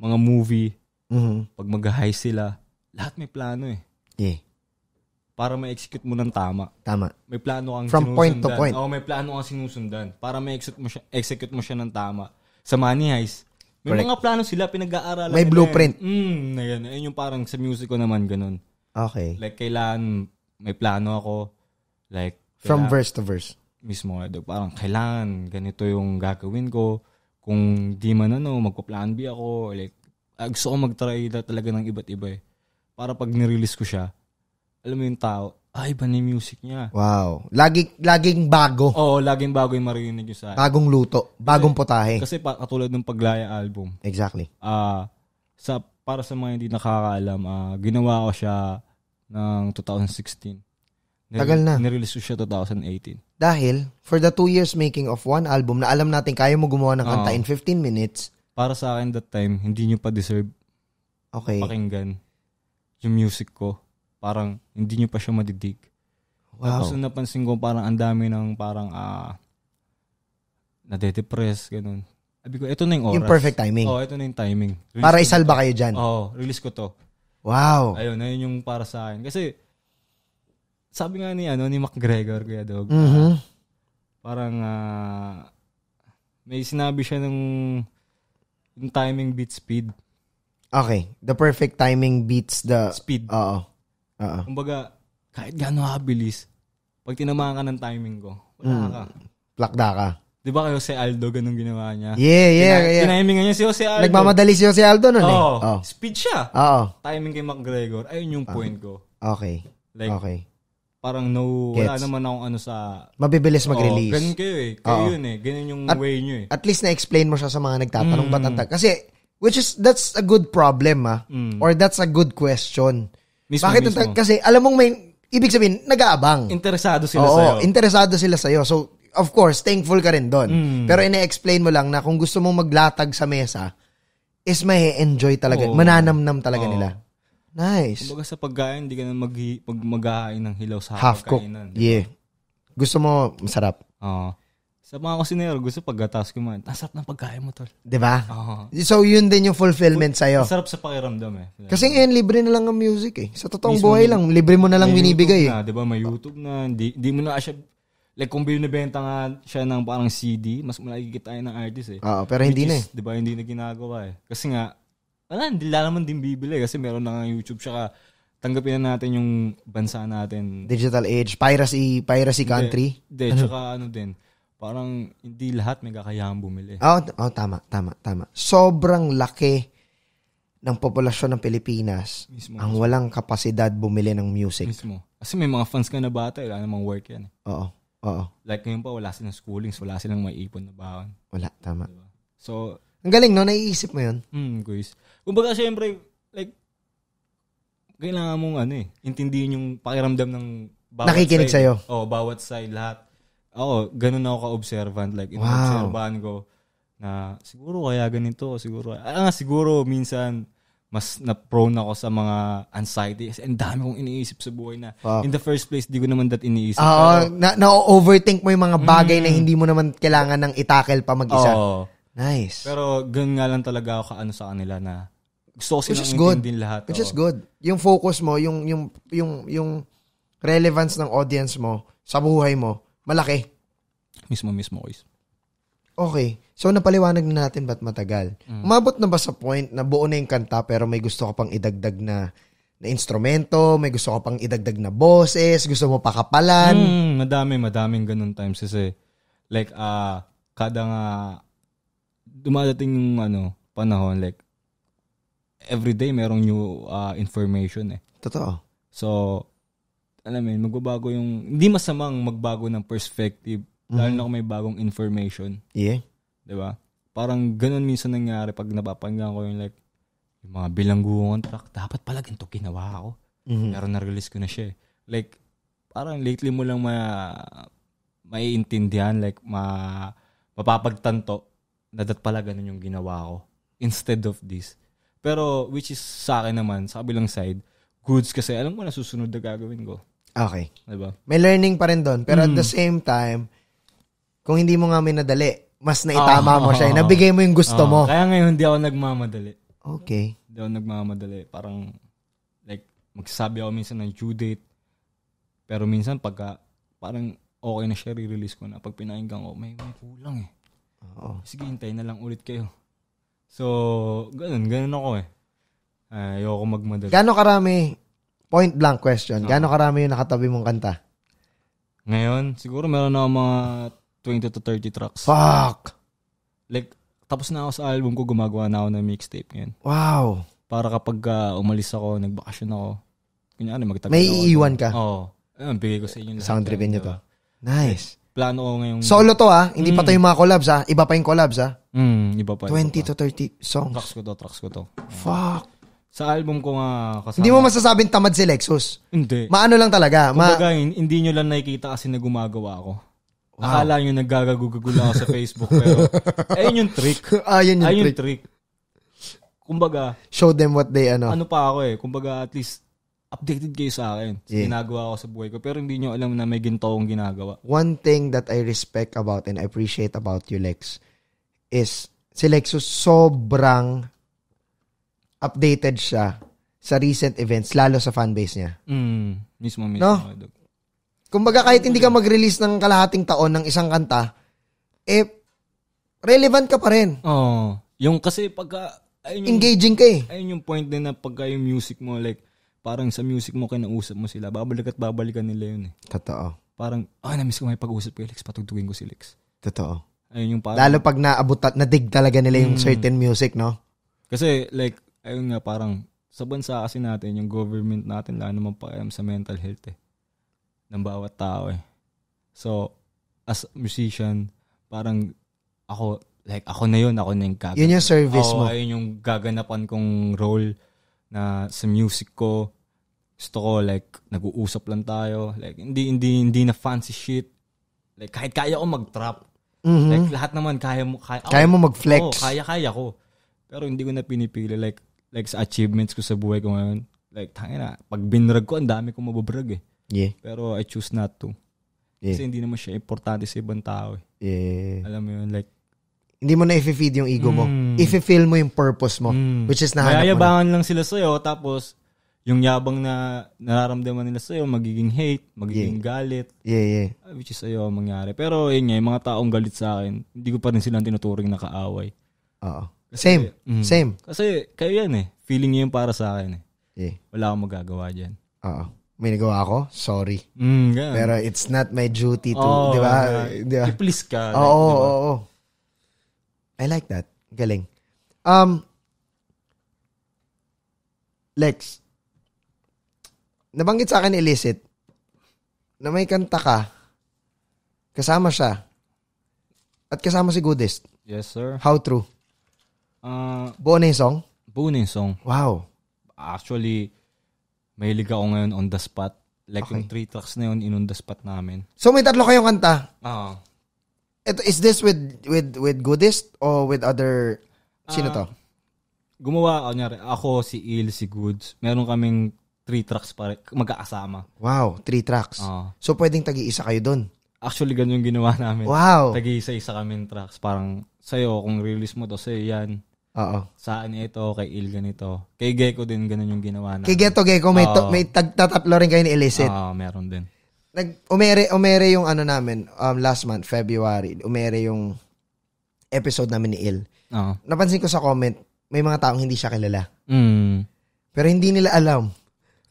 mga movie, mm-hmm. pag mag-high sila, lahat may plano eh. Yeah. Para ma-execute mo ng tama. Tama. May plano kang From sinusundan. point to point. Oo, may plano kang sinusundan. Para ma-execute mo siya, execute mo siya ng tama. Sa money heist, may Correct. mga plano sila, pinag-aaralan. May eh. blueprint. Yan. Mm, na yan. Ayun yung parang sa music ko naman, ganun. Okay. Like, kailan may plano ako. Like, From verse to verse. Mismo, eh, parang kailan ganito yung gagawin ko kung di man ano, magpa-plan B ako, like, ah, gusto ko mag-try talaga ng iba't iba eh. Para pag nirelease ko siya, alam mo yung tao, ay, iba na yung music niya. Wow. Lagi, laging bago. Oo, laging bago yung marinig yung sa Bagong luto. Bagong kasi, potahe. Kasi pa, katulad ng Paglaya album. Exactly. Ah, uh, sa para sa mga hindi nakakaalam, uh, ginawa ko siya ng 2016. Tagal na. Nirelease ko siya 2018. Dahil, for the two years making of one album na alam natin kaya mo gumawa ng kanta Oo. in 15 minutes, Para sa akin that time, hindi nyo pa deserve okay. pakinggan yung music ko. Parang hindi nyo pa siya madidig. Wow. Tapos nung napansin ko parang ang dami ng parang ah nade-depress, ganun. Sabi ko, ito na yung oras. Yung perfect timing. Oo, oh, ito na yung timing. Release Para ko- isalba kayo dyan. Oo, release ko to. Wow. Ayun, ayun yung para sa akin. Kasi sabi nga ni ano ni McGregor kuya dog. Mm-hmm. Uh, parang uh, may sinabi siya ng yung timing beat speed. Okay, the perfect timing beats the speed. Oo. Oo. Kumbaga kahit gaano kabilis, pag tinamaan ka ng timing ko, wala mm. ka. Plakda ka. Di ba kay Jose Aldo, ganun ginawa niya? Yeah, yeah, Tina- yeah. Tinimingan niya si Jose Aldo. Nagmamadali si Jose Aldo nun oh, eh. Oh. Speed siya. Oo. Oh. Timing kay McGregor. Ayun yung point ko. Okay. Like, okay parang no, wala Gets. naman akong ano sa... Mabibilis mag-release. Oo, ganun kayo eh. Kayo Oo. yun eh. Ganun yung At- way nyo eh. At least na-explain mo siya sa mga nagtatanong mm. ba't ang Kasi, which is, that's a good problem, ah. Mm. Or that's a good question. Mismo, Bakit ang mismo. Kasi, alam mong may, ibig sabihin, nag-aabang. Interesado sila sa sa'yo. interesado sila sa'yo. So, of course, thankful ka rin doon. Mm. Pero ina-explain mo lang na kung gusto mong maglatag sa mesa, is may enjoy talaga, Oo. mananamnam talaga Oo. nila. Nice. Kumbaga sa pagkain, hindi ka na mag pag maghahain ng hilaw sa Half pagkainan. Yeah. Gusto mo masarap. Oo. Uh, sa mga kusinero, gusto pagkatas kumain. Ang sarap ng pagkain mo, tol. 'Di ba? Oo. Uh, so yun din yung fulfillment sa iyo. Sarap sa pakiramdam eh. Kasi ngayon libre na lang ang music eh. Sa totoong Mismo, buhay lang, libre mo na lang binibigay eh. 'Di ba? May YouTube na, di mo na siya Like kung binibenta nga siya ng parang CD, mas malaki kitain ng artist eh. Oo, pero hindi na eh. 'Di ba? Hindi na ginagawa eh. Kasi nga wala, hindi naman din bibili kasi meron na nga YouTube siya tanggapin na natin yung bansa natin. Digital age, piracy, piracy country. Hindi, ano? tsaka ano din, parang hindi lahat may kakayahan bumili. Oo, oh, oh, tama, tama, tama. Sobrang laki ng populasyon ng Pilipinas mismo, ang mismo. walang kapasidad bumili ng music. Mismo. Kasi may mga fans ka na bata, eh, wala namang work yan. Eh. Oo, oo. Like ngayon pa, wala silang schoolings, wala silang maiipon na baon. Wala, tama. Diba? So, ang galing, no? Naiisip mo yun? Hmm, guys. Kumbaga, siyempre, like, kailangan mong ano eh, intindihin yung pakiramdam ng bawat Nakikinig side. sa'yo. Oo, oh, bawat side, lahat. Oo, ganun ako ka-observant. Like, wow. in ko na siguro kaya ganito, siguro, ah, siguro minsan, mas na-prone ako sa mga anxiety. Ang dami kong iniisip sa buhay na. Fuck. In the first place, di ko naman that iniisip. uh, pero, na, na-overthink mo yung mga bagay mm, na hindi mo naman kailangan ng itakel pa mag-isa. Oo. Nice. Pero ganun nga lang talaga ako kaano sa kanila na which ko silang good. din lahat. Which oh. is good. Yung focus mo, yung, yung, yung, yung relevance ng audience mo sa buhay mo, malaki. Mismo, mismo, guys. Okay. So, napaliwanag na natin ba't matagal. Mm. Umabot na ba sa point na buo na yung kanta pero may gusto ka pang idagdag na na instrumento, may gusto ka pang idagdag na boses, gusto mo pakapalan. Mm, madami, madaming ganun times kasi like uh, kada nga dumadating yung ano, panahon like everyday merong new uh, information eh. Totoo. So, alam mo yun, magbabago yung, hindi masamang magbago ng perspective mm-hmm. lalo na kung may bagong information. Yeah. Di ba? Parang ganun minsan nangyari pag napapanggan ko yung like, yung mga bilanggo contract, dapat pala ganito ginawa ako. Mm-hmm. Pero na-release ko na siya eh. Like, parang lately mo lang ma maiintindihan, like, ma, mapapagtanto na dat pala ganun yung ginawa ko instead of this. Pero which is sa akin naman, sa kabilang side, goods kasi alam mo na susunod na gagawin ko. Okay. Diba? May learning pa rin doon. Pero mm. at the mm. same time, kung hindi mo nga minadali, mas naitama oh, mo siya. Oh, nabigay mo yung gusto oh, mo. Kaya ngayon hindi ako nagmamadali. Okay. Hindi ako nagmamadali. Parang, like, magsasabi ako minsan ng due date. Pero minsan pagka, parang okay na siya, re-release ko na. Pag pinakinggan ko, may, may kulang eh. Oo. Sige, hintay na lang ulit kayo. So, ganun, ganun ako eh. Uh, ayoko magmadali. Gano'ng karami, point blank question, ah. gano'ng karami yung nakatabi mong kanta? Ngayon, siguro meron na mga 20 to 30 tracks. Fuck! Like, tapos na ako sa album ko, gumagawa na ako ng mixtape ngayon. Wow! Para kapag uh, umalis ako, nagbakasyon ako, kunyari magtagal May iiwan ka? Oo. Oh, ayun, bigay ko sa inyo. Sound review to. Nice plano ko ngayong... Solo to ha. Ah. Hindi mm. pa tayo mga collabs ha. Ah. Iba pa yung collabs ha. Ah. Mm, iba pa. 20 iba pa. to 30 songs. Tracks ko to, tracks ko to. Fuck. Sa album ko nga kasama. Hindi mo masasabing tamad si Lexus. Hindi. Maano lang talaga. Kumbaga, ma- hindi nyo lang nakikita kasi na gumagawa ako. Wow. Akala nyo naggagagugagula ako sa Facebook. Pero, ayun yung trick. ayun yung ayun trick. Yung trick. Kumbaga. Show them what they ano. Ano pa ako eh. Kumbaga, at least updated kayo sa akin. yeah. Ginagawa ko sa buhay ko. Pero hindi nyo alam na may ginto akong ginagawa. One thing that I respect about and I appreciate about you, Lex, is si Lexus sobrang updated siya sa recent events, lalo sa fanbase niya. Mm, mismo, mismo. No? Kumbaga kahit hindi ka mag-release ng kalahating taon ng isang kanta, eh, relevant ka pa rin. Oo. Oh, yung kasi pagka... yung, Engaging ka eh. Ayun yung point din na pagka yung music mo, like, parang sa music mo, kinausap mo sila, babalik at babalikan nila yun eh. Totoo. Parang, ah, oh, namiss ko may pag-usap kay Lex, patugtugin ko si Lex. Totoo. Ayun yung parang... Lalo pag naabot at nadig talaga nila yung mm. certain music, no? Kasi, like, ayun nga, parang, sa bansa kasi natin, yung government natin, lalo naman pa sa mental health eh. Ng bawat tao eh. So, as musician, parang ako, like, ako na yun, ako na yung gaganap. Yun yung service ako, mo. Ayun yung gaganapan kong role na sa music ko gusto ko like nag-uusap lang tayo, like hindi hindi hindi na fancy shit. Like kahit kaya ko mag-trap. Mm-hmm. Like lahat naman kaya mo kaya, kaya mo mag-flex. Oo, kaya kaya ko. Pero hindi ko na pinipili like like sa achievements ko sa buhay ko ngayon. Like tangin na, pag binrag ko ang dami kong mababrag eh. Yeah. Pero I choose not to. Yeah. Kasi hindi naman siya importante sa ibang tao eh. Yeah. Alam mo yun, like hindi mo na i-feed yung ego mm. mo. i feel mo yung purpose mo. Mm. Which is nahanap Mayayabangan mo. Na. lang sila sa'yo, tapos yung yabang na nararamdaman nila sa'yo, magiging hate, magiging yeah. galit. Yeah, yeah. Ah, which is ayaw mangyari. Pero yun nga, yung mga taong galit sa akin, hindi ko pa rin silang tinuturing na kaaway. Oo. same, mm, same. Kasi kayo yan eh. Feeling niyo yung para sa akin eh. Yeah. Wala akong magagawa dyan. Oo. May nagawa ako, sorry. Mm, ganun. Pero it's not my duty to, oh, di ba? di ba? Please ka. Oo, oh, diba? oo, oo. I like that. Galing. Um, Lex, nabanggit sa akin illicit na may kanta ka, kasama siya, at kasama si Goodest. Yes, sir. How true? Uh, ah, Bone song? Bone song. Wow. Actually, may mahilig ako ngayon on the spot. Like okay. yung three tracks na yun, in on the spot namin. So may tatlo kayong kanta? Oo. Uh, Ito, is this with with with Goodest or with other sino uh, to? Gumawa ako, ako si Il, si Goods. Meron kaming three tracks pare, magkakasama. Wow, three trucks. Oo. So, pwedeng tag-iisa kayo doon? Actually, ganyan yung ginawa namin. Wow. Tag-iisa-isa kami trucks Parang sa'yo, kung release mo to, sa'yo yan. Oo. Saan ito, kay Il ganito. Kay Gecko din, ganun yung ginawa namin. Kay Gecko, Gecko, may, to, may tatatlo rin kayo ni Illicit. Oo, meron din. Nag, umere, umere yung ano namin, um, last month, February, umere yung episode namin ni Il. Oo. Napansin ko sa comment, may mga taong hindi siya kilala. Mm. Pero hindi nila alam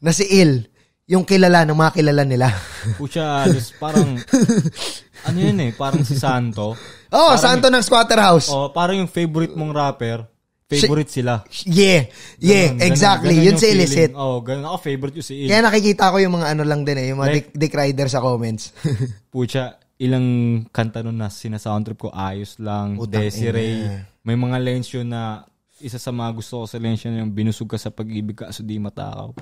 na si Il yung kilala ng mga kilala nila. Pucha, parang, ano yun eh, parang si Santo. Oh, parang, Santo ng Squatter House. Oh, parang yung favorite mong rapper, favorite si, sila. Yeah, yeah, ganun, exactly. Ganun, ganun yun si Illicit. Oh, ganun ako, favorite yung si Il. Kaya nakikita ko yung mga ano lang din eh, yung mga like, dick, dick rider sa comments. pucha, ilang kanta nun na sinasoundtrip ko, ayos lang, Utang Desiree. Ina. May mga lens yun na isa sa mga gusto ko sa lens yun yung binusog ka sa pag-ibig ka so di matakaw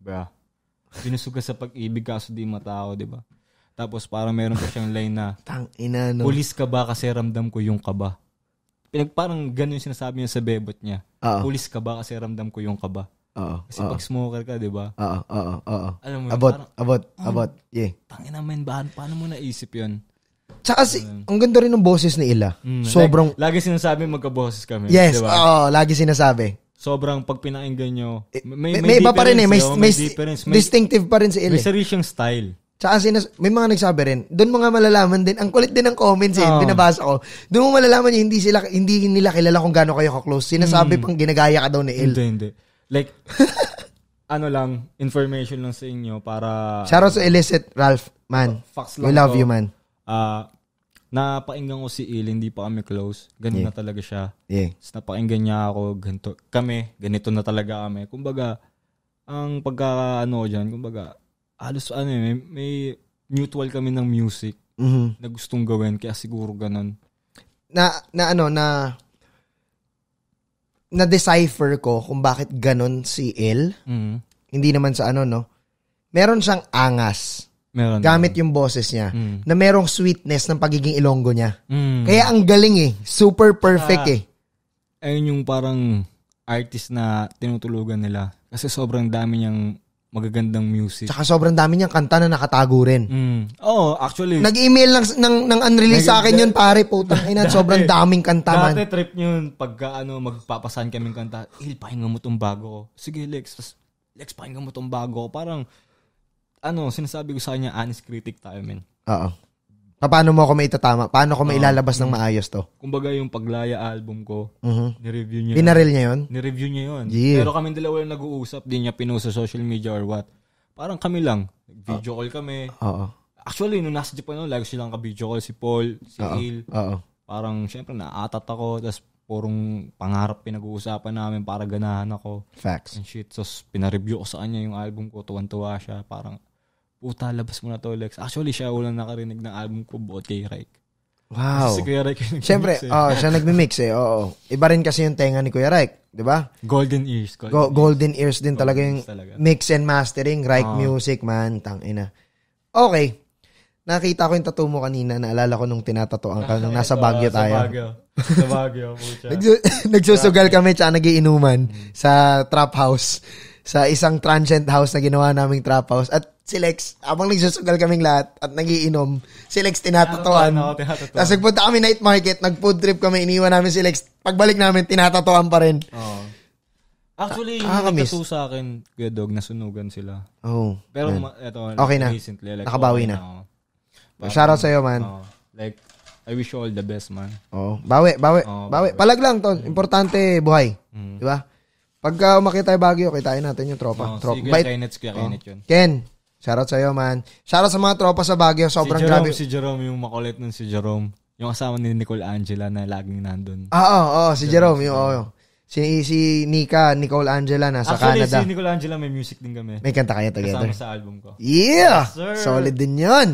bruh, diba? Binusuga sa pag-ibig kaso di matao, di ba? Tapos parang meron pa siyang line na, Tang ina, no? Pulis ka ba kasi ramdam ko yung kaba? Pinag parang ganun yung sinasabi niya sa bebot niya. Uh-oh. Pulis ka ba kasi ramdam ko yung kaba? Oo. Kasi uh-oh. pag smoker ka, di ba? Oo, oo, oo. Alam mo, abot, parang, abot, um, abot. Yeah. Tangina man, bahan, paano mo naisip yon? Tsaka si, ang ganda rin ng boses ni Ila. Mm, Sobrang... Like, lagi sinasabi magka-boses kami. Yes, diba? oo, lagi sinasabi sobrang pag pinainggan nyo, eh, may, may, may, iba pa rin eh. May, may, difference. May, distinctive pa rin si Il. May sarili siyang style. Tsaka sinas, may mga nagsabi rin, doon mga malalaman din, ang kulit din ng comments eh, oh. binabasa ko. Doon mo malalaman niya, hindi, sila, hindi nila kilala kung gaano kayo ka-close. Sinasabi hmm. pang ginagaya ka daw ni Il. Hindi, hindi. Like, ano lang, information lang sa inyo para... Shout out sa Illicit, Ralph, man. We love to. you, man. Uh, napakinggan ko si Il, hindi pa kami close. Ganun yeah. na talaga siya. Yeah. Tapos napakinggan niya ako, ganito, kami, ganito na talaga kami. Kumbaga, ang pagka, ano dyan, kumbaga, halos ano eh, may, may mutual kami ng music mm-hmm. na gustong gawin, kaya siguro ganun. Na, na ano, na, na-decipher ko kung bakit ganun si Il. Mm-hmm. Hindi naman sa ano, no? Meron siyang angas Meron. Gamit yung boses niya. Mm. Na merong sweetness ng pagiging ilonggo niya. Mm. Kaya ang galing eh. Super perfect Saka, eh. Ayun yung parang artist na tinutulugan nila. Kasi sobrang dami niyang magagandang music. Tsaka sobrang dami niyang kanta na nakatago rin. Mm. oh, actually. Nag-email ng, ng, ng unreleased sa akin yun, pare. Putang ina, sobrang daming kanta man. Dati trip yun, pagka ano, magpapasan kaming kanta, il, pahinga mo tong bago. Sige, Lex. Lex, pahinga mo tong bago. Parang, ano, sinasabi ko sa kanya, honest critic tayo, men. Oo. Paano mo ako maitatama? Paano ko mailalabas uh, ng mm. maayos to? Kumbaga yung Paglaya album ko, uh-huh. ni-review niya. Pinaril niya yun? Ni-review niya yun. Yeah. Pero kami dalawa lang nag-uusap, di niya pinost sa social media or what. Parang kami lang. Video ah. call kami. Oo. Actually, nung nasa Japan, noon, lagi silang ka-video call si Paul, si Uh-oh. Il. Oo. Parang, syempre, naatat ako. Tapos, purong pangarap pinag-uusapan namin para ganahan ako. Facts. And shit. So, pinareview ko sa kanya yung album ko. Tuwan-tuwa siya. Parang, puta, labas mo na to, Lex. Actually, siya ulang nakarinig ng album ko buot kay Rike. Wow. Kasi si Kuya Rike nag Siyempre, eh. oh, siya nagmi-mix eh. Oo. Iba rin kasi yung tenga ni Kuya Rike, di ba? Golden ears. Golden, Go- golden ears. ears din golden talaga yung talaga. mix and mastering, Rike oh. music, man, tang ina. Okay. Nakita ko yung tattoo mo kanina. Naalala ko nung tinatatuan ka nung nasa Baguio tayo. Sa Baguio. Sa Baguio, pucha. Nagsu- nagsusugal kami tsaka nagiinuman mm-hmm. sa trap house. Sa isang transient house na ginawa naming trap house. At si Lex, abang nagsusugal kaming lahat at nagiinom, si Lex tinatatuan. Tinatatuan, tinatatuan. Tapos nagpunta kami night market, nag-food trip kami, iniwan namin si Lex. Pagbalik namin, tinatatuan pa rin. Oo. Actually, ah, yung ah, nagtatu sa akin, Kuya Dog, nasunugan sila. Oo. Oh, Pero man. eto, okay na. recently, like, nakabawi okay na. na. Parang, oh. Shout out sa'yo, man. Oh, like, I wish you all the best, man. Oo. Oh, bawi, bawi, oh, bawi. bawi. Palag lang, Ton. Mm. Importante, buhay. Mm. Di ba? Pagka umakit tayo Baguio, kitain natin yung tropa. Oh, tropa. Sige, Bait. Kenneth, kaya yun. Ken, Shoutout sa'yo, man. Shoutout sa mga tropa sa Baguio. Sobrang si Jerome, grabe. Si Jerome, yung makulit nun si Jerome. Yung kasama ni Nicole Angela na laging nandun. Ah, oo, oh, oh, si Jerome. Jerome yung, oh, Si, si Nika, Nicole Angela, nasa Actually, Canada. Actually, si Nicole Angela may music din kami. May kanta kayo together. Kasama sa album ko. Yeah! Yes, sir. Solid din yun.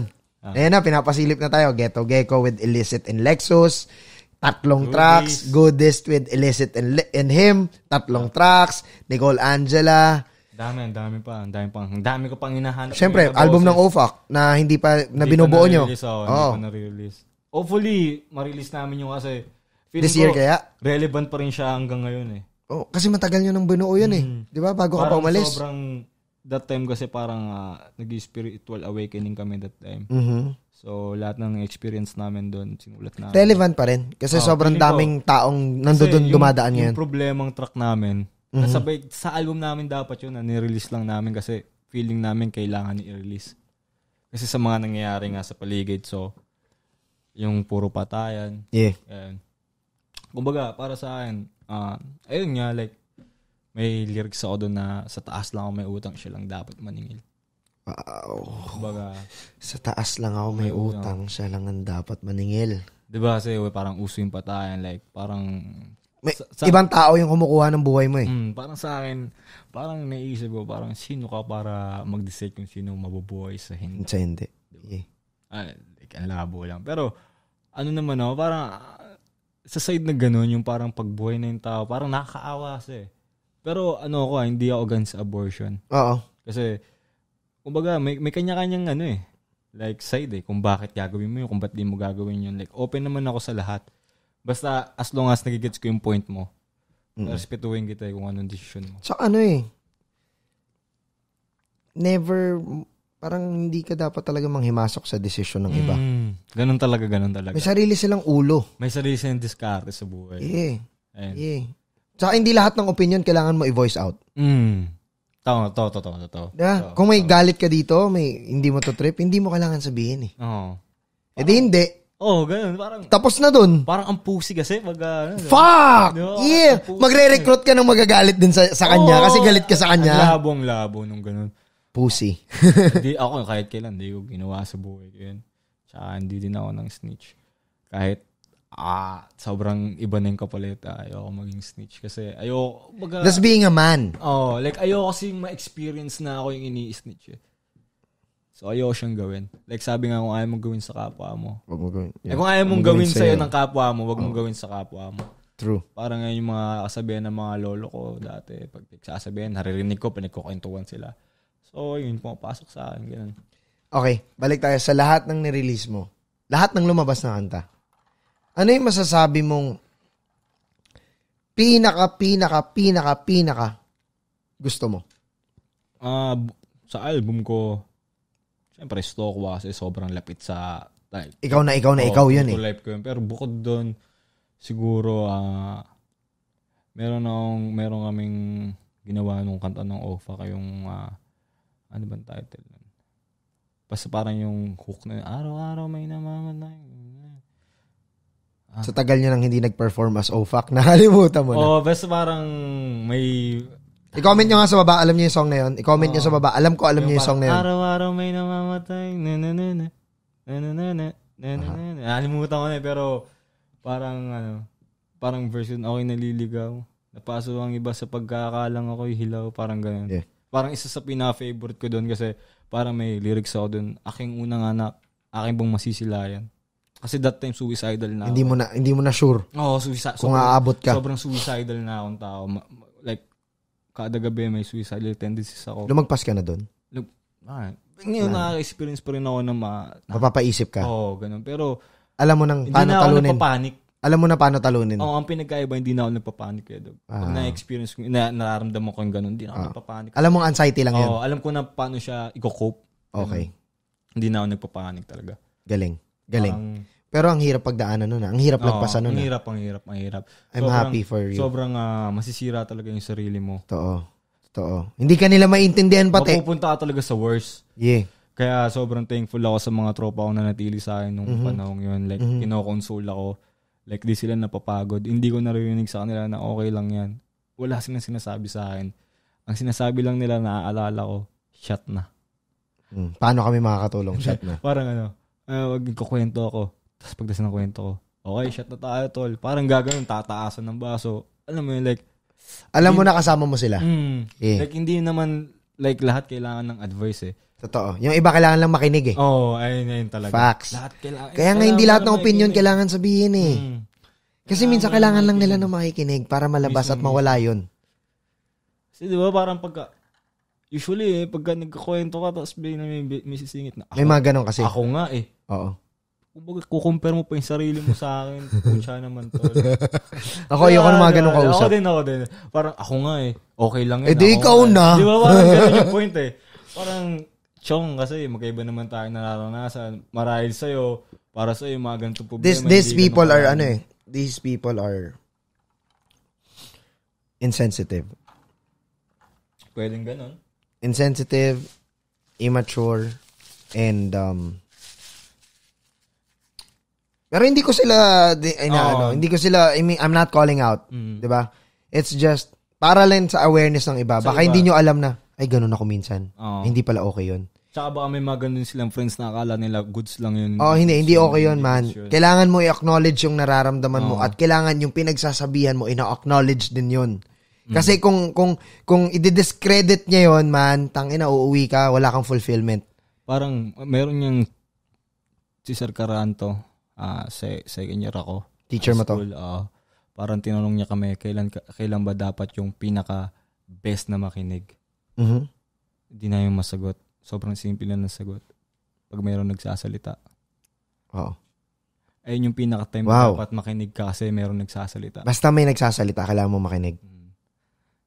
Ah. Ayan na, pinapasilip na tayo. Ghetto Gecko with Illicit and Lexus. Tatlong Goodies. tracks. Goodest with Illicit and, and Him. Tatlong ah. tracks. Nicole Angela. Dami, ang dami pa. Ang dami pang, ang dami ko pang hinahanap. Siyempre, album ng OFAC na hindi pa, na hindi binubuo pa nyo. Oh, Hindi pa na-release. Hopefully, ma-release namin yung kasi. This year kaya? Relevant pa rin siya hanggang ngayon eh. Oh, kasi matagal nyo nang binuo yun eh. Mm-hmm. Di ba? Bago parang ka pa umalis. Sobrang, that time kasi parang uh, ah, nag-spiritual awakening kami that time. Mm-hmm. So, lahat ng experience namin doon, sinulat namin. Relevant pa rin. Kasi oh, sobrang daming ko, taong nandoon dumadaan yung, ngayon. Yung problemang track namin, Mm-hmm. Nasabay, sa album namin dapat yun, na nirelease lang namin kasi feeling namin kailangan i-release. Kasi sa mga nangyayari nga sa paligid, so, yung puro patayan. Yeah. Ayan. Kumbaga, para sa akin, uh, ayun nga, like, may lyrics ako doon na sa taas lang ako may utang, siya lang dapat maningil. Wow. Kumbaga, sa taas lang ako may, may utang, utang, siya lang ang dapat maningil. 'Di ba kasi parang uso yung patayan like parang may, sa, sa, ibang tao yung kumukuha ng buhay mo eh. Mm, parang sa akin, parang naiisip ko, parang sino ka para mag-decide kung sino mabubuhay sa hindi. Sa hindi. Diba? Yeah. Ah, like, ang labo lang. Pero, ano naman ako, oh, parang ah, sa side na ganun, yung parang pagbuhay na yung tao, parang nakakaawa eh. Pero ano ako, ah, hindi ako against abortion. Oo. Kasi, kumbaga, may, may kanya-kanyang ano eh, like side eh, kung bakit gagawin mo yun, kung ba't di mo gagawin yun. Like, open naman ako sa lahat. Basta as long as nagigets ko yung point mo, mm. respetuhin kita eh kung anong decision mo. Tsaka ano eh, never, parang hindi ka dapat talaga manghimasok sa decision ng iba. Mm. Ganun talaga, ganun talaga. May sarili silang ulo. May sarili silang diskarte sa buhay. Yeah. Ayan. Yeah. Tsaka hindi lahat ng opinion kailangan mo i-voice out. Mm. Tama, to, to, to, to, to. Diba? Kung may galit ka dito, may hindi mo to trip, hindi mo kailangan sabihin eh. Oo. Oh. E di hindi. Oh, ganun. Parang, Tapos na dun. Parang ang pusi kasi Mag, Uh, ah, ano, Fuck! Diba? Yeah! Magre-recruit ka ng magagalit din sa, sa kanya oh, kasi galit ka sa kanya. Ang labong labo nung ganun. Pusi. di, ako kahit kailan, hindi ko ginawa sa buhay ko yun. Tsaka hindi din ako ng snitch. Kahit ah, sobrang iba na yung kapalit. Ah, ayoko maging snitch kasi ayoko... Baga, That's being a man. Oh, like ayoko kasi ma-experience na ako yung ini-snitch eh. So, ayaw siyang gawin. Like, sabi nga, kung ayaw mong gawin sa kapwa mo. Huwag mong gawin. Eh, yeah. Eh, kung ayaw mong gawin, gawin sa'yo ng kapwa mo, huwag oh. mong gawin sa kapwa mo. True. Parang ngayon yung mga kasabihan ng mga lolo ko dati. Pag nagsasabihan, naririnig ko, pinagkukwintuhan sila. So, yun, pumapasok sa akin. Ganun. Okay, balik tayo sa lahat ng nirelease mo. Lahat ng lumabas na kanta. Ano yung masasabi mong pinaka, pinaka, pinaka, pinaka gusto mo? uh, sa album ko, Siyempre, stock kasi sobrang lapit sa like, Ikaw na ikaw na oh, ikaw yun eh. life ko yun. Pero bukod doon, siguro, ah, meron akong, meron kaming ginawa nung kanta ng OFA kayong, ah, ano bang title? nun? Basta parang yung hook na, araw-araw may namamatay. Ah. Sa tagal niya nang hindi nag-perform as OFAC, nakalimutan mo na. Oo, oh, basta parang may I-comment nyo nga sa baba, alam nyo yung song na yun. I-comment oh. nyo sa baba, alam ko alam yung nyo yung song na yun. Araw-araw may namamatay. Na na na na. Na na na na. Na na na. Nakalimutan ko na eh, pero parang ano, parang version ako'y naliligaw. Napaso ang iba sa pagkakalang ako'y hilaw. Parang ganyan. Yeah. Parang isa sa pinaka favorite ko doon kasi parang may lyrics ako doon. Aking unang anak, aking bang masisilayan. Kasi that time suicidal na ako. Hindi mo na hindi mo na sure. Oo, oh, suicide. Kung sobrang, aabot ka. Sobrang suicidal na akong tao. Ma- kada gabi may suicidal tendencies ako. Lumagpas ka na doon? Lum- ah, ngayon, na. nakaka-experience pa rin ako ng ma... Na, Mapapaisip ka? Oo, oh, ganun. Pero... Alam mo nang paano na talunin? Hindi na ako Alam mo na paano talunin? Oo, oh, ang pinagkaiba, hindi na ako nagpapanik. Eh, dog. Ah. Pag na-experience ko, na, nararamdaman ko yung ganun, hindi na ako ah. nagpapanik. Alam mo, ang anxiety lang oh, yun? Oo, alam ko na paano siya i-cope. Okay. Hindi na ako nagpapanik talaga. Galing. Galing. Parang, pero ang hirap pagdaanan nun. Ah. Ang hirap Oo, lagpasan nun. Ang ah. hirap, ang hirap, ang hirap. I'm sobrang, happy for you. Sobrang ah, masisira talaga yung sarili mo. Totoo. Totoo. Hindi ka nila maintindihan pati. Mapupunta ka talaga sa worst. Yeah. Kaya sobrang thankful ako sa mga tropa ko na natili sa akin nung mhm. panahong yun. Like, mhm. kinokonsole ako. Like, di sila napapagod. Hindi ko naririnig sa kanila na okay lang yan. Wala silang sinasabi sa akin. Ang sinasabi lang nila na aalala ko, shut na. Mm. Paano kami makakatulong? Shot na. Parang ano, ah, wag kwento ako. Tapos pagdasan ng kwento ko, okay, shot na tayo, tol. Parang gagawin, tataasan ng baso. Alam mo yun, like... Alam mo na kasama mo sila. Mm, eh. Like, hindi naman, like, lahat kailangan ng advice eh. Totoo. Yung iba kailangan lang makinig eh. Oo, oh, ayun, ayun talaga. Facts. Lahat kailangan, Kaya nga hindi lahat ng opinion eh. kailangan sabihin eh. Mm. Kasi kailangan minsan kailangan lang nila na makikinig para malabas at mawala yun. Kasi di ba parang pagka, usually eh, pagka nagkakwento ka, tapos may, may, may sisingit na. Ako, may mga ganun kasi. Ako nga eh. Oo. Kumbaga, kukumpare mo pa yung sarili mo sa akin. Pucha naman tol. ako, ayoko ng mga ganong kausap. Ako din, ako din. Parang, ako nga eh. Okay lang eh, yun. Eh, di ikaw nga. Eh. na. Di ba, parang ganun yung point eh. Parang, chong kasi, magkaiba naman tayo nararanasan. Marahil sa'yo, para sa'yo, mga ganito problema. This, these people are, ano eh, these people are insensitive. Pwedeng ganun. Insensitive, immature, and um, pero hindi ko sila di, ay, na, ano, hindi ko sila I mean, I'm not calling out, mm. 'di ba? It's just para lang sa awareness ng iba. Sa Baka iba. hindi nyo alam na ay ganoon ako minsan. Oh. Hindi pala okay 'yun. Tsaka baka may mga ganun silang friends na akala nila goods lang yun. Oh, hindi, hindi okay yun, man. Kailangan mo i-acknowledge yung nararamdaman oh. mo at kailangan yung pinagsasabihan mo, ina-acknowledge din yun. Mm. Kasi mm. kung kung kung i-discredit niya yun, man, tangina uuwi ka, wala kang fulfillment. Parang meron yung si Sir Caranto uh, se- second year ako. Teacher mo to? Uh, parang tinanong niya kami, kailan, kailan ba dapat yung pinaka best na makinig? Mm-hmm. Hindi yung masagot. Sobrang simple lang ng sagot. Pag mayroong nagsasalita. Oo. Oh. Ayun yung pinaka-time wow. dapat makinig ka kasi mayroong nagsasalita. Basta may nagsasalita, kailangan mo makinig. Hmm.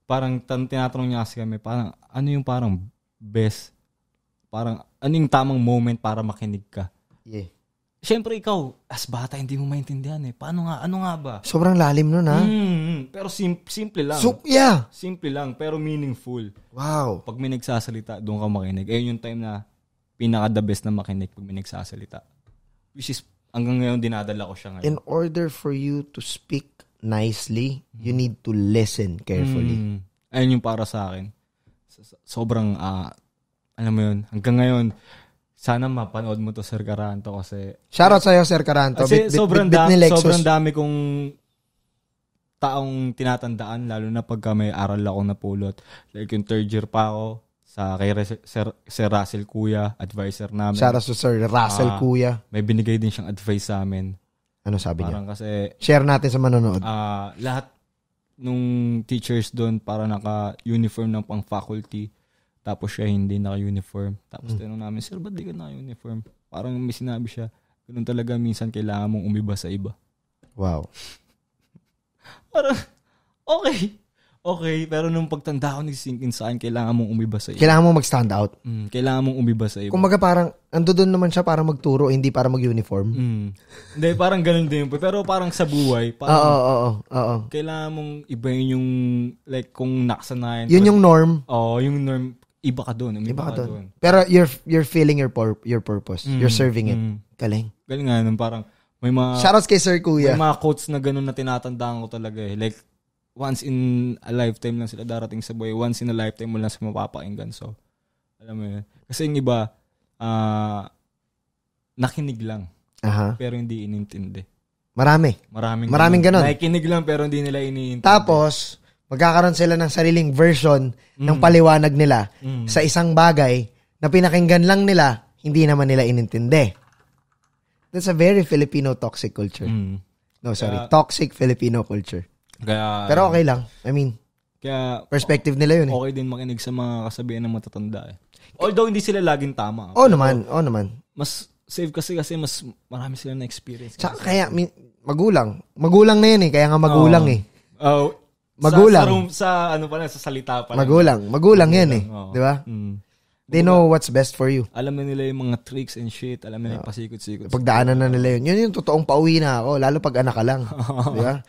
Parang tinatanong niya kasi kami, parang, ano yung parang best? Parang, ano yung tamang moment para makinig ka? Yeah. Siyempre ikaw, as bata, hindi mo maintindihan eh. Paano nga? Ano nga ba? Sobrang lalim nun ha? Mm, pero sim- simple lang. So, yeah. Simple lang, pero meaningful. Wow. Pag may nagsasalita, doon ka makinig. Ayun yung time na pinaka-the best na makinig pag may nagsasalita. Which is, hanggang ngayon, dinadala ko siya ngayon. In order for you to speak nicely, you need to listen carefully. Mm. Ayun yung para sa akin. Sobrang, uh, alam mo yun, hanggang ngayon, sana mapanood mo to Sir Caranto kasi Shoutout sa iyo Sir Caranto. Kasi bit, bit, sobrang, bit, bit, bit da- sobrang dami kong taong tinatandaan lalo na pagka may aral ako na pulot. Like yung third year pa ako sa kay Re- Sir, Sir Russell Kuya, advisor namin. Shoutout sa Sir Russell uh, ah, Kuya. May binigay din siyang advice sa amin. Ano sabi parang niya? kasi share natin sa manonood. Uh, lahat nung teachers doon para naka-uniform ng pang faculty tapos siya hindi naka-uniform. Tapos mm. tinanong namin, sir, ba't di ka naka-uniform? Parang may sinabi siya, ganun talaga minsan kailangan mong umiba sa iba. Wow. Parang, okay. Okay, pero nung pagtanda ko, nag-sink in saan, kailangan mong umiba sa iba. Kailangan mong mag-stand out. Mm, kailangan mong umiba sa iba. Kumbaga parang, ando doon naman siya para magturo, hindi para mag-uniform. Mm. hindi, parang ganun din. Pero parang sa buhay, parang, oo, oo, oo. Kailangan mong iba yung, like, kung nakasanayan. Yun yung norm. Oo, oh, yung norm iba ka doon. Iba, iba ka doon. Pero you're you're feeling your pur- your purpose. Mm, you're serving it. Mm. Galing. Galing nga nung parang may mga Shoutouts kay Sir Kuya. May mga quotes na ganun na tinatandaan ko talaga eh. Like once in a lifetime lang sila darating sa buhay. Once in a lifetime mo lang sila mapapakinggan. So, alam mo yun. Kasi yung iba, uh, nakinig lang. Aha. Pero hindi inintindi. Marami. Maraming. Maraming ganun. ganun. Nakikinig lang pero hindi nila iniintindi. Tapos, magkakaroon sila ng sariling version mm. ng paliwanag nila mm. sa isang bagay na pinakinggan lang nila, hindi naman nila inintindi. That's a very Filipino toxic culture. Mm. No, sorry. Kaya, toxic Filipino culture. Kaya, Pero okay lang. I mean, kaya, perspective nila yun. Eh. Okay din makinig sa mga kasabihan ng matatanda eh. Although hindi sila laging tama. Oo oh, naman, oo oh, naman. Mas safe kasi kasi mas marami sila na experience. Tsaka kaya min, magulang. Magulang na yan eh. Kaya nga magulang oh. eh. Oh, Magulang. Sa, sa, room, sa ano pa na, sa salita pa. Magulang. Lang. Magulang, magulang yan eh. Oh. Di ba? Mm. They know what's best for you. Alam na nila yung mga tricks and shit. Alam nila oh. yung pasikot-sikot. Pagdaanan na nila yun. Yun yung totoong pauwi na ako. Lalo pag anak ka lang. di ba?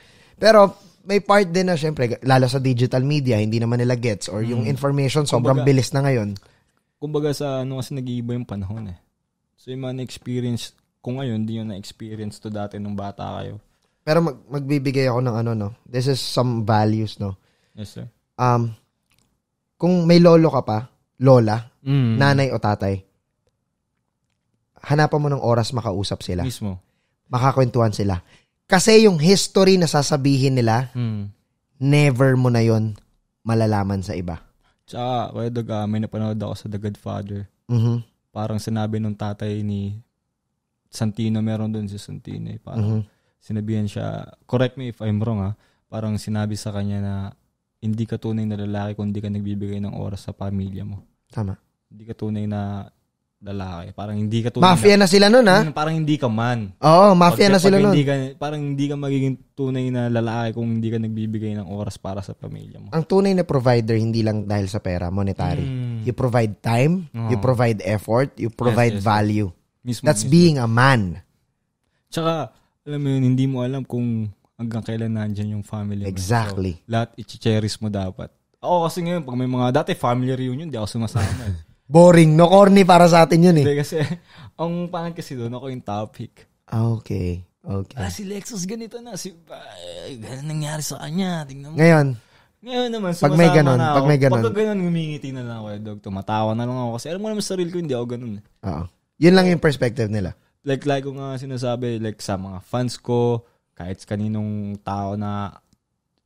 Pero may part din na syempre, lalo sa digital media, hindi naman nila gets or yung mm. information sobrang kumbaga, bilis na ngayon. Kumbaga sa ano kasi nag-iiba yung panahon eh. So yung mga na-experience ko ngayon, di yung na-experience to dati nung bata kayo pero mag, magbibigay ako ng ano, no? This is some values, no? Yes, sir. Um, kung may lolo ka pa, lola, mm. nanay o tatay, hanapan mo ng oras makausap sila. Mismo. Makakwentuhan sila. Kasi yung history na sasabihin nila, mm. never mo na yon malalaman sa iba. Tsaka, well, dog, uh, may napanood ako sa The Godfather. Mm-hmm. Parang sinabi nung tatay ni Santino, meron doon si Santino. Eh, parang, mm-hmm sinabihan siya, correct me if I'm wrong ha, ah. parang sinabi sa kanya na hindi ka tunay na lalaki kung hindi ka nagbibigay ng oras sa pamilya mo. Tama. Hindi ka tunay na lalaki. Parang hindi ka tunay Mafia na, na sila nun ha? Ah. Parang hindi ka man. Oo, mafia pag, na sila nun. Hindi ka, parang hindi ka magiging tunay na lalaki kung hindi ka nagbibigay ng oras para sa pamilya mo. Ang tunay na provider hindi lang dahil sa pera, monetary. Mm. You provide time, oh. you provide effort, you provide yes, yes, value. Mismo, That's mismo. being a man. Tsaka, alam mo yun, hindi mo alam kung hanggang kailan nandyan yung family mo. Exactly. So, lahat i-cherish mo dapat. Oo, kasi ngayon, pag may mga dati family reunion, di ako sumasama. Boring. No corny para sa atin yun eh. Hindi kasi, ang pangit kasi doon ako yung topic. Ah, okay. Okay. Ah, si Lexus ganito na. Si, uh, ganun nangyari sa kanya. Tingnan mo. Ngayon? Ngayon naman, sumasama pag may ganun, na ako. Pag may ganun. Pag ganun, ngumingiti na lang ako. Dog, tumatawa na lang ako. Kasi alam mo naman sa sarili ko, hindi ako ganun. Eh. Oo. Yun lang yung perspective nila like like ko nga sinasabi like sa mga fans ko, kahit kaninong tao na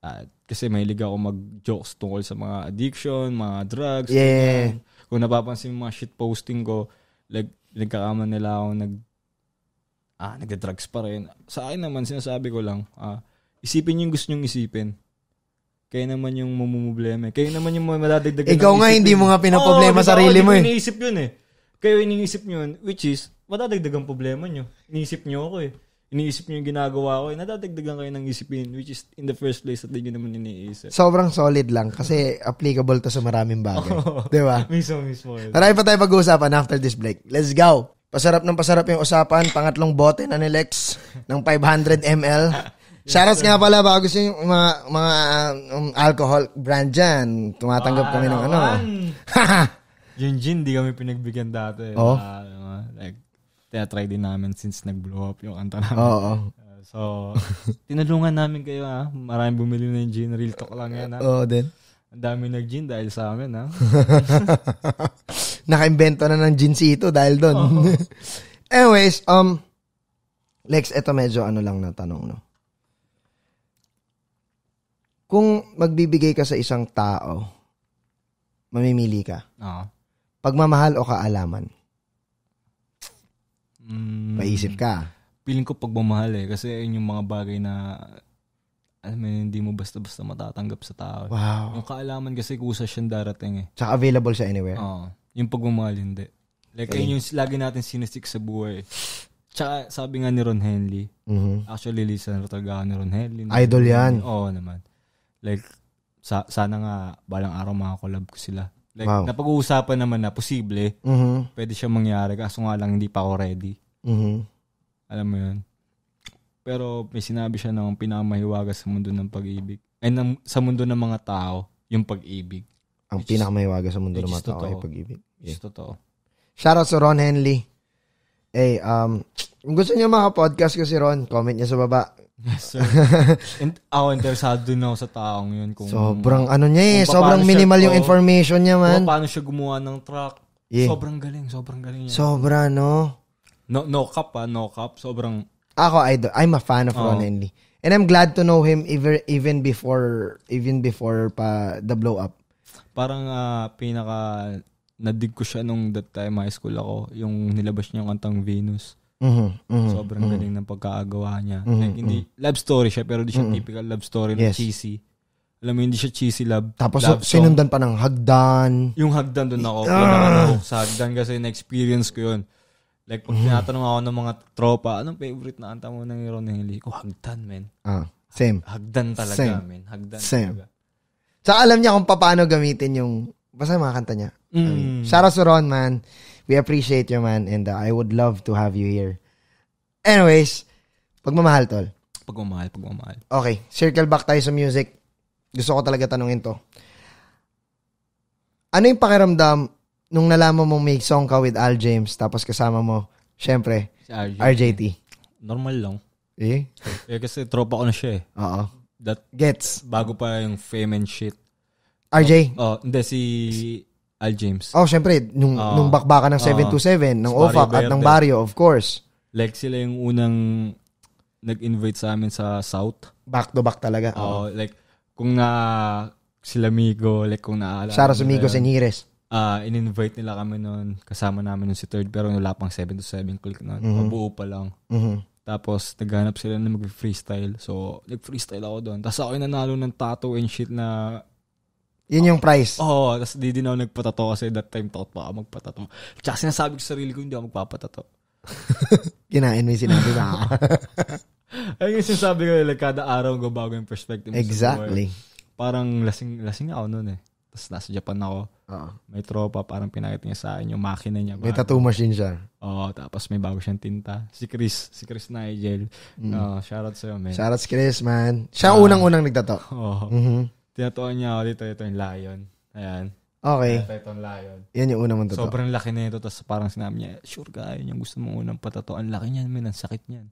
uh, kasi mahilig ako mag-jokes tungkol sa mga addiction, mga drugs. Yeah. Ganyan. Kung napapansin yung mga shit posting ko, like, nagkakaman nila ako nag, ah, nagde drugs pa rin. Sa akin naman, sinasabi ko lang, ah, isipin yung gusto nyong isipin. Kayo naman yung mamumblema. Kayo naman yung madadagdagan. Ikaw nga, isipin. hindi mo nga pinaproblema oh, sarili mo eh. Kayo iniisip yun eh. Kayo iniisip yun, which is, madadagdagan problema nyo. Iniisip nyo ako eh. Iniisip nyo yung ginagawa ko eh. Nadadagdagan kayo ng isipin which is in the first place at hindi nyo naman iniisip. Sobrang solid lang kasi applicable to sa maraming bagay. Di ba? mismo, mismo. Yun. Marami pa tayo pag-uusapan after this break. Let's go! Pasarap ng pasarap yung usapan. Pangatlong bote na ni Lex ng 500 ml. Shoutouts nga pala bago gusto yung mga, mga um, alcohol brand dyan. Tumatanggap kami ng ah, ano. yung gin, di kami pinagbigyan dati. Oh. Na, ah, tinatry din namin since nag-blow up yung kanta namin. Oo. Uh, so, tinulungan namin kayo ha. Maraming bumili na yung gin. Real talk lang yan ha. Oo oh, din. Ang dami nag-gin dahil sa amin ha. Nakaimbento na ng gin si ito dahil doon. Anyways, um, Lex, eto medyo ano lang na tanong no. Kung magbibigay ka sa isang tao, mamimili ka. Oo. Pagmamahal o kaalaman? Mm, Paisip ka. Feeling ko pagmamahal eh. Kasi yun yung mga bagay na alam mo hindi mo basta-basta matatanggap sa tao. Wow. Yung kaalaman kasi kusa siyang darating eh. Tsaka available siya anywhere? Oo. Yung pagmamahal hindi. Like, okay. yun yung lagi natin sinusik sa buhay. Tsaka, sabi nga ni Ron Henley, mm-hmm. actually, listener talaga ni Ron Henley. Idol yan. Oo naman. Like, sa, sana nga, balang araw makakollab ko sila. Like, wow. napag-uusapan naman na posible, mm-hmm. pwede siya mangyari. Kaso nga lang, hindi pa ako ready. Mm-hmm. Alam mo yun. Pero may sinabi siya ng pinakamahiwaga sa mundo ng pag-ibig. Ay, ng, sa mundo ng mga tao, yung pag-ibig. Ang pinakamahiwaga sa mundo ng mga tao ay pag-ibig. Yeah. It's totoo. Shout out sa Ron Henley. Hey, um, kung gusto niyo maka-podcast ko si Ron, comment niya sa baba. Yes, sir. And ako, interesado din ako sa taong yun. Kung, sobrang ano niya eh. Sobrang minimal siya, yung information niya, man. Kung paano siya gumawa ng track. Yeah. Sobrang galing, sobrang galing niya. Sobra, no? No, no cap ah, no cap. Sobrang... Ako, idol. I'm a fan of oh. Ron Henley. And I'm glad to know him even, even before even before pa the blow up. Parang uh, pinaka nadig ko siya nung that time high school ako, yung nilabas niya yung kantang Venus. Mm-hmm, mm-hmm, Sobrang mm-hmm. galing ng pagkakagawa niya. Mm-hmm, like, hindi, mm-hmm. love story siya, pero hindi siya mm-hmm. typical love story na cheesy. Alam mo, hindi siya cheesy love. Tapos love sinundan pa ng hagdan. Yung hagdan doon ako. Ah! ako sa hagdan kasi na-experience ko yun. Like, pag mm-hmm. tinatanong ako ng mga tropa, anong favorite na kanta mo ng Iron Henley? Ko, hagdan, men. Ah, same. Hagdan talaga, same. men. Hagdan same. talaga. Sa alam niya kung paano gamitin yung, basta yung mga kanta niya. Mm. shout out to Ron, man. We appreciate you, man. And uh, I would love to have you here. Anyways, pagmamahal, tol. Pagmamahal, pagmamahal. Okay, circle back tayo sa music. Gusto ko talaga tanungin to. Ano yung pakiramdam nung nalaman mo may song ka with Al James tapos kasama mo, syempre, si RJ. RJT? Normal lang. Eh? eh kasi tropa ko na siya eh. Oo. That, Gets. Bago pa yung fame and shit. RJ? Oh, uh, hindi, si Al James. Oh, syempre, nung, uh, nung bakbakan ng 727, uh, ah. ng OFAC at ng Barrio, of course. Like sila yung unang nag-invite sa amin sa South. Back to back talaga. Oo, oh. like kung na sila Migo, like kung naaalala. Sara Sumigo Senires. Ah, uh, in-invite nila kami noon. Kasama namin noon si Third pero wala pang 7 to 7 click noon. Mm-hmm. Mabuo pa lang. Mm-hmm. Tapos naghanap sila na mag-freestyle. So, nag-freestyle ako doon. Tapos ako yung nanalo ng tattoo and shit na yun yung price. Oo, oh, tapos di din ako nagpatato kasi that time takot pa ako magpatato. Tsaka sinasabi ko sa sarili ko, hindi ako magpapatato. Kinain mo yung sinabi na ako. Ah. Ayun yung sinasabi ko, like, kada araw ko bago yung perspective. Exactly. Parang lasing, lasing ako noon eh. Tapos nasa Japan ako. Uh-huh. May tropa, parang pinakit niya sa akin yung makina niya. Bago. May tattoo machine siya. Oo, oh, tapos may bago siyang tinta. Si Chris, si Chris Nigel. Mm. Uh, shoutout sa'yo, man. Shoutout si Chris, man. Siya uh, unang-unang nagtato. Oo. Oh. Mm-hmm. Tinutuon niya ako dito, ito yung lion. Ayan. Okay. Ito, itong lion. Yan yung unang mong totoo. Sobrang laki nito. Tapos parang sinabi niya, sure ka, yun yung gusto mong unang patato. Ang laki niyan, men. Ang sakit niyan.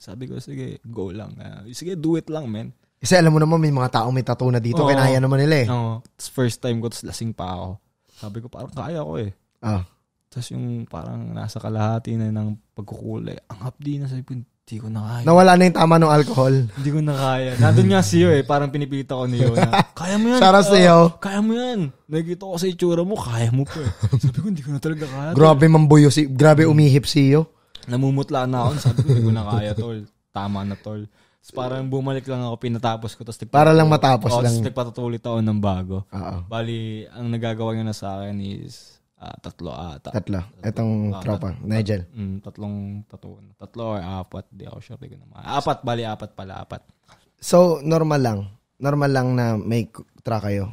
Sabi ko, sige, go lang. Uh, sige, do it lang, men. Kasi alam mo naman, may mga tao may tattoo na dito. Oo, kinaya naman nila eh. Oo. Tapos first time ko, tapos lasing pa ako. Sabi ko, parang kaya ko eh. Ah. Tapos yung parang nasa kalahati na ng pagkukulay. Ang hapdi na sa ko, hindi ko na kaya. Nawala na yung tama ng alcohol. Hindi ko na kaya. Nandun nga siyo eh. Parang pinipilit ako niyo na, kaya mo yan. Shout uh, ah, Kaya mo yan. Nakikita ko sa itsura mo, kaya mo pa eh. Sabi ko, hindi ko na talaga kaya. grabe mambuyo si, grabe umihip siyo. Namumutla na ako. Sabi ko, hindi ko na kaya tol. Tama na tol. So, parang bumalik lang ako, pinatapos ko. Tapos Para lang matapos oh, lang. Tapos nagpatatulit ako ng bago. Uh-oh. Bali, ang nagagawa nyo na sa akin is, Uh, tatlo ata. Tatlo. tatlo. Itong uh, tropa, tat- Nigel. Tat- mm, tatlong tattoo. Ano, tatlo or apat, di ako sure. Di ko naman. Apat, bali apat pala, apat. So, normal lang. Normal lang na may track kayo.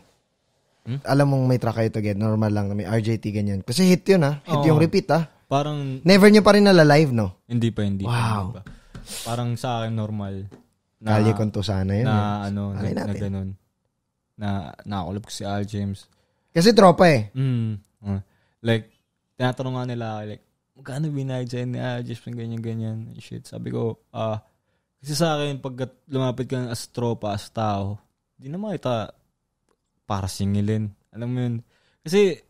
Hmm? Alam mong may track kayo to get. Normal lang na may RJT ganyan. Kasi hit yun ha. Ah. Hit oh, yung repeat ha. Parang... Never nyo pa rin nalalive, no? Hindi pa, hindi wow. pa. Hindi pa. Parang sa akin, normal. Na, Kali ko to sana yun. Na, eh. ano, Kali na, natin. na ganun. Na, nakakulap ko si Al James. Kasi tropa eh. Mm. Uh. Like, tinatanong nga nila, like, magkano binayad sa NIH, ah, adjustment, ganyan, ganyan, shit. Sabi ko, ah, uh, kasi sa akin, pag lumapit ka ng as tropa, as tao, di na makita para singilin. Alam mo yun? Kasi,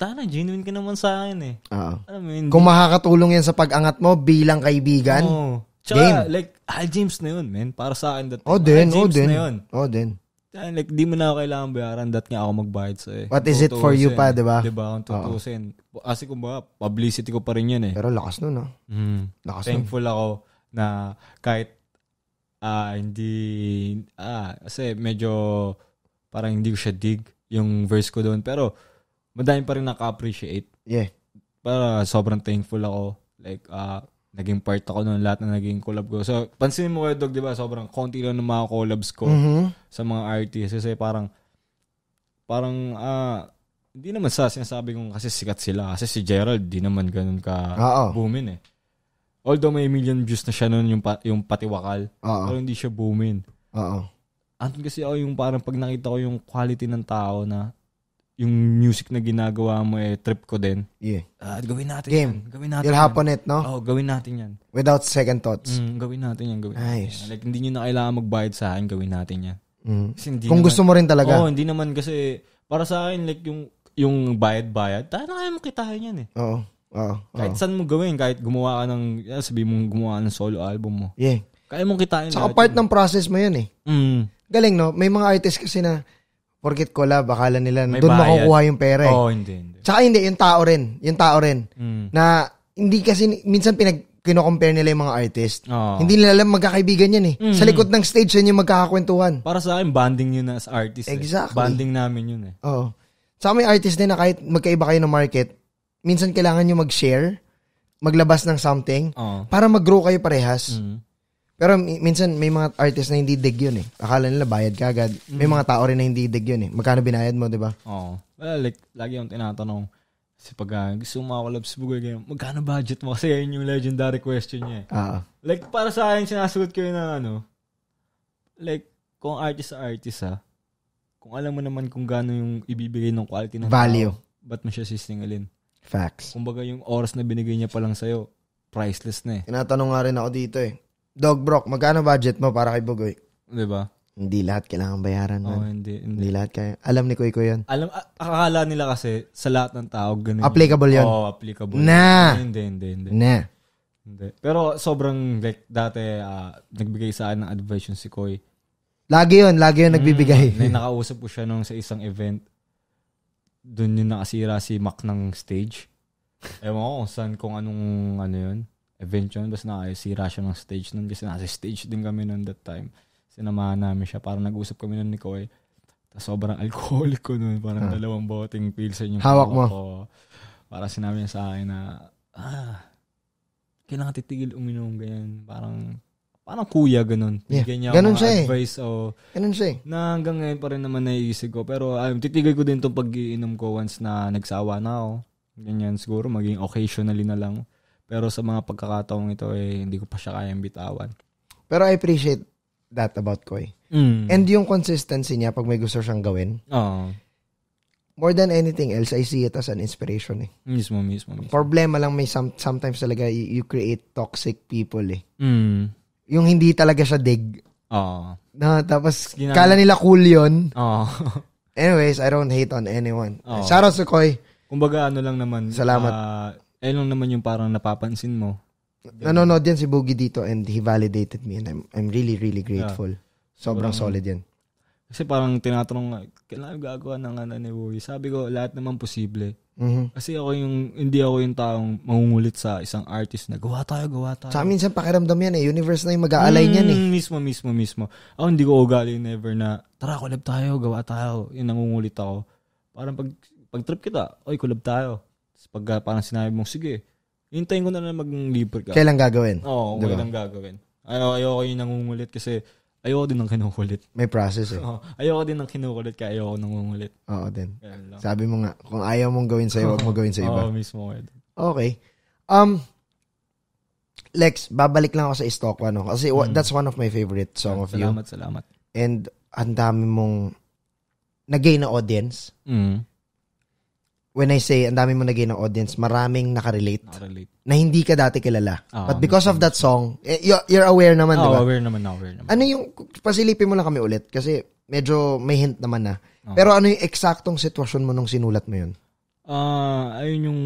tana, genuine ka naman sa akin eh. Oo. Ah. Alam mo yun? Kung makakatulong yan sa pag-angat mo bilang kaibigan, Oo. Tsaka, game. like, Hal James na yun, man. Para sa akin. That, oh, din, oh, oh, din. Oh, din uh, like, di mo na ako kailangan bayaran, dat nga ako magbayad sa eh. What is it for you pa, di ba? Di ba, kung tutusin. Kasi kung ba, publicity ko pa rin yan eh. Pero lakas nun, no? Ah. Mm. Lakas Thankful nun. ako na kahit ah uh, hindi, ah, kasi medyo parang hindi ko siya dig yung verse ko doon. Pero, madami pa rin naka-appreciate. Yeah. Para sobrang thankful ako. Like, ah, uh, naging part ako ng lahat na naging collab ko. So, pansinin mo kayo, Dog, di ba? Sobrang konti lang ng mga collabs ko mm-hmm. sa mga artists. Kasi parang, parang, ah, uh, hindi naman sa sinasabi kong kasi sikat sila. Kasi si Gerald, di naman ganun ka Uh-oh. boomin eh. Although may million views na siya noon yung, pa, yung patiwakal, Uh-oh. pero hindi siya boomin. Oo. Anton kasi ako yung parang pag nakita ko yung quality ng tao na yung music na ginagawa mo eh trip ko din. Yeah. uh, gawin natin Game. Yan. Gawin natin. You'll happen it, no? oh, gawin natin yan. Without second thoughts. Mm, gawin natin yan, gawin. Nice. Yan. Like hindi niyo na kailangan magbayad sa akin, gawin natin yan. Mm. Kasi hindi Kung naman, gusto mo rin talaga. oh, hindi naman kasi para sa akin like yung yung bayad-bayad, tayo na kaya mo yan eh. Oo. Oo. Kahit saan mo gawin, kahit gumawa ka ng, sabi mo gumawa ng solo album mo. Yeah. Kaya mong kitain Saka lahat part yun. ng process mo yan eh. Mm. Galing no? May mga artist kasi na, porkit collab, akala nila doon makukuha yung pera. Eh. oh, hindi, hindi. Tsaka hindi, yung tao rin. Yung tao rin. Mm. Na hindi kasi, minsan pinag, kino-compare nila yung mga artist. Oh. Hindi nila alam magkakaibigan yan eh. mm Sa likod ng stage, yan yung magkakakwentuhan. Para sa akin, bonding yun as artist. Eh. Exactly. Eh. Bonding namin yun eh. Oo. Sa may artist din na kahit magkaiba kayo ng market, minsan kailangan nyo mag-share, maglabas ng something, oh. para mag-grow kayo parehas. mm pero minsan may mga artist na hindi dig yun eh. Akala nila bayad ka agad. Mm. May mga tao rin na hindi dig yun eh. Magkano binayad mo, di ba? Oo. Oh. Well, like, lagi yung tinatanong. Kasi pag uh, gusto mo makulab sa Bugol Game, magkano budget mo? Kasi yun yung legendary question niya eh. uh Like, para sa akin, sinasagot ko yun na ano, like, kung artist sa artist ha, ah, kung alam mo naman kung gaano yung ibibigay ng quality ng Value. Tao, ba't mo siya sisingalin? Facts. Kumbaga yung oras na binigay niya pa lang sa'yo, priceless na eh. Tinatanong nga rin ako dito eh Dog Brock, magkano budget mo para kay Bugoy? Di ba? Hindi lahat kailangan bayaran. Oo, Oh, hindi, hindi. Hindi lahat kaya. Alam ni Koy Kuy yun. Alam, akala nila kasi sa lahat ng tao ganun. Applicable yun? Oo, oh, applicable. Na! Yun. Hindi, hindi, hindi. Na! Hindi. Pero sobrang like dati uh, nagbigay sa akin ng advice yung si Koy. Lagi yun, lagi yun mm, nagbibigay. May nakausap ko siya nung sa isang event. Doon yung nakasira si Mac ng stage. Ewan ko kung saan, kung anong ano yun eventually, basta Tapos naayos si Rasha ng stage nun kasi nasa stage din kami nun that time. Sinamahan namin siya. para nag-usap kami nun ni Koy. Tapos sobrang alcoholic ko nun. Parang huh. Ah. dalawang boteng pilsen yung hawak mo. Ko. Parang sinabi niya sa akin na, ah, kailangan titigil uminom, ganyan. Parang parang kuya ganun. Yeah. Ganyan ganun siya eh. advice eh. Oh. o ganun siya eh. Na hanggang ngayon pa rin naman naiisip ko pero um, titigil ko din tong pag-iinom ko once na nagsawa na ako. Ganyan siguro maging occasionally na lang. Pero sa mga pagkakataong ito, eh, hindi ko pa siya kayang bitawan. Pero I appreciate that about Koy. Mm. And yung consistency niya pag may gusto siyang gawin. Oo. More than anything else, I see it as an inspiration eh. Mismo, mismo, mismo. Problema lang may some, sometimes talaga you, create toxic people eh. Mm. Yung hindi talaga siya dig. Oo. Na, tapos Ginam- kala nila cool yun. Oo. Anyways, I don't hate on anyone. Oh. Shout out to Koy. Kumbaga ano lang naman. Salamat. Uh, eh lang naman yung parang napapansin mo. Nanonood yan si Boogie dito and he validated me and I'm, I'm really, really grateful. Yeah. Sobrang, Sobrang solid yan. Kasi parang tinatanong, kailangan gagawa ng ano ni Boogie. Sabi ko, lahat naman posible. Mm-hmm. Kasi ako yung, hindi ako yung taong mangungulit sa isang artist na gawa tayo, gawa tayo. Sa minsan pakiramdam yan eh. Universe na yung mag a mm, yan eh. Mm, mismo, mismo, mismo. Ako hindi ko ugali never na, tara, collab tayo, gawa tayo. Yung nangungulit ako. Parang pag, pag trip kita, oy, collab tayo. Tapos pagka parang sinabi mong, sige, hintayin ko na lang mag-libre ka. Kailan gagawin? Oo, diba? kailan gagawin. Ano, ayoko yung nangungulit kasi ayoko din ng kinukulit. May process eh. Oo, ayoko din ng kinukulit kaya ayoko nangungulit. Oo din. Sabi mo nga, kung ayaw mong gawin sa'yo, huwag mo gawin sa iba. Oo, mismo. Ed. Okay. Um, Lex, babalik lang ako sa Istokwa, no? Kasi mm. that's one of my favorite song salamat, of you. Salamat, salamat. And ang dami mong nag-gain na audience. Mm when I say ang dami mo naging ng audience, maraming nakarelate. Nakarelate. Na hindi ka dati kilala. Oh, But because of that song, eh, you're, you're aware naman, oh, di ba? aware naman, aware naman. Ano yung, pasilipin mo lang kami ulit kasi medyo may hint naman na. Oh. Pero ano yung eksaktong sitwasyon mo nung sinulat mo yun? Ah, uh, ayun yung,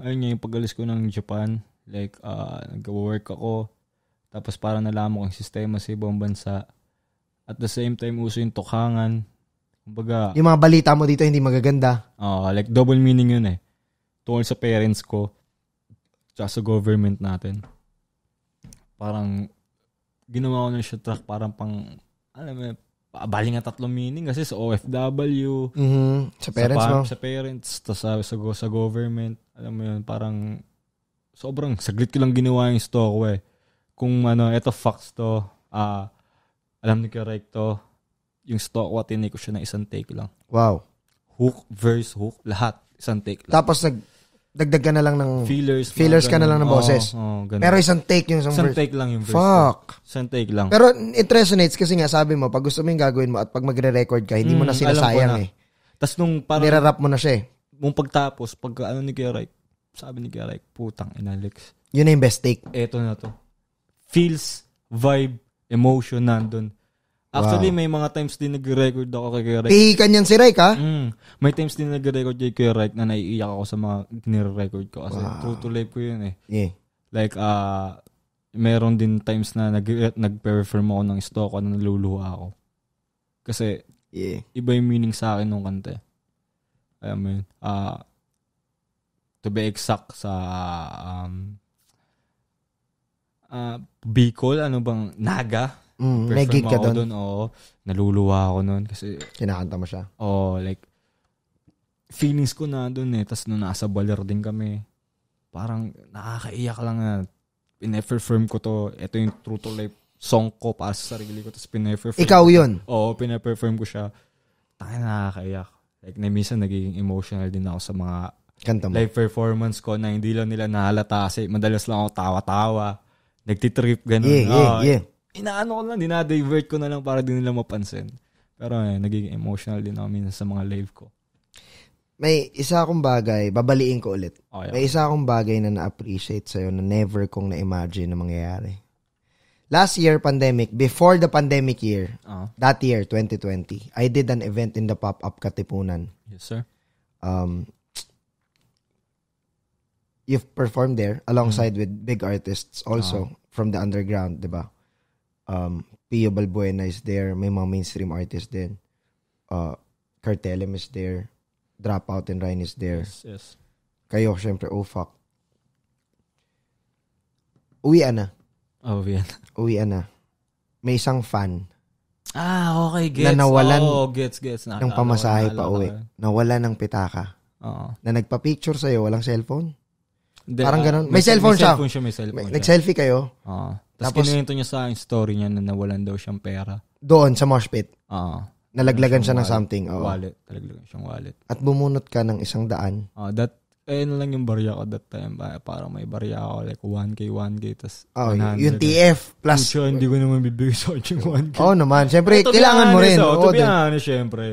ayun yung pag-alis ko ng Japan. Like, uh, ah, nag-work ako. Tapos parang nalaman ko ang sistema sa ibang bansa. At the same time, uso yung tukangan. Kumbaga, yung mga balita mo dito hindi magaganda. Oo, uh, like double meaning yun eh. Tungkol sa parents ko, tsaka sa government natin. Parang, ginawa ko na siya track parang pang, alam mo, bali nga tatlong meaning kasi sa OFW, mm-hmm. sa parents sa, pa- mo. Sa parents, tas sa, sa, sa government, alam mo yun, parang sobrang saglit ko lang ginawa yung stock ko eh. Kung ano, eto facts to, ah, uh, alam ni correct to, yung stock ko, tinake ko siya ng isang take lang. Wow. Hook, verse, hook, lahat. Isang take lang. Tapos nag, dagdag ka na lang ng fillers, fillers ka na lang ng boses. Oh, oh, Pero isang take yung isang, isang verse. take lang yung verse. Fuck. Isang take lang. Pero it resonates kasi nga sabi mo, pag gusto mo yung gagawin mo at pag magre-record ka, hindi mm, mo na mm, sinasayang na. eh. Tapos nung parang... Nirarap mo na siya eh. Nung pagtapos, pag ano ni Kuya Rike, sabi ni Kuya Rike, putang ina Lex. Yun na yung best take. Eto na to. Feels, vibe, emotion nandun. Actually, wow. may mga times din nag-record ako kay Kuya Rek. Pihikan yan si Rek, ha? Mm. May times din nag-record kay Kuya Rek na naiiyak ako sa mga nire-record ko. Kasi wow. true to life ko yun eh. Yeah. Like, uh, meron din times na nag- eh, nag-perform ako ng stock ako na naluluha ako. Kasi, yeah. iba yung meaning sa akin nung kanta. I mean, Uh, to be exact sa um, uh, Bicol, ano bang, Naga? Mm, may gig ka doon. Oo. Naluluwa ako noon kasi... Kinakanta mo siya? oh, like... Feelings ko na doon eh. Tapos nung nasa baler din kami, parang nakakaiyak lang na pineperform ko to. Ito yung true to life song ko para sa sarili ko. Tapos pineperform. Ikaw yun? Oo, oh, pineperform ko siya. Tangin nakakaiyak. Like, na minsan nagiging emotional din ako sa mga Kanta mo. live performance ko na hindi lang nila nahalata kasi madalas lang ako tawa-tawa. Nagtitrip, ganun. Yeah, yeah, oh, yeah inaano ko na, dinadivert ko na lang para din nila mapansin. Pero eh, nagiging emotional din ako minsan sa mga live ko. May isa akong bagay, babaliin ko ulit. Okay. May isa akong bagay na na-appreciate sa'yo na never kong na-imagine na mangyayari. Last year, pandemic, before the pandemic year, uh-huh. that year, 2020, I did an event in the pop-up Katipunan. Yes, sir. Um, you've performed there alongside mm. with big artists also uh-huh. from the underground, di ba? Um, Pio Balbuena is there. May mga mainstream artists din. Uh, Cartelem is there. Dropout and Ryan is there. Yes, yes. Kayo, syempre, oh fuck. Uwian na. Oh, uwian. uwian na. May isang fan. Ah, okay, gets. Na nawalan oh, gets, gets. Naka, ng pamasahe pa uwi. Nawalan ng pitaka. Oo. Na nagpa-picture sa'yo, walang cellphone. De, Parang ah, ganun. May, may cellphone, may cellphone siya. May cellphone siya. Nag-selfie kayo. Oo. Tapos, Tapos kinuwento niya sa story niya na nawalan daw siyang pera. doon sa mosh pit, Oo. Ah. nalaglagan siya ng something. Oh. Wallet. Nalaglagan siyang wallet. At bumunot ka ng isang daan. Ah, that, eh, yun ano lang yung barya ko that time. Ah, Parang may barya ako. Like 1K, 1K. Tas Oh, 100. yung TF plus. Pucha, hindi ko naman bibigay sa akin yung 1K. Oo oh, naman. Siyempre, eh, To kailangan mo rin. Oh, Oo, to be honest, syempre.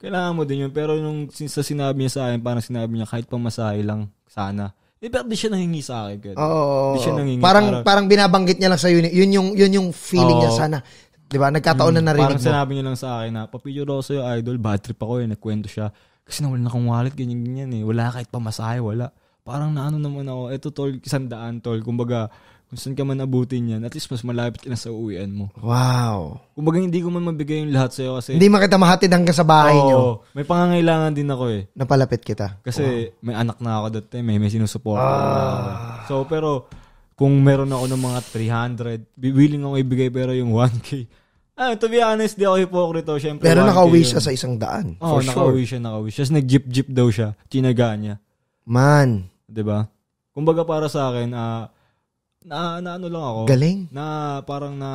Kailangan mo din yun. Pero nung sin- sa sinabi niya sa akin, parang sinabi niya, kahit pamasahe lang, sana. Di eh, ba di siya nangingi sa akin? Oo. Oh, di siya nanghingi. Parang, parang, parang binabanggit niya lang sa yun. Yun yung, yun yung feeling oh, niya sana. Di ba? Nagkataon hmm, na mm. narinig parang mo. Parang sinabi niya lang sa akin na, Papilyo daw sa'yo, idol. Bad trip ako eh. Nagkwento siya. Kasi nawala na kong wallet, ganyan, ganyan eh. Wala kahit pamasahe, wala. Parang naano naman ako. Eto tol, isang daan tol. Kumbaga, kung saan ka man abutin yan, at least mas malapit ka na sa uuwian mo. Wow. Kumbaga hindi ko man mabigay yung lahat sa'yo kasi... Hindi makita mahatid hanggang sa bahay oh, nyo. May pangangailangan din ako eh. Napalapit kita. Kasi wow. may anak na ako that may, eh, May sinusupport. Ah. So pero kung meron ako ng mga 300, willing ako ibigay pero yung 1K. Ah, to be honest, di ako hipokrito. Siyempre, pero nakawi siya sa isang daan. Oo, oh, nakawi sure. siya, nakawi siya. Tapos nag-jeep-jeep daw siya. Tinaga niya. Man. ba? Diba? Kumbaga para sa akin, ah... Uh, na, na ano lang ako. Galing. Na parang na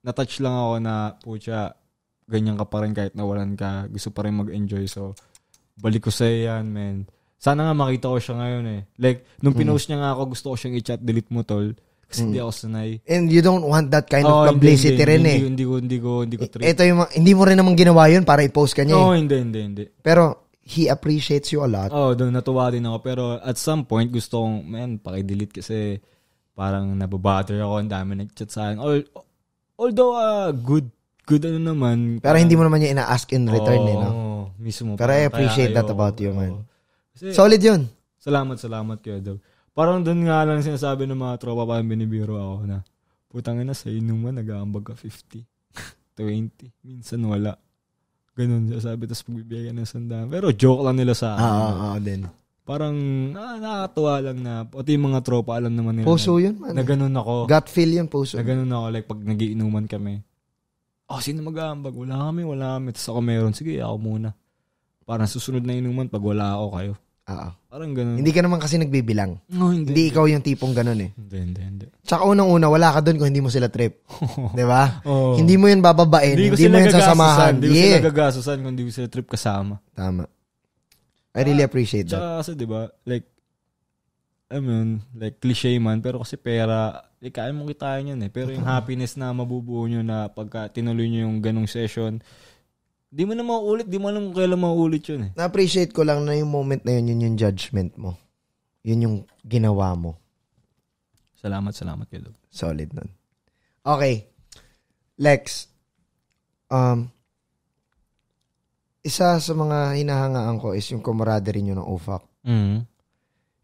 na-touch lang ako na putya ganyan ka pa rin kahit nawalan ka. Gusto pa rin mag-enjoy. So, balik ko sa yan, man. Sana nga makita ko siya ngayon eh. Like, nung hmm. pinost mm. niya nga ako, gusto ko siyang i-chat, delete mo tol. Kasi mm. ako sanay. And you don't want that kind oh, of publicity hindi, hindi, rin hindi, eh. Hindi, ko, hindi ko, hindi ko, trip. Ito yung, hindi mo rin naman ginawa yun para i-post ka niya no, eh. Oo, hindi, hindi, hindi. Pero, he appreciates you a lot. Oh, doon natuwa din ako. Pero at some point, gusto kong, man, pakidelete kasi parang nababother ako, ang dami nag-chat sa akin. All, although, uh, good, good ano naman. Pero parang, hindi mo naman niya ina-ask in return, oh, eh, no? mismo. Pero I appreciate that about you, man. Kasi, Solid yun. Salamat, salamat kayo, Dog. Parang doon nga lang sinasabi ng mga tropa pa binibiro ako na, putang ina, sa man, nag-aambag ka 50, 20, minsan wala. Ganun, sabi, tapos pagbibigay ka ng sandaan. Pero joke lang nila sa akin. Oo, ah, oo, ah, din parang na, nakakatuwa lang na pati yung mga tropa alam naman nila. Puso na, yun, man. Na ganun ako. Gut feel yun, puso. Na ganun ako, like pag nagiinuman kami. Oh, sino mag-aambag? Wala kami, wala kami. Tapos ako meron, sige, ako muna. Parang susunod na inuman pag wala ako kayo. Oo. Ah, ah. Parang ganun. Hindi ka naman kasi nagbibilang. No, hindi. Hindi ikaw yung tipong ganun eh. Hindi, hindi, hindi. Tsaka unang-una, wala ka doon kung hindi mo sila trip. di ba? Oh. Hindi mo yun bababain. Hindi, hindi mo yun sasamahan. Hindi yeah. ko sila gagasusan kung hindi mo sila trip kasama. Tama. I really appreciate that. Tsaka kasi, di ba, like, I mean, like, cliche man, pero kasi pera, eh, kaya mo kitain yun eh. Pero yung happiness na mabubuo nyo na pagka tinuloy nyo yung ganong session, di mo na mauulit, di mo alam kung kailan mauulit yun eh. Na-appreciate ko lang na yung moment na yun, yun yung judgment mo. Yun yung ginawa mo. Salamat, salamat kayo. Solid nun. Okay. Lex, um, isa sa mga hinahangaan ko is yung camaraderie nyo ng UFAC. Mm.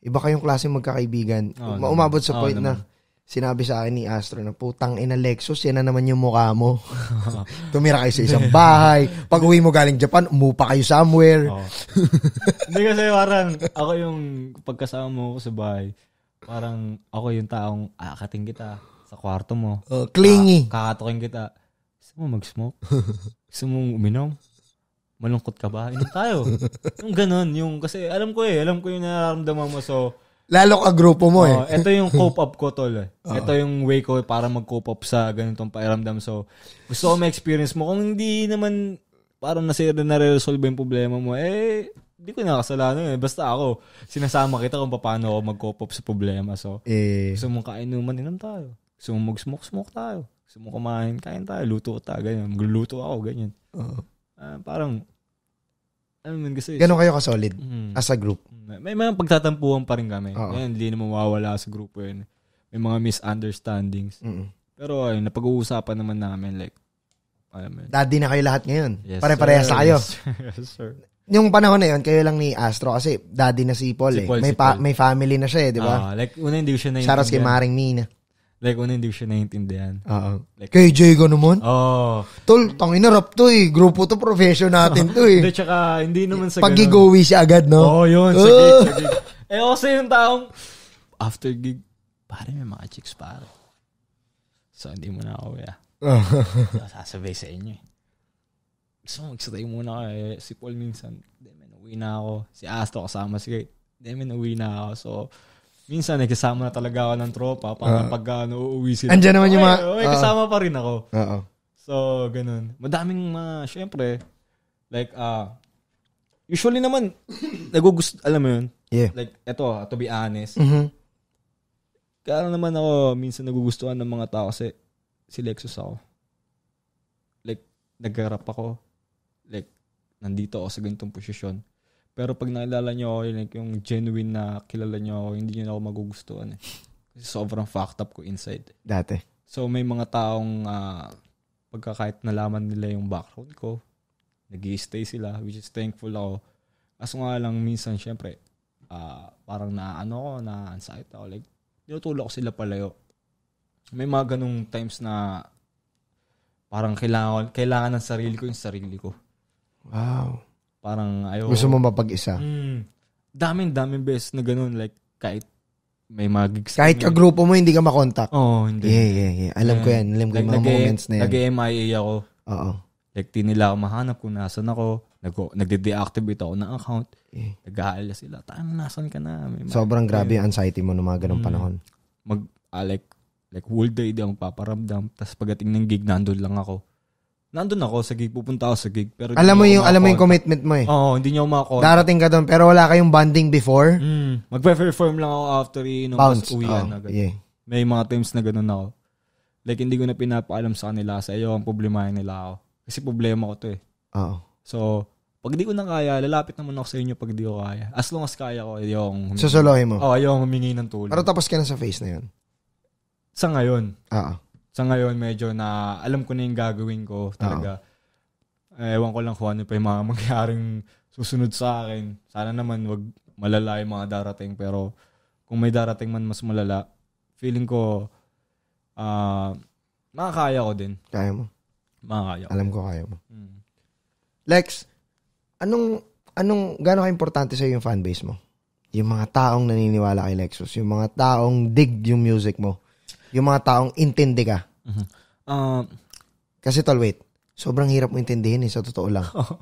Iba kayong klase magkakaibigan. Oh, Maumabot sa point naman. na sinabi sa akin ni Astro na putang ina Lexus, yan na naman yung mukha mo. Tumira kayo sa isang bahay. Pag uwi mo galing Japan, umupa kayo somewhere. Oh. Hindi kasi parang ako yung pagkasama mo ako sa bahay, parang ako yung taong aakating kita sa kwarto mo. Uh, clingy. Ka- kakatukin kita. Gusto mo mag-smoke? Gusto mo uminom? malungkot ka ba? Inom tayo. yung ganun, yung kasi alam ko eh, alam ko yung nararamdaman mo so lalo ka grupo mo eh. oh, eh. Ito yung cope up ko tol. Uh-huh. Eh. Ito ah. yung way ko para mag-cope up sa ganitong pakiramdam. So gusto ko ma-experience mo kung hindi naman parang nasira na resolve yung problema mo eh hindi ko nakasalanan eh. Basta ako, sinasama kita kung paano ako mag-cope up sa problema. So, eh, gusto mong kainuman, inom tayo. Gusto mong mag-smoke, smoke tayo. Gusto mong kumain, kain tayo. Luto tayo, ganyan. Magluluto ako, ganyan. Uh-huh uh, parang, I mean, gusto Ganon kayo ka-solid mm, as a group? Mm. May mga pagtatampuhan pa rin kami. Uh-oh. Ngayon, hindi na mawawala sa group yun. May mga misunderstandings. Mm-mm. Pero ayun, napag-uusapan naman namin like, alam mo Daddy na kayo lahat ngayon. Yes, Pare-parehas na kayo. Yes, sir. Yung panahon na yun, kayo lang ni Astro kasi daddy na si Paul si eh. may, si pa- may family na siya eh, di ba? Ah, like, una hindi ko siya na Shoutouts kay Maring Nina. Like, una hindi siya naiintindihan. Oo. Like, KJ, ganun Oo. Oh. Tol, tangin inarap to eh. Grupo to, profession natin to eh. Hindi, tsaka, hindi naman sa Pag ganun. Pag-gigowi siya agad, no? Oo, oh, yun. Sa gig, Eh, kasi yung taong, after gig, pare, may mga chicks, pare. So, hindi mo na ako, ya. so, sasabay sa inyo eh. So, magsatay muna kayo. Eh. Si Paul minsan, then, man, uwi na ako. Si Astro kasama si Kate. Then, man, uwi na ako. So, minsan eh, kasama na talaga ako ng tropa para uh, ah. pag ano, ah, uuwi sila. Andiyan naman okay, yung mga... Okay, uh, ah. kasama pa rin ako. Oo. Uh, uh, so, ganun. Madaming mga, uh, syempre, like, uh, usually naman, nagugust, alam mo yun? Yeah. Like, eto, to be honest, mm-hmm. kaya naman ako minsan nagugustuhan ng mga tao kasi si Lexus ako. Like, nagkarap ako. Like, nandito ako sa ganitong posisyon. Pero pag naalala nyo ako, like, yung genuine na kilala nyo ako, hindi nyo ako magugustuhan eh. Kasi sobrang fucked up ko inside. Eh. Dati. So may mga taong uh, pagka kahit nalaman nila yung background ko, nag stay sila, which is thankful ako. Kaso nga lang minsan, syempre, uh, parang naano ko, na-anxiety ako. Like, tinutulak ko sila palayo. May mga ganung times na parang kailangan, kailangan ng sarili ko yung sarili ko. Wow. Parang ayaw. Gusto mo mapag-isa. Mm, daming daming beses na ganun. Like, kahit may mga gigs. Kahit ka grupo mo, hindi ka makontakt. Oo, oh, hindi. Yeah, yeah, yeah. Alam yeah. ko yan. Alam ko like, yung mga nage, moments na yan. Nag-MIA ako. Oo. Like, di ako mahanap kung nasan ako. Nag deactivate ako ng account. Yeah. nag sila. Tayo, nasan ka na? May Sobrang ma- grabe yung anxiety mo noong mga ganong mm, panahon. Mag, ah, like, like, whole day di ako paparamdam. Tapos pagdating ng gig, nandun lang ako nandun ako sa gig, pupunta ako sa gig. Pero alam mo yung, alam mo yung commitment mo eh. Oo, hindi niyo makakontak. Darating ka doon, pero wala kayong bonding before. Mm, Magpe-perform lang ako after yun, eh, nung Bounce. mas uwian. Oh, agad. Yeah. May mga times na ganun ako. Like, hindi ko na pinapaalam sa kanila sa iyo ang problema nila ako. Kasi problema ko to eh. Oo. So, pag di ko na kaya, lalapit naman ako sa inyo pag di ko kaya. As long as kaya ko, yung... Susolohin mo? Oo, oh, yung humingi ng tulong. Pero tapos ka na sa face na yun? Sa ngayon. Oo sa ngayon medyo na alam ko na yung gagawin ko talaga. Uh-huh. Ewan ko lang kung ano pa yung mga mangyaring susunod sa akin. Sana naman wag malala yung mga darating pero kung may darating man mas malala, feeling ko uh, makakaya ko din. Kaya mo? Makakaya ko. Alam ko kaya mo. Mm. Lex, anong anong gaano ka-importante sa yung fanbase mo? Yung mga taong naniniwala kay Lexus, yung mga taong dig yung music mo. Yung mga taong intindi ka. Mm-hmm. Uh, Kasi tol, wait. Sobrang hirap mo intindihin eh, sa totoo lang. Oh.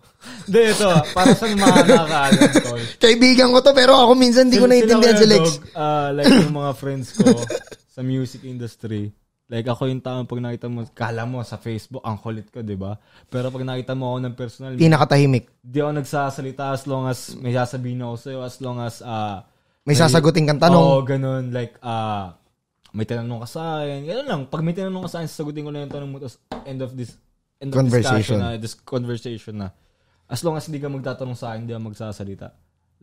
Hindi, oh. ito. Ah. Para sa mga nakakaalam, tol. Kaibigan ko to, pero ako minsan hindi ko naiintindihan si Lex. Uh, like yung mga friends ko sa music industry, like ako yung taong pag nakita mo, kala mo sa Facebook, ang kulit ko, di ba? Pero pag nakita mo ako ng personal, pinakatahimik. Di ako nagsasalita as long as may sasabihin ako sa'yo, as long as... Uh, may sasagutin kang tanong. Oo, oh, ganun. Like, uh, may tinanong ka sa akin. Ganun lang. Pag may tinanong ka sa akin, sasagutin ko na yung tanong mo. Tapos end of this end of conversation. na, this conversation na. As long as hindi ka magtatanong sa akin, hindi ka magsasalita.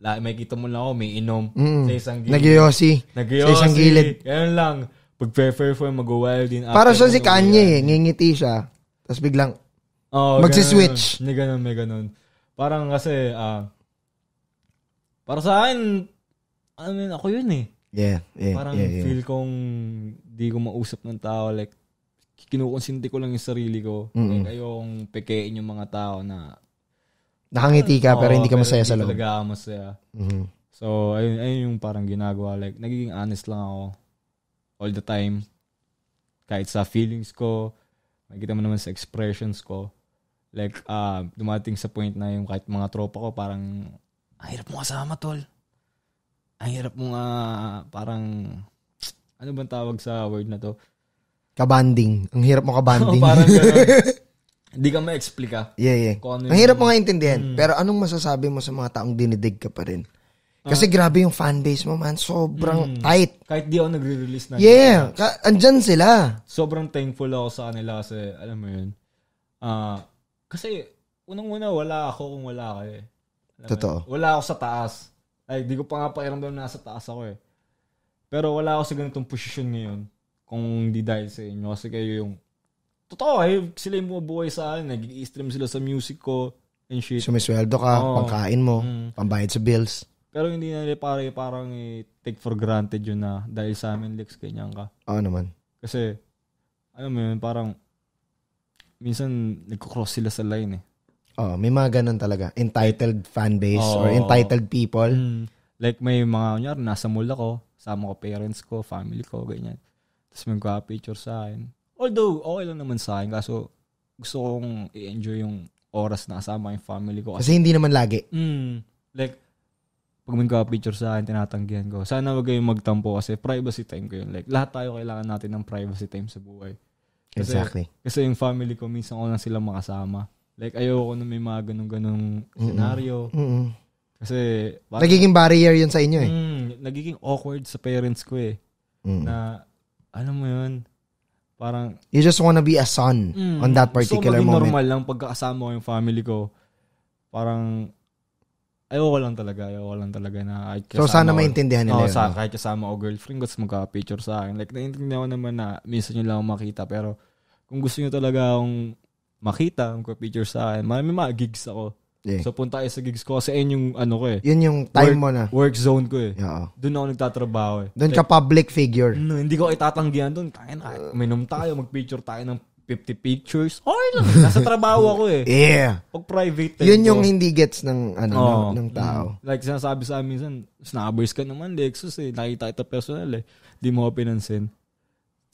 La, may kita mo lang ako, may inom. Mm. Sa isang gilid. Nagyosi. Nagyosi. Sa isang gilid. Ganun lang. Pag prefer for mag-wild din. Para sa si Kanye eh. Ngingiti siya. Tapos biglang oh, magsiswitch. Ganun, may ganun, may ganun. Parang kasi, ah, uh, para sa akin, I mean, ako yun eh. Yeah, yeah. Parang yeah, yeah. feel kong di ko mausap ng tao. Like, kinukonsinti ko lang yung sarili ko. Mm-hmm. Like, ayong pekein yung mga tao na... Nakangiti ka, oh, pero hindi ka masaya sa loob. Talaga masaya. Mm-hmm. So, ayun, ayun yung parang ginagawa. Like, nagiging honest lang ako all the time. Kahit sa feelings ko, nakikita mo naman sa expressions ko. Like, uh, dumating sa point na yung kahit mga tropa ko, parang, ang hirap mo kasama, tol ang hirap mong uh, parang, ano bang tawag sa word na to? Kabanding. Ang hirap mo kabanding. Oo, parang Hindi ka ma-explica. Yeah, yeah. Ano ang hirap mo nga intindihan. Mm. Pero anong masasabi mo sa mga taong dinidig ka pa rin? Ah. Kasi uh, grabe yung fanbase mo, man. Sobrang mm, tight. Kahit di ako nagre-release na. Yeah. Ka- andyan sila. Sobrang thankful ako sa kanila kasi, alam mo yun. Uh, kasi, unang-una, wala ako kung wala ka eh. Totoo. Yun? Wala ako sa taas. Ay, di ko pa nga pakiramdam na nasa taas ako eh. Pero wala ako sa ganitong posisyon ngayon kung hindi dahil sa inyo. Kasi kayo yung... Totoo eh, sila yung bumubuhay sa akin. Nag-i-stream sila sa music ko and shit. Sumisweldo ka, Oo. pangkain mo, Mm. pambayad sa bills. Pero hindi na nila pare, parang i-take eh, for granted yun na dahil sa amin, Lex, ganyan ka. Oo naman. Kasi, ano mo yun, parang minsan nagkocross sila sa line eh. Oh, may mga ganun talaga. Entitled fan base oh, or entitled people. Mm. Like may mga kunyari, nasa mall ako, sama ko parents ko, family ko, ganyan. Tapos may mga picture sa akin. Although, okay lang naman sa akin. Kaso, gusto kong i-enjoy yung oras na kasama yung family ko. Kasi, kasi hindi naman lagi. Mm, like, pag may picture sa akin, tinatanggihan ko. Sana wag kayong magtampo kasi privacy time ko yun. Like, lahat tayo kailangan natin ng privacy time sa buhay. Kasi, exactly. Kasi yung family ko, minsan ko lang sila makasama. Like, ayoko na may mga ganun-ganung scenario. Mm-mm. Kasi... Parang, nagiging barrier yun sa inyo eh. Mm, nagiging awkward sa parents ko eh. Mm. Na, alam mo yun, parang... You just wanna be a son mm, on that particular so, moment. So, normal lang pagkakasama ko yung family ko. Parang, ayoko lang talaga, ayoko lang talaga na kahit kasama. So sana maintindihan nila. Oh, no, sa, kahit kasama o girlfriend ko, magka-picture sa akin. Like, naiintindihan ko naman na minsan nyo lang makita. Pero kung gusto nyo talaga akong makita, magpa-picture sa akin. Marami mga gigs ako. Yeah. So punta tayo sa gigs ko kasi yun yung ano ko eh. Yun yung time work, mo na. Work zone ko eh. Yeah. Doon ako nagtatrabaho eh. Doon ka public figure. No, hindi ko itatanggihan doon. Kaya na, minom tayo, mag-picture tayo ng 50 pictures. Okay lang. Nasa trabaho ako eh. yeah. Pag private. Yun yung ko. hindi gets ng ano oh, ng, ng tao. Mm-hmm. Like sinasabi sa amin minsan, snubbers ka naman, Lexus eh. Nakita ito personal eh. Di mo ko pinansin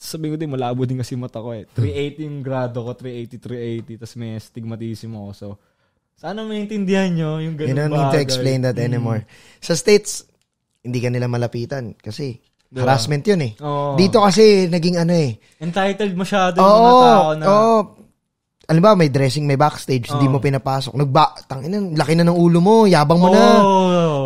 sabi ko din, malabo din kasi mata ko eh. 380 hmm. yung grado ko, 380, 380, tapos may astigmatism ako. So, sana maintindihan nyo yung ganun bagay. You don't need to explain that hmm. anymore. Mm. Sa States, hindi ka nila malapitan kasi diba? harassment yun eh. Oh. Dito kasi naging ano eh. Entitled masyado oh, yung mga tao na... Oo, oh, alam ba, may dressing, may backstage, oh. hindi mo pinapasok. Nagba, tangin laki na ng ulo mo, yabang mo oh. na.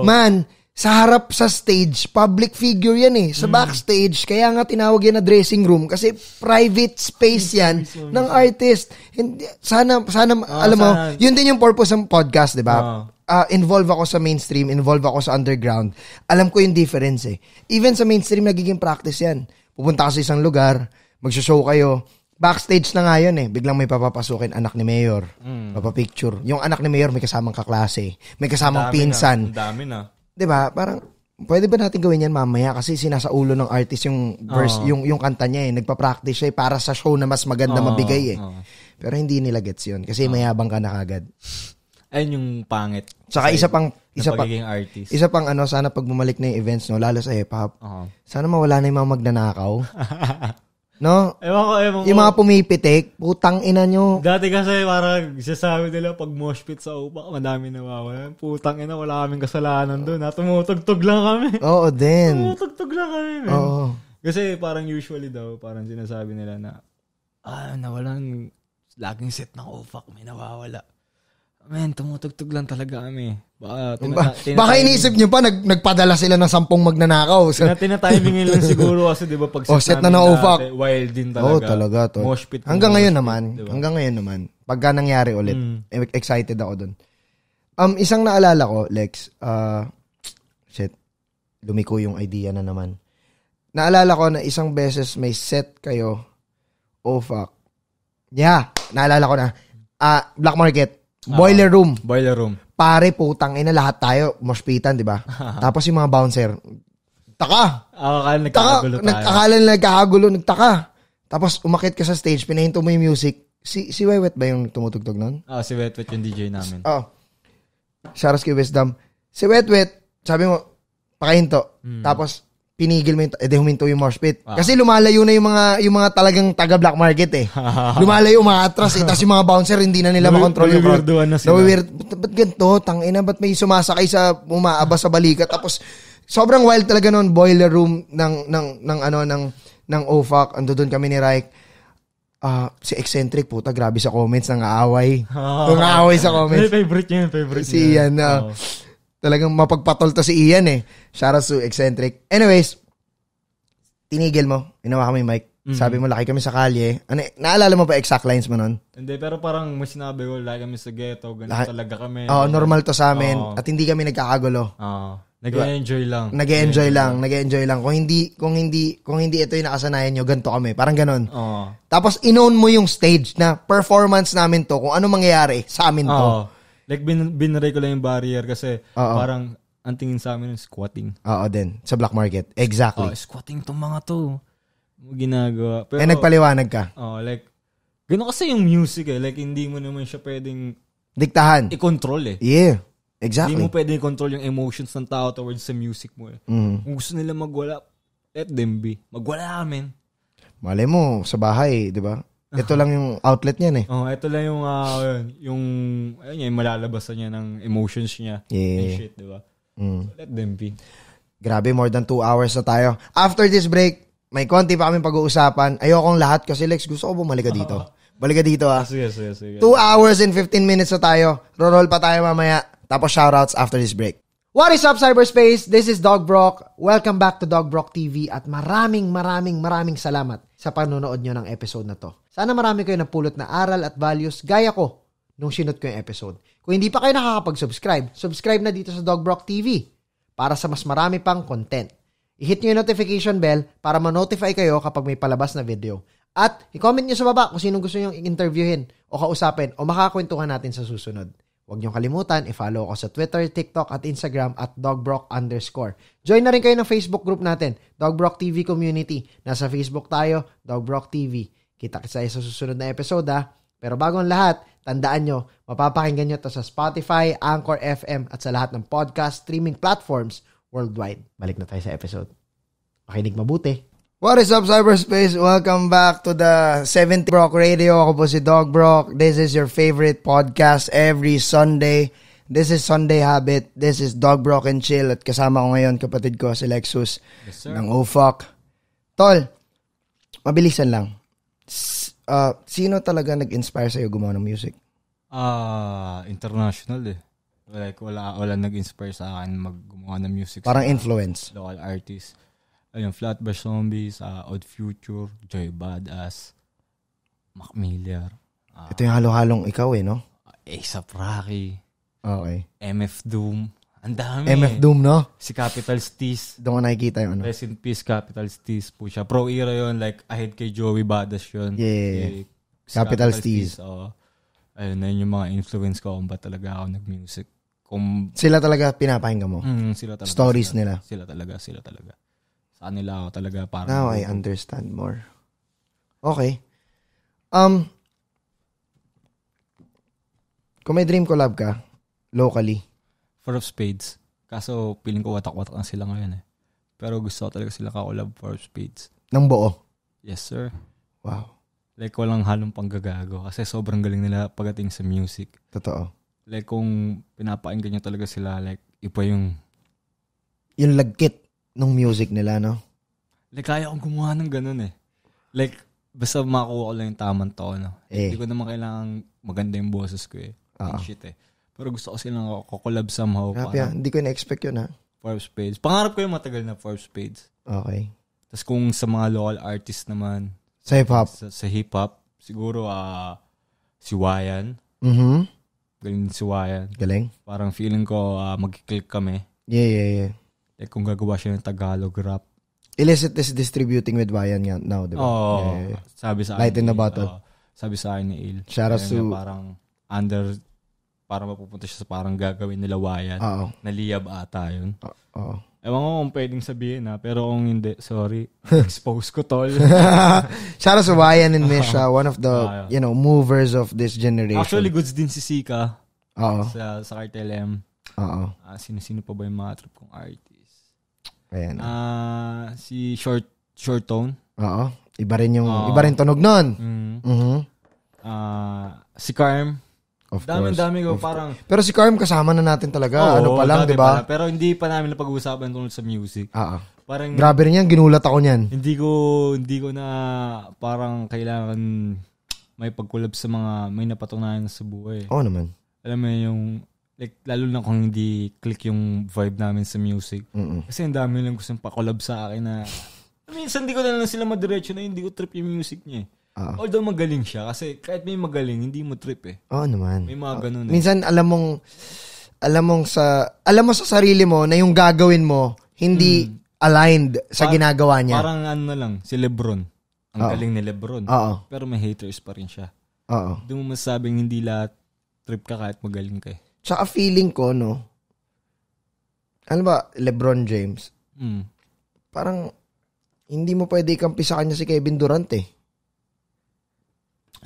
Man, sa harap sa stage, public figure yan eh. Sa mm. backstage, kaya nga tinawag yan na dressing room kasi private space yan ng artist. Hindi, sana, sana, oh, alam sana. mo, yun din yung purpose ng podcast, di ba? Oh. Uh, involve ako sa mainstream, involve ako sa underground. Alam ko yung difference eh. Even sa mainstream, nagiging practice yan. Pupunta ka sa isang lugar, magsho-show kayo, backstage na nga yun eh. Biglang may papapasukin anak ni Mayor. Mm. Papapicture. Yung anak ni Mayor may kasamang kaklase. May kasamang dami pinsan. Na, dami na. 'di ba? Parang pwede ba natin gawin yan mamaya kasi sinasaulo ng artist yung verse, oh. yung yung kanta niya eh. Nagpa-practice siya eh para sa show na mas maganda oh. mabigay eh. Oh. Pero hindi nila gets 'yun kasi oh. mayabang ka na kagad. Ayun yung pangit. Tsaka isa pang isa pang artist. Isa pang ano sana pag bumalik na yung events no lalo sa hip hop. Oh. Sana mawala na yung mga magnanakaw. No? Ewan ko, ewan ko. Yung mga pumipitik, putang ina nyo. Dati kasi parang sasabi nila pag mosh pit sa upa, madami nawawala. Putang ina, wala kaming kasalanan doon. Ha? Tumutugtog lang kami. Oo, din. Tumutugtog lang kami, man. Oo. Kasi parang usually daw, parang sinasabi nila na, ah, nawalan, laging set ng upak, may nawawala. Man, tumutugtog lang talaga kami. Baka, tinata- ba- baka inisip nyo pa, nag, nagpadala sila ng sampung magnanakaw. Sa... Tinatimingin lang siguro kasi di ba pag oh, set na na ufak. Wild din talaga. Oh, talaga. to. Mosh Hanggang ngayon pit, naman. Diba? Hanggang ngayon naman. Pagka nangyari ulit, mm. E- excited ako dun. Um, isang naalala ko, Lex, uh, shit, lumiko yung idea na naman. Naalala ko na isang beses may set kayo. Oh, fuck. Yeah, naalala ko na. Uh, Black Market Boiler room. Boiler room. Pare, putang ina, lahat tayo, moshpitan, di ba? Tapos yung mga bouncer, taka! Akala nagkakagulo tayo. Nag, akala nagkakagulo, nagtaka. Tapos umakit ka sa stage, pinahinto mo yung music. Si, si Wewet ba yung tumutugtog nun? Oo, oh, si Wewet yung DJ namin. Oo. Oh. Shoutouts kay Wisdom. Si Wewet, sabi mo, pakahinto. Mm. Tapos, pinigil mo yung, edi eh, huminto yung mosh pit. Wow. Ah. Kasi lumalayo na yung mga, yung mga talagang taga black market eh. lumalayo, umaatras eh. Tapos yung mga bouncer, hindi na nila makontrol yung crowd. Na sila. Weird, ba't, ba't ganito? Tangina, ba't may sumasakay sa, umaaba sa balikat? Tapos, sobrang wild talaga noon, boiler room ng, ng, ng ano, ng, ng OFAC. Ando doon kami ni Raik. Uh, si Eccentric, puta, grabe sa comments, nang aaway. Nang aaway sa comments. Ay, favorite niya, favorite niya. Si yan. Uh, oh. Talagang mapagpatol to si Ian eh. Shout to Eccentric. Anyways, tinigil mo. Inawa kami mic. Mm-hmm. Sabi mo, laki kami sa kalye. Ano, naalala mo pa exact lines mo nun? Hindi, pero parang may sinabi ko, laki kami sa ghetto, ganito La- talaga kami. Oo, oh, normal to sa amin. Oh. At hindi kami nagkakagulo. Oo. Oh. Nag-enjoy lang. Nag-enjoy lang, nag-enjoy lang. Kung hindi kung hindi kung hindi ito 'yung nakasanayan niyo, ganto kami. Parang ganun. Oo. Tapos inown mo 'yung stage na performance namin to, kung ano mangyayari sa amin to. Oo. Like, bin, binray ko lang yung barrier kasi Oo. parang ang tingin sa amin yung squatting. Oo din. Sa black market. Exactly. Oh, squatting tong mga to. ginagawa. Pero, eh, nagpaliwanag ka. Oh, like, gano kasi yung music eh. Like, hindi mo naman siya pwedeng Diktahan. i-control eh. Yeah. Exactly. Hindi mo pwedeng i-control yung emotions ng tao towards sa music mo eh. Mhm. Kung gusto nila magwala, let them be. Magwala, man. Malay mo, sa bahay, di ba? Ito lang yung outlet niya eh. Oh, ito lang yung uh, yung ayun yung malalabasan niya ng emotions niya. Yeah. And shit, 'di ba? Mm. So let them be. Grabe, more than two hours na tayo. After this break, may konti pa kami pag-uusapan. Ayokong lahat kasi Lex, gusto ko bumalik ka dito. Balik ka dito ah. Sige, sige, sige. Two hours and 15 minutes na tayo. Roll pa tayo mamaya. Tapos shoutouts after this break. What is up, cyberspace? This is Dog Brock. Welcome back to Dog Brock TV at maraming maraming maraming salamat sa panonood nyo ng episode na to. Sana marami kayo napulot na aral at values gaya ko nung sinot ko yung episode. Kung hindi pa kayo nakakapag-subscribe, subscribe na dito sa Dog Brock TV para sa mas marami pang content. I-hit nyo yung notification bell para ma-notify kayo kapag may palabas na video. At i-comment nyo sa baba kung sino gusto nyo interviewin o kausapin o makakwentuhan natin sa susunod. Huwag niyong kalimutan, i-follow ako sa Twitter, TikTok at Instagram at dogbrock underscore. Join na rin kayo ng Facebook group natin, Dogbrock TV Community. Nasa Facebook tayo, Dogbrock TV. Kita kita sa susunod na episode ha. Pero bago ang lahat, tandaan nyo, mapapakinggan nyo to sa Spotify, Anchor FM at sa lahat ng podcast streaming platforms worldwide. Balik na tayo sa episode. Makinig mabuti. What is up, cyberspace? Welcome back to the 70 Brock Radio. Ako po si Dog Brock. This is your favorite podcast every Sunday. This is Sunday Habit. This is Dog Brock and Chill. At kasama ko ngayon, kapatid ko, si Lexus yes, ng OFOC. Tol, mabilisan lang. S- uh, sino talaga nag-inspire sa'yo gumawa ng music? Ah, uh, international eh. Like, wala, wala nag-inspire sa akin mag gumawa ng music. Parang influence. Local artist Ayun, Flatbush Zombies, uh, Odd Future, Joy Badass, Mac Miller. Uh, Ito yung halo-halong ikaw eh, no? ASAP eh, Rocky. Okay. MF Doom. Ang dami. MF Doom, no? Si Capital Steez. Doon ko nakikita yun. Ano? Rest in peace, Capital Steez po siya. Pro era yun, like, ahead kay Joey Badass yun. Yeah. Si Capital, Capital Steez. Oo. Oh. Ayun, na yung mga influence ko kung ba talaga ako nag-music. Kung, sila talaga pinapahingga mo? Mm, sila talaga. Stories sila, nila? Sila talaga, sila talaga. Saan nila ako talaga para Now I understand more. Okay. Um, kung may dream collab ka, locally? Four of Spades. Kaso, feeling ko watak-watak na sila ngayon eh. Pero gusto ko talaga sila ka-collab Four of Spades. Nang buo? Yes, sir. Wow. Like, walang halong panggagago. Kasi sobrang galing nila pagdating sa music. Totoo. Like, kung pinapakinggan nyo talaga sila, like, iba yung... Yung lagkit nung music nila, no? Like, kaya akong gumawa ng ganun eh. Like, basta makuha ko lang yung tamang tono. Eh. Hindi ko naman kailangan maganda yung boses ko eh. Uh-huh. shit eh. Pero gusto ko silang kukulab somehow. Grabe, parang, ah. hindi ko na-expect yun ha. Ah. Forbes page. Pangarap ko yung matagal na Forbes page. Okay. Tapos kung sa mga local artist naman. Sa hip-hop? Sa, sa hip-hop. Siguro uh, si Wayan. Mm-hmm. Galing si Wayan. Galing. Parang feeling ko uh, mag-click kami. Yeah, yeah, yeah. Like eh, kung gagawa siya ng Tagalog rap. Illicit is distributing with Bayan yan now, di ba? Oo. Oh, yeah. Sabi sa Light akin. in the bottle. Oh, sabi sa akin ni Il. Shout out to... Parang under para mapupunta siya sa parang gagawin nila Wayan. Oo. Naliyab ata yun. Oo. Ewan ko kung pwedeng sabihin na, pero kung hindi, sorry. Expose ko tol. Shout out to Wayan and Misha, one of the, uh, you know, movers of this generation. Actually, goods din si Sika. Oo. Sa, sa Cartel M. Oo. Uh, sino-sino pa ba yung mga trip kong arte? Ayan. Uh, si Short Short Tone. Oo. Iba rin yung Oo. iba rin tunog noon. Mm. Mhm. Uh, si Carm. Of Dami course. dami ko Of parang course. Pero si Carm kasama na natin talaga. ano pa lang, 'di ba? Pero hindi pa namin napag-uusapan tungkol sa music. Oo. Ah, parang Grabe rin yan, ginulat ako niyan. hindi ko hindi ko na parang kailangan may pag sa mga may napatunayan sa buhay. Oo naman. Alam mo yung like lalo na kung hindi click yung vibe namin sa music. Mm-mm. Kasi ang dami lang gustong pa-collab sa akin na minsan hindi ko na lang sila madiretso na hindi ko trip yung music niya. Uh-huh. Although magaling siya kasi kahit may magaling hindi mo trip eh. Oo oh, naman. May mga uh, ganun. Eh. Minsan alam mong alam mong sa alam mo sa sarili mo na yung gagawin mo hindi mm. aligned sa Par- ginagawa niya. Parang ano lang si LeBron. Ang Uh-oh. galing ni LeBron. Uh-oh. Pero may haters pa rin siya. Oo. Hindi mo masasabing hindi lahat trip ka kahit magaling ka eh. Tsaka feeling ko, no, ano ba, Lebron James, mm. parang hindi mo pwede ikampi sa kanya si Kevin Durant eh.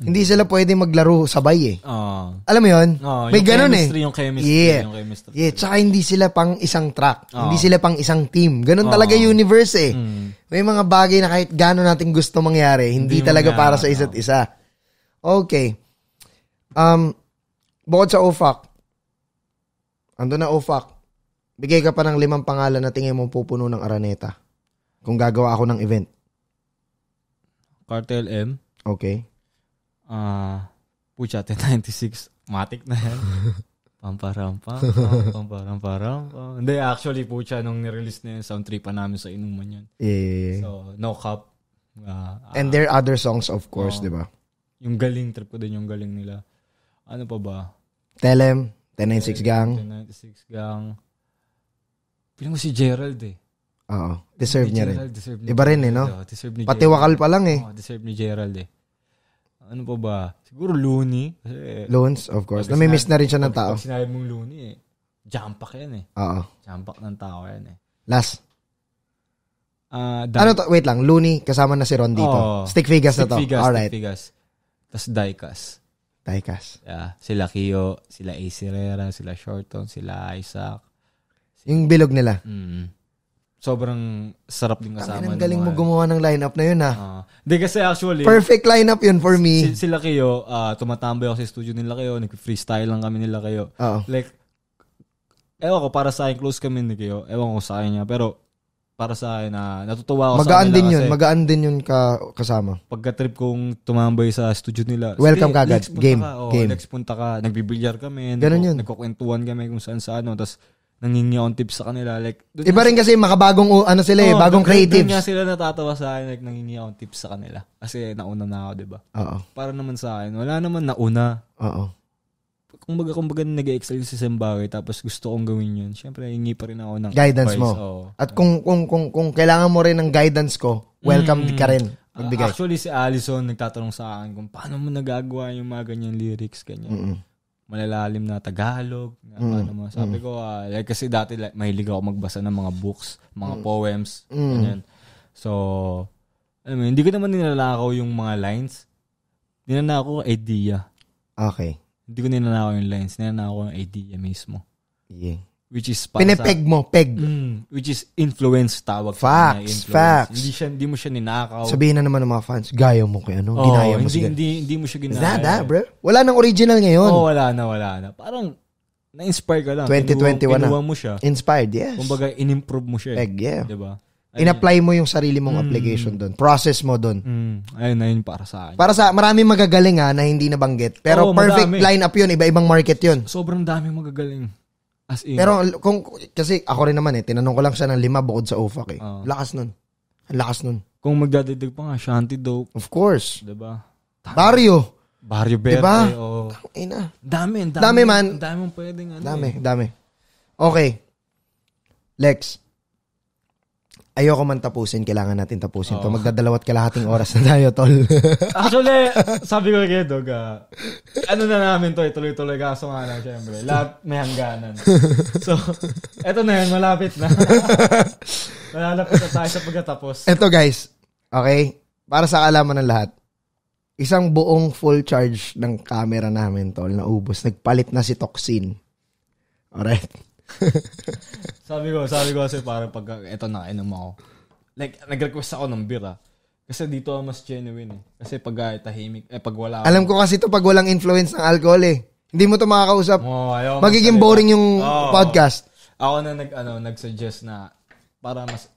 Hindi sila pwede maglaro sabay eh. Oh. Alam mo yun? Oh, May ganun eh. Yung chemistry, yeah. yung chemistry. Yeah, tsaka hindi sila pang isang track. Oh. Hindi ah. sila pang isang team. Ganun oh. talaga universe eh. Mm. May mga bagay na kahit gano'n natin gusto mangyari, hindi, hindi talaga mangyari, para sa isa't oh. isa. Okay. Um, bukod sa OFAC, Ando na OFAC. Oh, Bigay ka pa ng limang pangalan na tingin mo pupuno ng Araneta. Kung gagawa ako ng event. Cartel M. Okay. Ah, uh, Puchate 96. Matik na yan. Pamparampa, pamparampa, Hindi, actually Pucha, nung nirelease na yun, sound trip pa namin sa inuman yun. Yeah. So, No cap. Uh, ah, ah. And there are other songs, of course, uh, di ba? Yung galing, trip ko din yung galing nila. Ano pa ba? Telem. 1096 Gang. 1096 Gang. Piling si Gerald eh. Oo. Deserve si niya rin. Gerald, deserve Iba rin eh, no? Oh, deserve ni Pati Gerald. wakal pa lang eh. Oh, deserve ni Gerald eh. Ano pa ba? Siguro Looney. Kasi, Loons, of course. Namimiss na rin siya ng tao. Pag sinabi mong Looney eh. Jumpak yan eh. Oo. Jumpak ng tao yan eh. Last. Uh, ano to? Wait lang. Looney, kasama na si Ron dito. Oh, Stick Figas na to. Figas, All right. Stick figures. Tapos Daikas. Taikas. Yeah. Sila Kio, sila AC Herrera, sila Shorton, sila Isaac. Sila... Yung bilog nila. Mm. Sobrang sarap din kasama. Ang galing mo gumawa ng lineup na yun, ha? Ah. Hindi uh, kasi actually... Perfect lineup yun for me. Si, sila kayo, uh, ah, tumatambay ako sa studio nila kayo, nag-freestyle lang kami nila kayo. Oo. Like, ewan ko, para sa akin, close kami nila kayo. Ewan ko sa akin niya. Pero para sa akin na natutuwa ako magaan sa din yun, magaan din yun ka, kasama. Pagka-trip kong tumambay sa studio nila. Welcome ka agad. Game. Ka, oh, game. Next punta ka, nagbibilyar kami. Ganun yun. Nagkukwentuhan kami kung saan saan ano. Tapos nangingi akong tips sa kanila. Like, Iba rin kasi makabagong ano sila eh, oh, bagong dun, creatives. Doon nga sila natatawa sa akin, like, nangingi akong tips sa kanila. Kasi nauna na ako, di ba? Oo. Para naman sa akin, wala naman nauna. Oo kung kumbaga, kumbaga nag-excel sa isang tapos gusto kong gawin yun, syempre, hingi pa rin ako ng guidance advice. mo. Oo. At kung, kung, kung, kung kailangan mo rin ng guidance ko, welcome mm. ka rin. Magbigay. Uh, actually, si Allison nagtatanong sa akin kung paano mo nagagawa yung mga ganyan lyrics, ganyan. Mm-mm. Malalalim na Tagalog. Na, mm. Paano mo. Sabi mm. ko, uh, like, kasi dati like, mahilig ako magbasa ng mga books, mga mm. poems, mm. ganyan. So, I mean, hindi ko naman nilalakaw yung mga lines. Ninanakaw ko idea. Okay. Hindi ko ninanakaw yung lines. Ninanakaw ko yung idea mismo. Yeah. Which is para Pinepeg sa, mo, peg. Mm, which is influence tawag facts, niya. Influence. Facts, Hindi, siya, hindi mo siya ninakaw. Sabihin na naman ng mga fans, gaya mo kay ano, oh, ginaya mo hindi, siya. Hindi, hindi mo siya ginaya. Is that, that, bro? Wala nang original ngayon. oh, wala na, wala na. Parang, na-inspire ka lang. 2021 kinuha, kinuha na. mo siya. Inspired, yes. Kumbaga, in-improve mo siya. Eh. Peg, yeah. Diba? Ayun. In-apply mo yung sarili mong mm. application doon. Process mo doon. Mm. Ayun na para sa akin. Para sa maraming magagaling ha ah, na hindi nabanggit. Pero Oo, perfect madami. lineup yun. Iba-ibang market yun. Sobrang daming magagaling. As in. Pero kung, kasi ako rin naman eh, tinanong ko lang siya ng lima bukod sa OFAC eh. Oh. Lakas nun. Ang lakas nun. Kung magdadagdag pa nga, Shanti dope. Of course. Diba? Tama. Barrio. Barrio Verde. Diba? Oh. Ina. Dami, dami. Dami man. Dami mong pwedeng ano. Dami, eh. dami. Okay. Lex ayoko man tapusin, kailangan natin tapusin oh. to. Magdadalawat kalahating oras na tayo, tol. Actually, sabi ko kay Dog, uh, ano na namin to, tuloy tuloy kaso nga lang, syempre. Lahat may hangganan. So, eto na yan, malapit na. malapit na tayo sa pagkatapos. Eto guys, okay? Para sa alaman ng lahat, isang buong full charge ng camera namin, tol, naubos. Nagpalit na si Toxin. Alright? sabi ko, sabi ko kasi parang pag eto na, inom ako. Like, nag-request ako ng beer ah. Kasi dito mas genuine eh. Kasi pag uh, tahimik, eh pag wala. Alam ko kasi to pag walang influence ng alcohol eh. Hindi mo to makakausap. Oh, ayaw, Magiging boring yung oh, podcast. Ako na nag ano, nag-suggest na para mas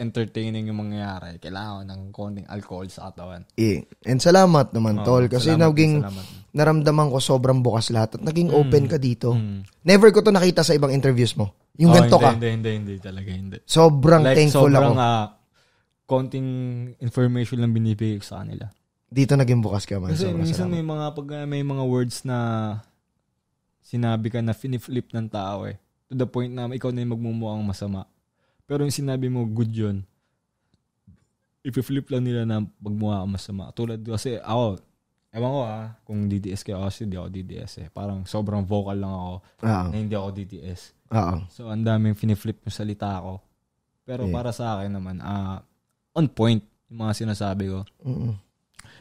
entertaining yung mangyayari, kailangan ng konting alcohol sa katawan. Eh, and salamat naman oh, tol kasi salamat, naging salamat naramdaman ko sobrang bukas lahat at naging mm. open ka dito. Mm. Never ko to nakita sa ibang interviews mo. Yung oh, ganito ka. Hindi, hindi, hindi talaga, hindi. Sobrang like, thankful sobrang, ako. Sobrang uh, konting information lang binibigay sa kanila. Dito naging bukas ka man. Kasi sobrang minsan may mga, pag ah, may mga words na sinabi ka na finiflip ng tao eh. To the point na ikaw na yung magmumukhang masama. Pero yung sinabi mo, good yun. Ipiflip lang nila na magmukha ka masama. Tulad kasi ako, Ewan ko ah, kung DDS kayo kasi hindi ako DDS eh. Parang sobrang vocal lang ako uh-huh. na hindi ako DDS. Uh-huh. Ah. So ang daming finiflip yung salita ko. Pero yeah. para sa akin naman, uh, on point yung mga sinasabi ko. Uh-huh.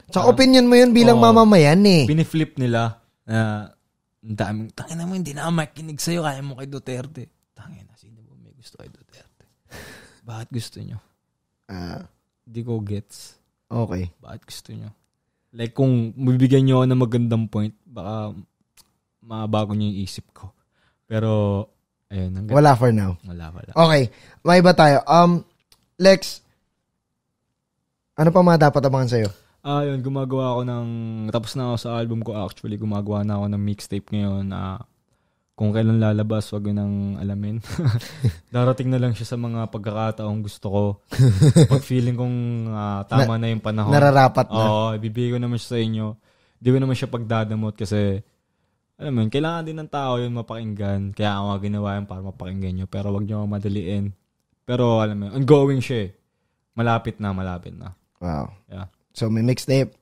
Sa uh, opinion mo yun bilang oh, mamamayan eh. Piniflip nila na uh, ang daming, tangin na mo, hindi na makinig sa'yo, kaya mo kay Duterte. Tangin na, sino ba may gusto kay Duterte? Bakit gusto nyo? Ah. Uh, ko gets. Okay. Bakit gusto nyo? Like kung mabibigyan niyo ako ng magandang point, baka mabago niyo yung isip ko. Pero ayun, hanggang, wala for now. Wala wala. Okay, may iba tayo. Um Lex ano pa mga dapat abangan sa'yo? Ah, uh, yun, gumagawa ako ng, tapos na ako sa album ko actually, gumagawa na ako ng mixtape ngayon na uh, kung kailan lalabas, wag yun ang alamin. Darating na lang siya sa mga pagkakataong gusto ko. Pag feeling kong uh, tama na, na yung panahon. Nararapat na. Oo, ibibigay ko naman siya sa inyo. Hindi ko naman siya pagdadamot kasi, alam mo yun, kailangan din ng tao yun mapakinggan. Kaya ang mga ginawa yun para mapakinggan nyo. Pero wag nyo madaliin. Pero alam mo yun, ongoing siya eh. Malapit na, malapit na. Wow. Yeah. So may mixtape.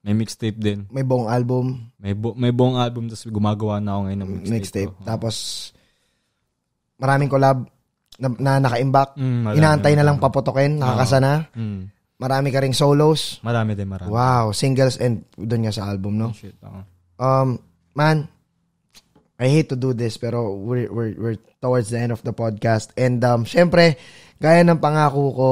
May mixtape din. May buong album. May, bu- may buong album, tapos gumagawa na ako ngayon ng mixtape. mixtape. Ko. Tapos, maraming collab na, na naka-imbak. Mm, Inaantay na lang paputukin, nakakasa na. Mm. Marami ka ring solos. Marami din, marami. Wow, singles and doon nga sa album, no? Oh, shit, Um, man, I hate to do this, pero we're, we're, we're towards the end of the podcast. And um, syempre, gaya ng pangako ko,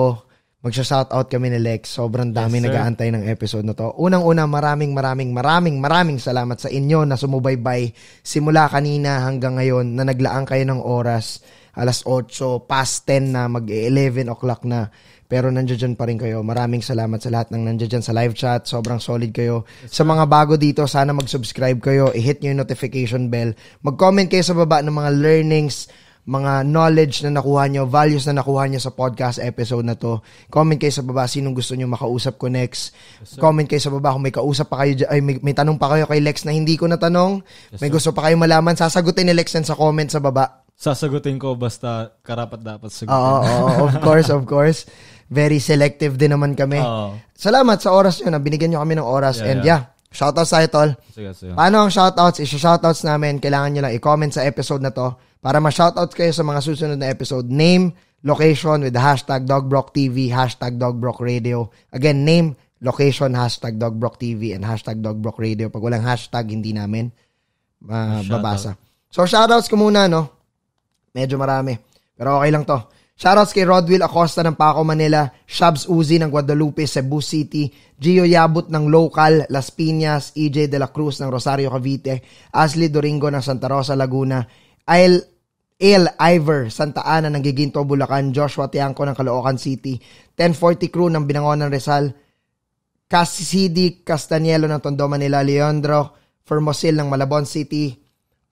Magsha-shoutout kami ni Lex. Sobrang dami yes, nag-aantay ng episode na to. Unang-una, maraming maraming maraming maraming salamat sa inyo na sumubaybay simula kanina hanggang ngayon na naglaang kayo ng oras. Alas 8, past 10 na, mag-11 o'clock na. Pero nandiyan pa rin kayo. Maraming salamat sa lahat ng nandiyan sa live chat. Sobrang solid kayo. sa mga bago dito, sana mag-subscribe kayo. I-hit nyo yung notification bell. Mag-comment kayo sa baba ng mga learnings mga knowledge na nakuha nyo, values na nakuha nyo sa podcast episode na to. Comment kayo sa baba sinong gusto nyo makausap ko next. Yes, Comment kayo sa baba kung may kausap pa kayo, ay may, may tanong pa kayo kay Lex na hindi ko natanong. Yes, sir. may gusto pa kayo malaman, sasagutin ni Lex yan sa comment sa baba. Sasagutin ko basta karapat dapat sagutin. Oo, oo of course, of course. Very selective din naman kami. Oo. Salamat sa oras nyo na binigyan nyo kami ng oras yeah, and yeah. yeah Shoutouts tayo, tol. Sige, sige. Paano ang shoutouts? Isa-shoutouts namin. Kailangan nyo lang i-comment sa episode na to para ma-shoutout kayo sa mga susunod na episode. Name, location with the hashtag DogBrockTV, hashtag DogBrockRadio. Again, name, location, hashtag DogBrockTV, and hashtag DogBrockRadio. Pag walang hashtag, hindi namin mababasa. Uh, so, shoutouts ko muna, no? Medyo marami. Pero okay lang to. Shoutouts kay Rodwell Acosta ng Paco, Manila, Shabs Uzi ng Guadalupe, Cebu City, Gio Yabut ng Local, Las Piñas, EJ De La Cruz ng Rosario, Cavite, Ashley Doringo ng Santa Rosa, Laguna, Al El Iver, Santa Ana ng Giginto, Bulacan, Joshua Tiangco ng Caloocan City, 1040 Crew ng Binangon ng Rizal, Cassidy Castañelo ng Tondo, Manila, Leandro Formosil ng Malabon City,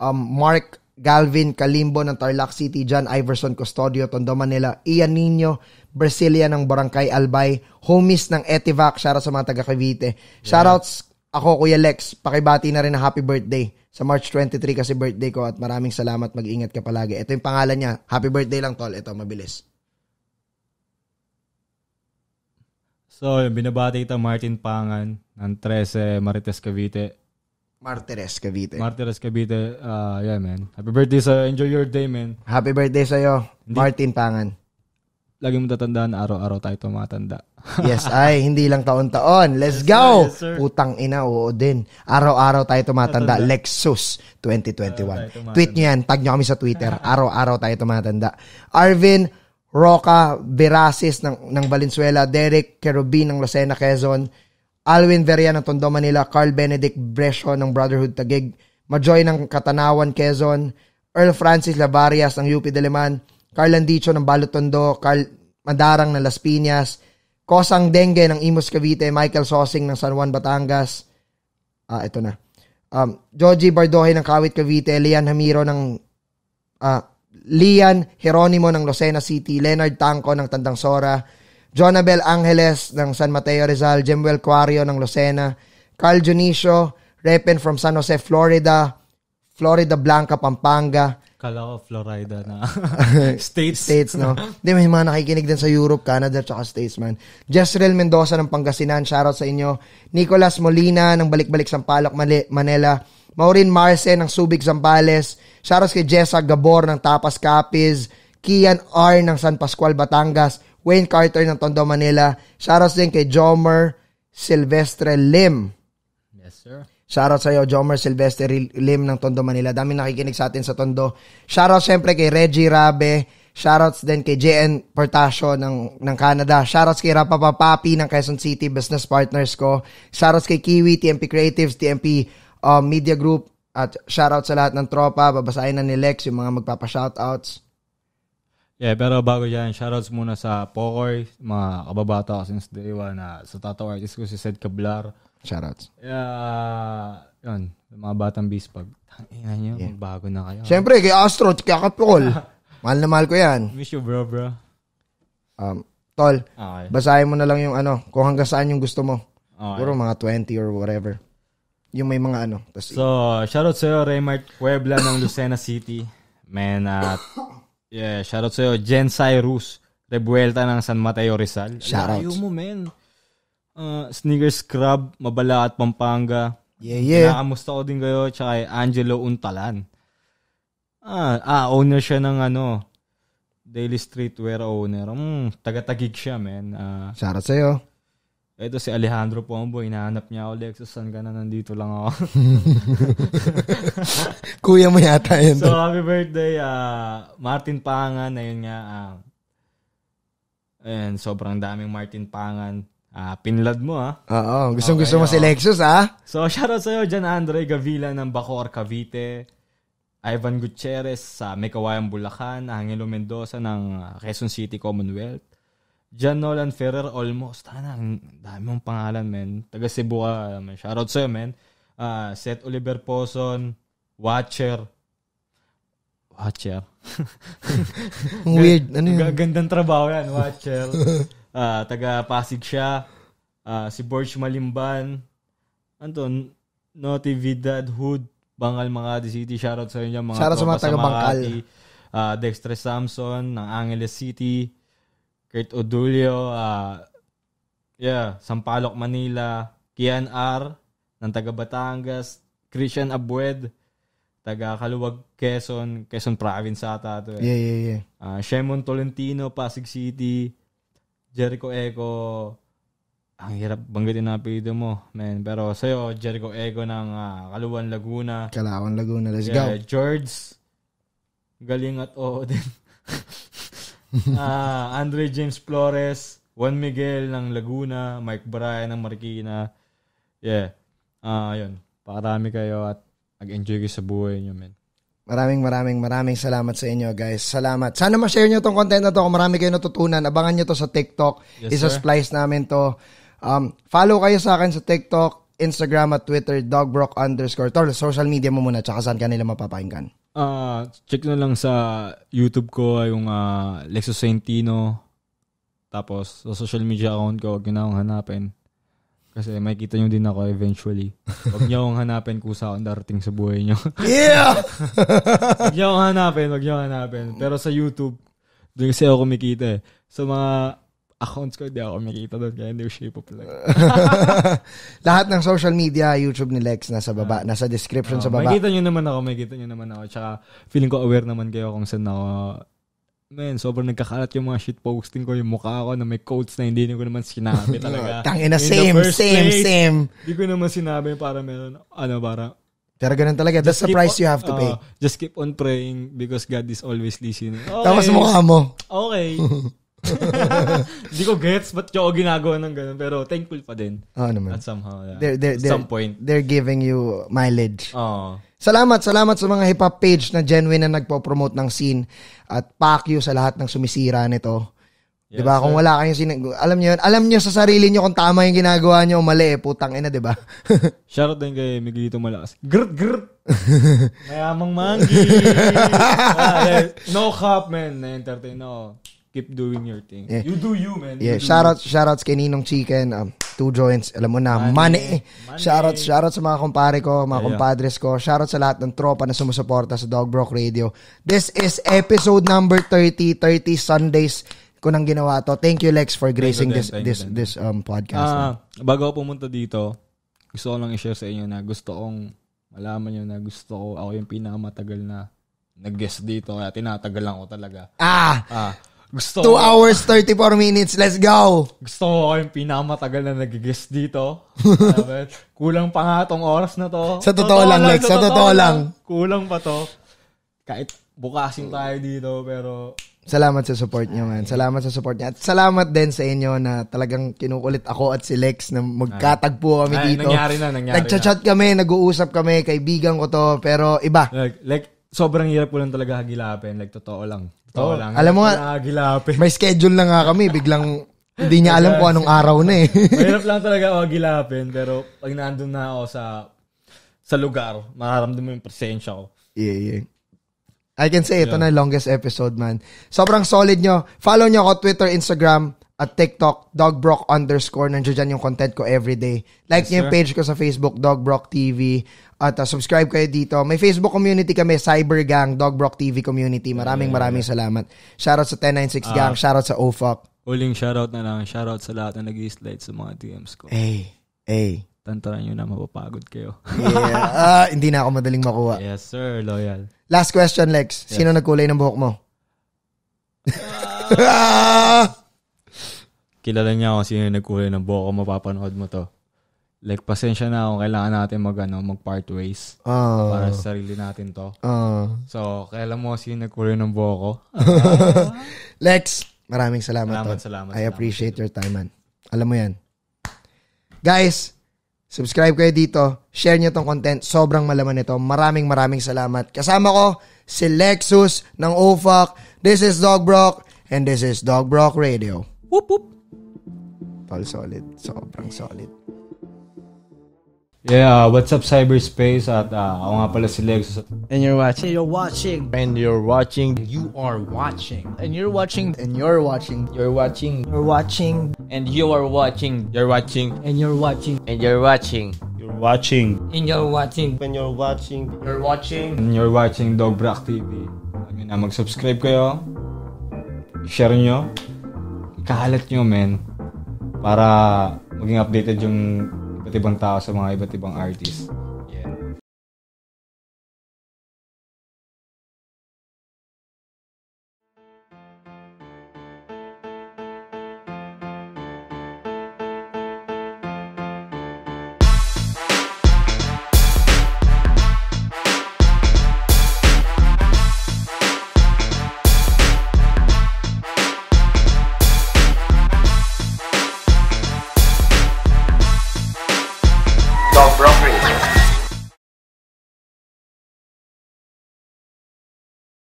um, Mark Galvin Kalimbo ng Tarlac City, John Iverson Custodio, Tondo, Manila, Ian Nino, Brasilia ng Barangay Albay, homies ng Etivac, shoutout sa mga taga Cavite. Shoutouts yeah. ako Kuya Lex, pakibati na rin na happy birthday sa March 23 kasi birthday ko at maraming salamat, mag-ingat ka palagi. Ito yung pangalan niya, happy birthday lang tol, ito mabilis. So, yung binabati ito Martin Pangan ng 13 Marites Cavite. Martires Cavite. Martires Cavite. Uh, yeah, man. Happy birthday sa Enjoy your day, man. Happy birthday sa iyo, Martin Pangan. Lagi mo tatandaan, araw-araw tayo tumatanda. yes, ay, hindi lang taon-taon. Let's yes, go! Sir, yes, sir. Putang ina, oo din. Araw-araw tayo tumatanda. Tatanda. Lexus 2021. Tweet nyo yan. Tag nyo kami sa Twitter. Araw-araw tayo tumatanda. Arvin Roca Verasis ng, ng Valenzuela. Derek Kerubin ng Lucena, Quezon. Alwin Veria ng Tondo, Manila, Carl Benedict Brescio ng Brotherhood Tagig, Majoy ng Katanawan, Quezon, Earl Francis Labarias ng UP Diliman, Carl Andicho ng Balot Tondo, Carl Madarang ng Las Piñas, Kosang Dengue ng Imus Cavite, Michael Sosing ng San Juan, Batangas. Ah, ito na. Um, Joji Bardohe ng Kawit Cavite, Lian Hamiro ng ah, Lian Jeronimo ng Lucena City, Leonard Tangko ng Tandang Sora, Jonabel Angeles ng San Mateo Rizal, Jemuel Quario ng Lucena, Carl Junicio, Repen from San Jose, Florida, Florida Blanca, Pampanga. Kala ko Florida na. States. States, no? Hindi, may mga nakikinig din sa Europe, Canada, tsaka States, man. Jezreel Mendoza ng Pangasinan, shoutout sa inyo. Nicolas Molina ng Balik-Balik Sampaloc, Manila. Maureen Marce ng Subic, Zambales. Shoutout kay Jessa Gabor ng Tapas Capiz. Kian R. ng San Pascual, Batangas. Wayne Carter ng Tondo, Manila. Shoutout din kay Jomer Silvestre Lim. Yes, sir. Shoutout sa sa'yo, Jomer Silvestre Lim ng Tondo, Manila. Dami nakikinig sa atin sa Tondo. Shoutout syempre kay Reggie Rabe. Shoutouts din kay JN Portasio ng, ng Canada. Shoutouts kay Rapa Papapi ng Quezon City, business partners ko. Shoutouts kay Kiwi, TMP Creatives, TMP uh, Media Group. At shoutout sa lahat ng tropa. Babasahin na ni Lex yung mga magpapa-shoutouts. Yeah, pero bago yan, shoutouts muna sa Pokoy, mga kababata ko since day one na sa tattoo artist ko si Seth Cablar. Shoutouts. Uh, yun, mga batang bispag. Tangina nyo, yeah. bago na kayo. Siyempre, kay Astro, kaya mahal na mahal ko yan. Miss you bro, bro. Um, tol, okay. basahin mo na lang yung ano, kung hanggang saan yung gusto mo. Okay. Siguro mga 20 or whatever. Yung may mga ano. Tas, so, shoutout sa'yo, Raymart Puebla ng Lucena City. Man, uh, Yeah, shout out sa sa'yo. Jen Cyrus, Rebuelta ng San Mateo Rizal. Shoutout. Layo mo, men. Uh, Sneakers scrub, Mabala at Pampanga. Yeah, yeah. Nakamusta ko din kayo. Tsaka kay Angelo Untalan. Ah, ah, owner siya ng ano, Daily Streetwear owner. Mm, taga-tagig siya, men. Uh, ah, out sa'yo. Ito si Alejandro Pombo, hinahanap niya ako, Lexus, saan ka na? Nandito lang ako. Kuya mo yata yun. So, happy birthday, uh, Martin Pangan. Ayun nga, uh, ayun, sobrang daming Martin Pangan. Uh, pinlad mo, ha? Oo, gustong okay, gusto mo si Lexus, ha? So, shoutout sa'yo, Jan Andre Gavila ng Bacoor, Cavite. Ivan Gutierrez sa Mekawayan, Bulacan. Angelo Mendoza ng Quezon City Commonwealth. John Nolan Ferrer Olmos. Tana, ang dami mong pangalan, men. Taga Cebu ka, man. Shoutout sa'yo, men. Uh, Seth Oliver Poson, Watcher. Watcher. Weird. Ano yun? Gandang trabaho yan, Watcher. uh, taga Pasig siya. Uh, si Borch Malimban. Anton, Noti Vidad Hood. Bangal Makati City. Shoutout sa inyo mga Shoutout sa mga taga Bangal. Uh, Dexter Samson ng Angeles City. Kurt Odulio, uh, yeah, Sampaloc, Manila, Kian R, ng taga Batangas, Christian Abued, taga Kaluwag, Quezon, Quezon Province ata to. Eh. Yeah, yeah, yeah. Uh, Shemon Tolentino, Pasig City, Jericho Eco, ang hirap banggitin na apelido mo, man. Pero sa'yo, Jericho Ego ng uh, ah, Kaluan, Laguna. Kalawan, Laguna. Let's yeah, go. George, galing at oo din. uh, Andre James Flores, Juan Miguel ng Laguna, Mike Bryan ng Marikina. Yeah. Ah, uh, yun. Pakarami kayo at mag-enjoy kayo sa buhay nyo, men. Maraming maraming maraming salamat sa inyo guys. Salamat. Sana ma-share nyo tong content na to kung marami kayo natutunan. Abangan niyo to sa TikTok. Yes, Isa splice namin to. Um, follow kayo sa akin sa TikTok, Instagram at Twitter, dogbrock underscore. Tol, social media mo muna tsaka saan kanila mapapakinggan uh, check na lang sa YouTube ko yung uh, Lexus Santino. Tapos sa social media account ko, huwag nyo na akong hanapin. Kasi makikita nyo din ako eventually. Huwag nyo akong hanapin kung saan darating sa buhay nyo. yeah! huwag nyo akong hanapin, huwag nyo akong hanapin. Pero sa YouTube, doon kasi ako kumikita eh. Sa mga accounts ko, hindi ako kumikita doon, kaya hindi ko shape up like. Lahat ng social media, YouTube ni Lex, nasa baba, ah. nasa description uh, sa baba. Makikita nyo naman ako, makikita nyo naman ako. Tsaka feeling ko aware naman kayo kung saan ako Man, sobrang nagkakalat yung mga shit posting ko, yung mukha ko na may quotes na hindi ko naman sinabi talaga. Tangina, same, same, place, same. Hindi ko naman sinabi para meron, ano, para pero ganun talaga. That's the price on, you have to uh, Just keep on praying because God is always listening. Okay. Tapos mukha mo. Okay. Hindi ko gets ba't ko ginagawa ng ganun. Pero thankful pa din. oh, naman. At somehow, yeah. they're, they're, at some point. They're giving you mileage. Oh. Salamat, salamat sa mga hip-hop page na genuine na nagpo-promote ng scene. At pack sa lahat ng sumisira nito. Yes, 'Di ba? Kung wala kayong sinag alam niyo 'yun, alam niyo sa sarili niyo kung tama 'yung ginagawa niyo o mali, eh, putang ina, 'di ba? Shoutout din kay Miguelito Malakas. Grr grr. Mayamang mangi. Eh, no cap man, na entertain no keep doing your thing. Yeah. You do you, man. Yeah, you shout shoutouts kay Ninong Chicken, um, Two Joints, alam mo na, Money. money. shout out sa mga kumpare ko, mga yeah. compadres ko. Shout out sa lahat ng tropa na sumusuporta sa Dog Brock Radio. This is episode number 30, 30 Sundays ko nang ginawa to. Thank you Lex for gracing you, this you, this this um podcast. Ah, na. bago ako pumunta dito, gusto ko lang i-share sa inyo na gusto kong malaman niyo na gusto ko ako yung pinakamatagal na nag-guest dito kaya tinatagal lang ko talaga. Ah. ah gusto 2 hours 34 minutes. Let's go! Gusto ko kayong pinakamatagal na nag-guest dito. kulang pa nga tong oras na to. Sa totoo, totoo lang, Lex. Sa totoo, totoo lang. lang. Kulang pa to. Kahit bukasin tayo dito, pero... Salamat sa support niyo, man. Salamat sa support niyo. At salamat din sa inyo na talagang kinukulit ako at si Lex na magkatagpo kami Ay, dito. Nangyari na, nangyari nag chat na. kami, nag-uusap kami, kaibigan ko to, pero iba. Like, like sobrang hirap ko lang talaga hagilapin. Like, totoo lang. Totoo oh, lang. Alam mo nga, gilapin. may schedule na nga kami. Biglang hindi niya alam kung anong araw na eh. Mahirap lang talaga ako gilapin. Pero pag naandun na ako sa sa lugar, mararamdaman mo yung presensya ko. Yeah, yeah. I can say, ito yeah. na longest episode, man. Sobrang solid nyo. Follow nyo ako Twitter, Instagram, at TikTok, dogbrock underscore. Nandiyo dyan yung content ko everyday. Like yes, nyo yung page ko sa Facebook, dogbrock TV. At uh, subscribe kayo dito. May Facebook community kami, Cyber Gang, Dogbrock TV community. Maraming yeah, maraming salamat. Shoutout sa 1096 uh, ah. Gang, shoutout sa OFOC. Uling shoutout na lang, shoutout sa lahat na nag slide sa mga DMs ko. Ay, ay. Tantaran nyo na mapapagod kayo. yeah. Uh, hindi na ako madaling makuha. Yes, sir. Loyal. Last question, Lex. Yes. Sino nagkulay ng buhok mo? Uh, kilala niya ako sino nagkulay ng buhok ko. Mapapanood mo to like pasensya na kung kailangan natin mag ano, mag part ways uh, para sa sarili natin to. Uh, so, kailan mo sino nagkulay ng buho ko? Uh, Lex, maraming salamat. Salamat, to. Ah. salamat. I appreciate salamat. your time, man. Alam mo 'yan. Guys, subscribe kayo dito. Share niyo tong content. Sobrang malaman nito. Maraming maraming salamat. Kasama ko si Lexus ng OFAC. This is Dog Brock and this is Dog Brock Radio. Whoop whoop. Tol solid. Sobrang solid. Yeah, what's up cyberspace at uh, ako nga pala si Lexus. And you're watching. You're watching. And you're watching. You are watching. And you're watching. And you're watching. You're watching. You're watching. And you are watching. You're watching. And you're watching. And you're watching. You're watching. And you're watching. And you're watching. You're watching. And you're watching Dog Dogbrak TV. Alam na mag-subscribe kayo. Share nyo. Ikahalat nyo, men. Para maging updated yung ibang tao, sa mga iba't ibang artist.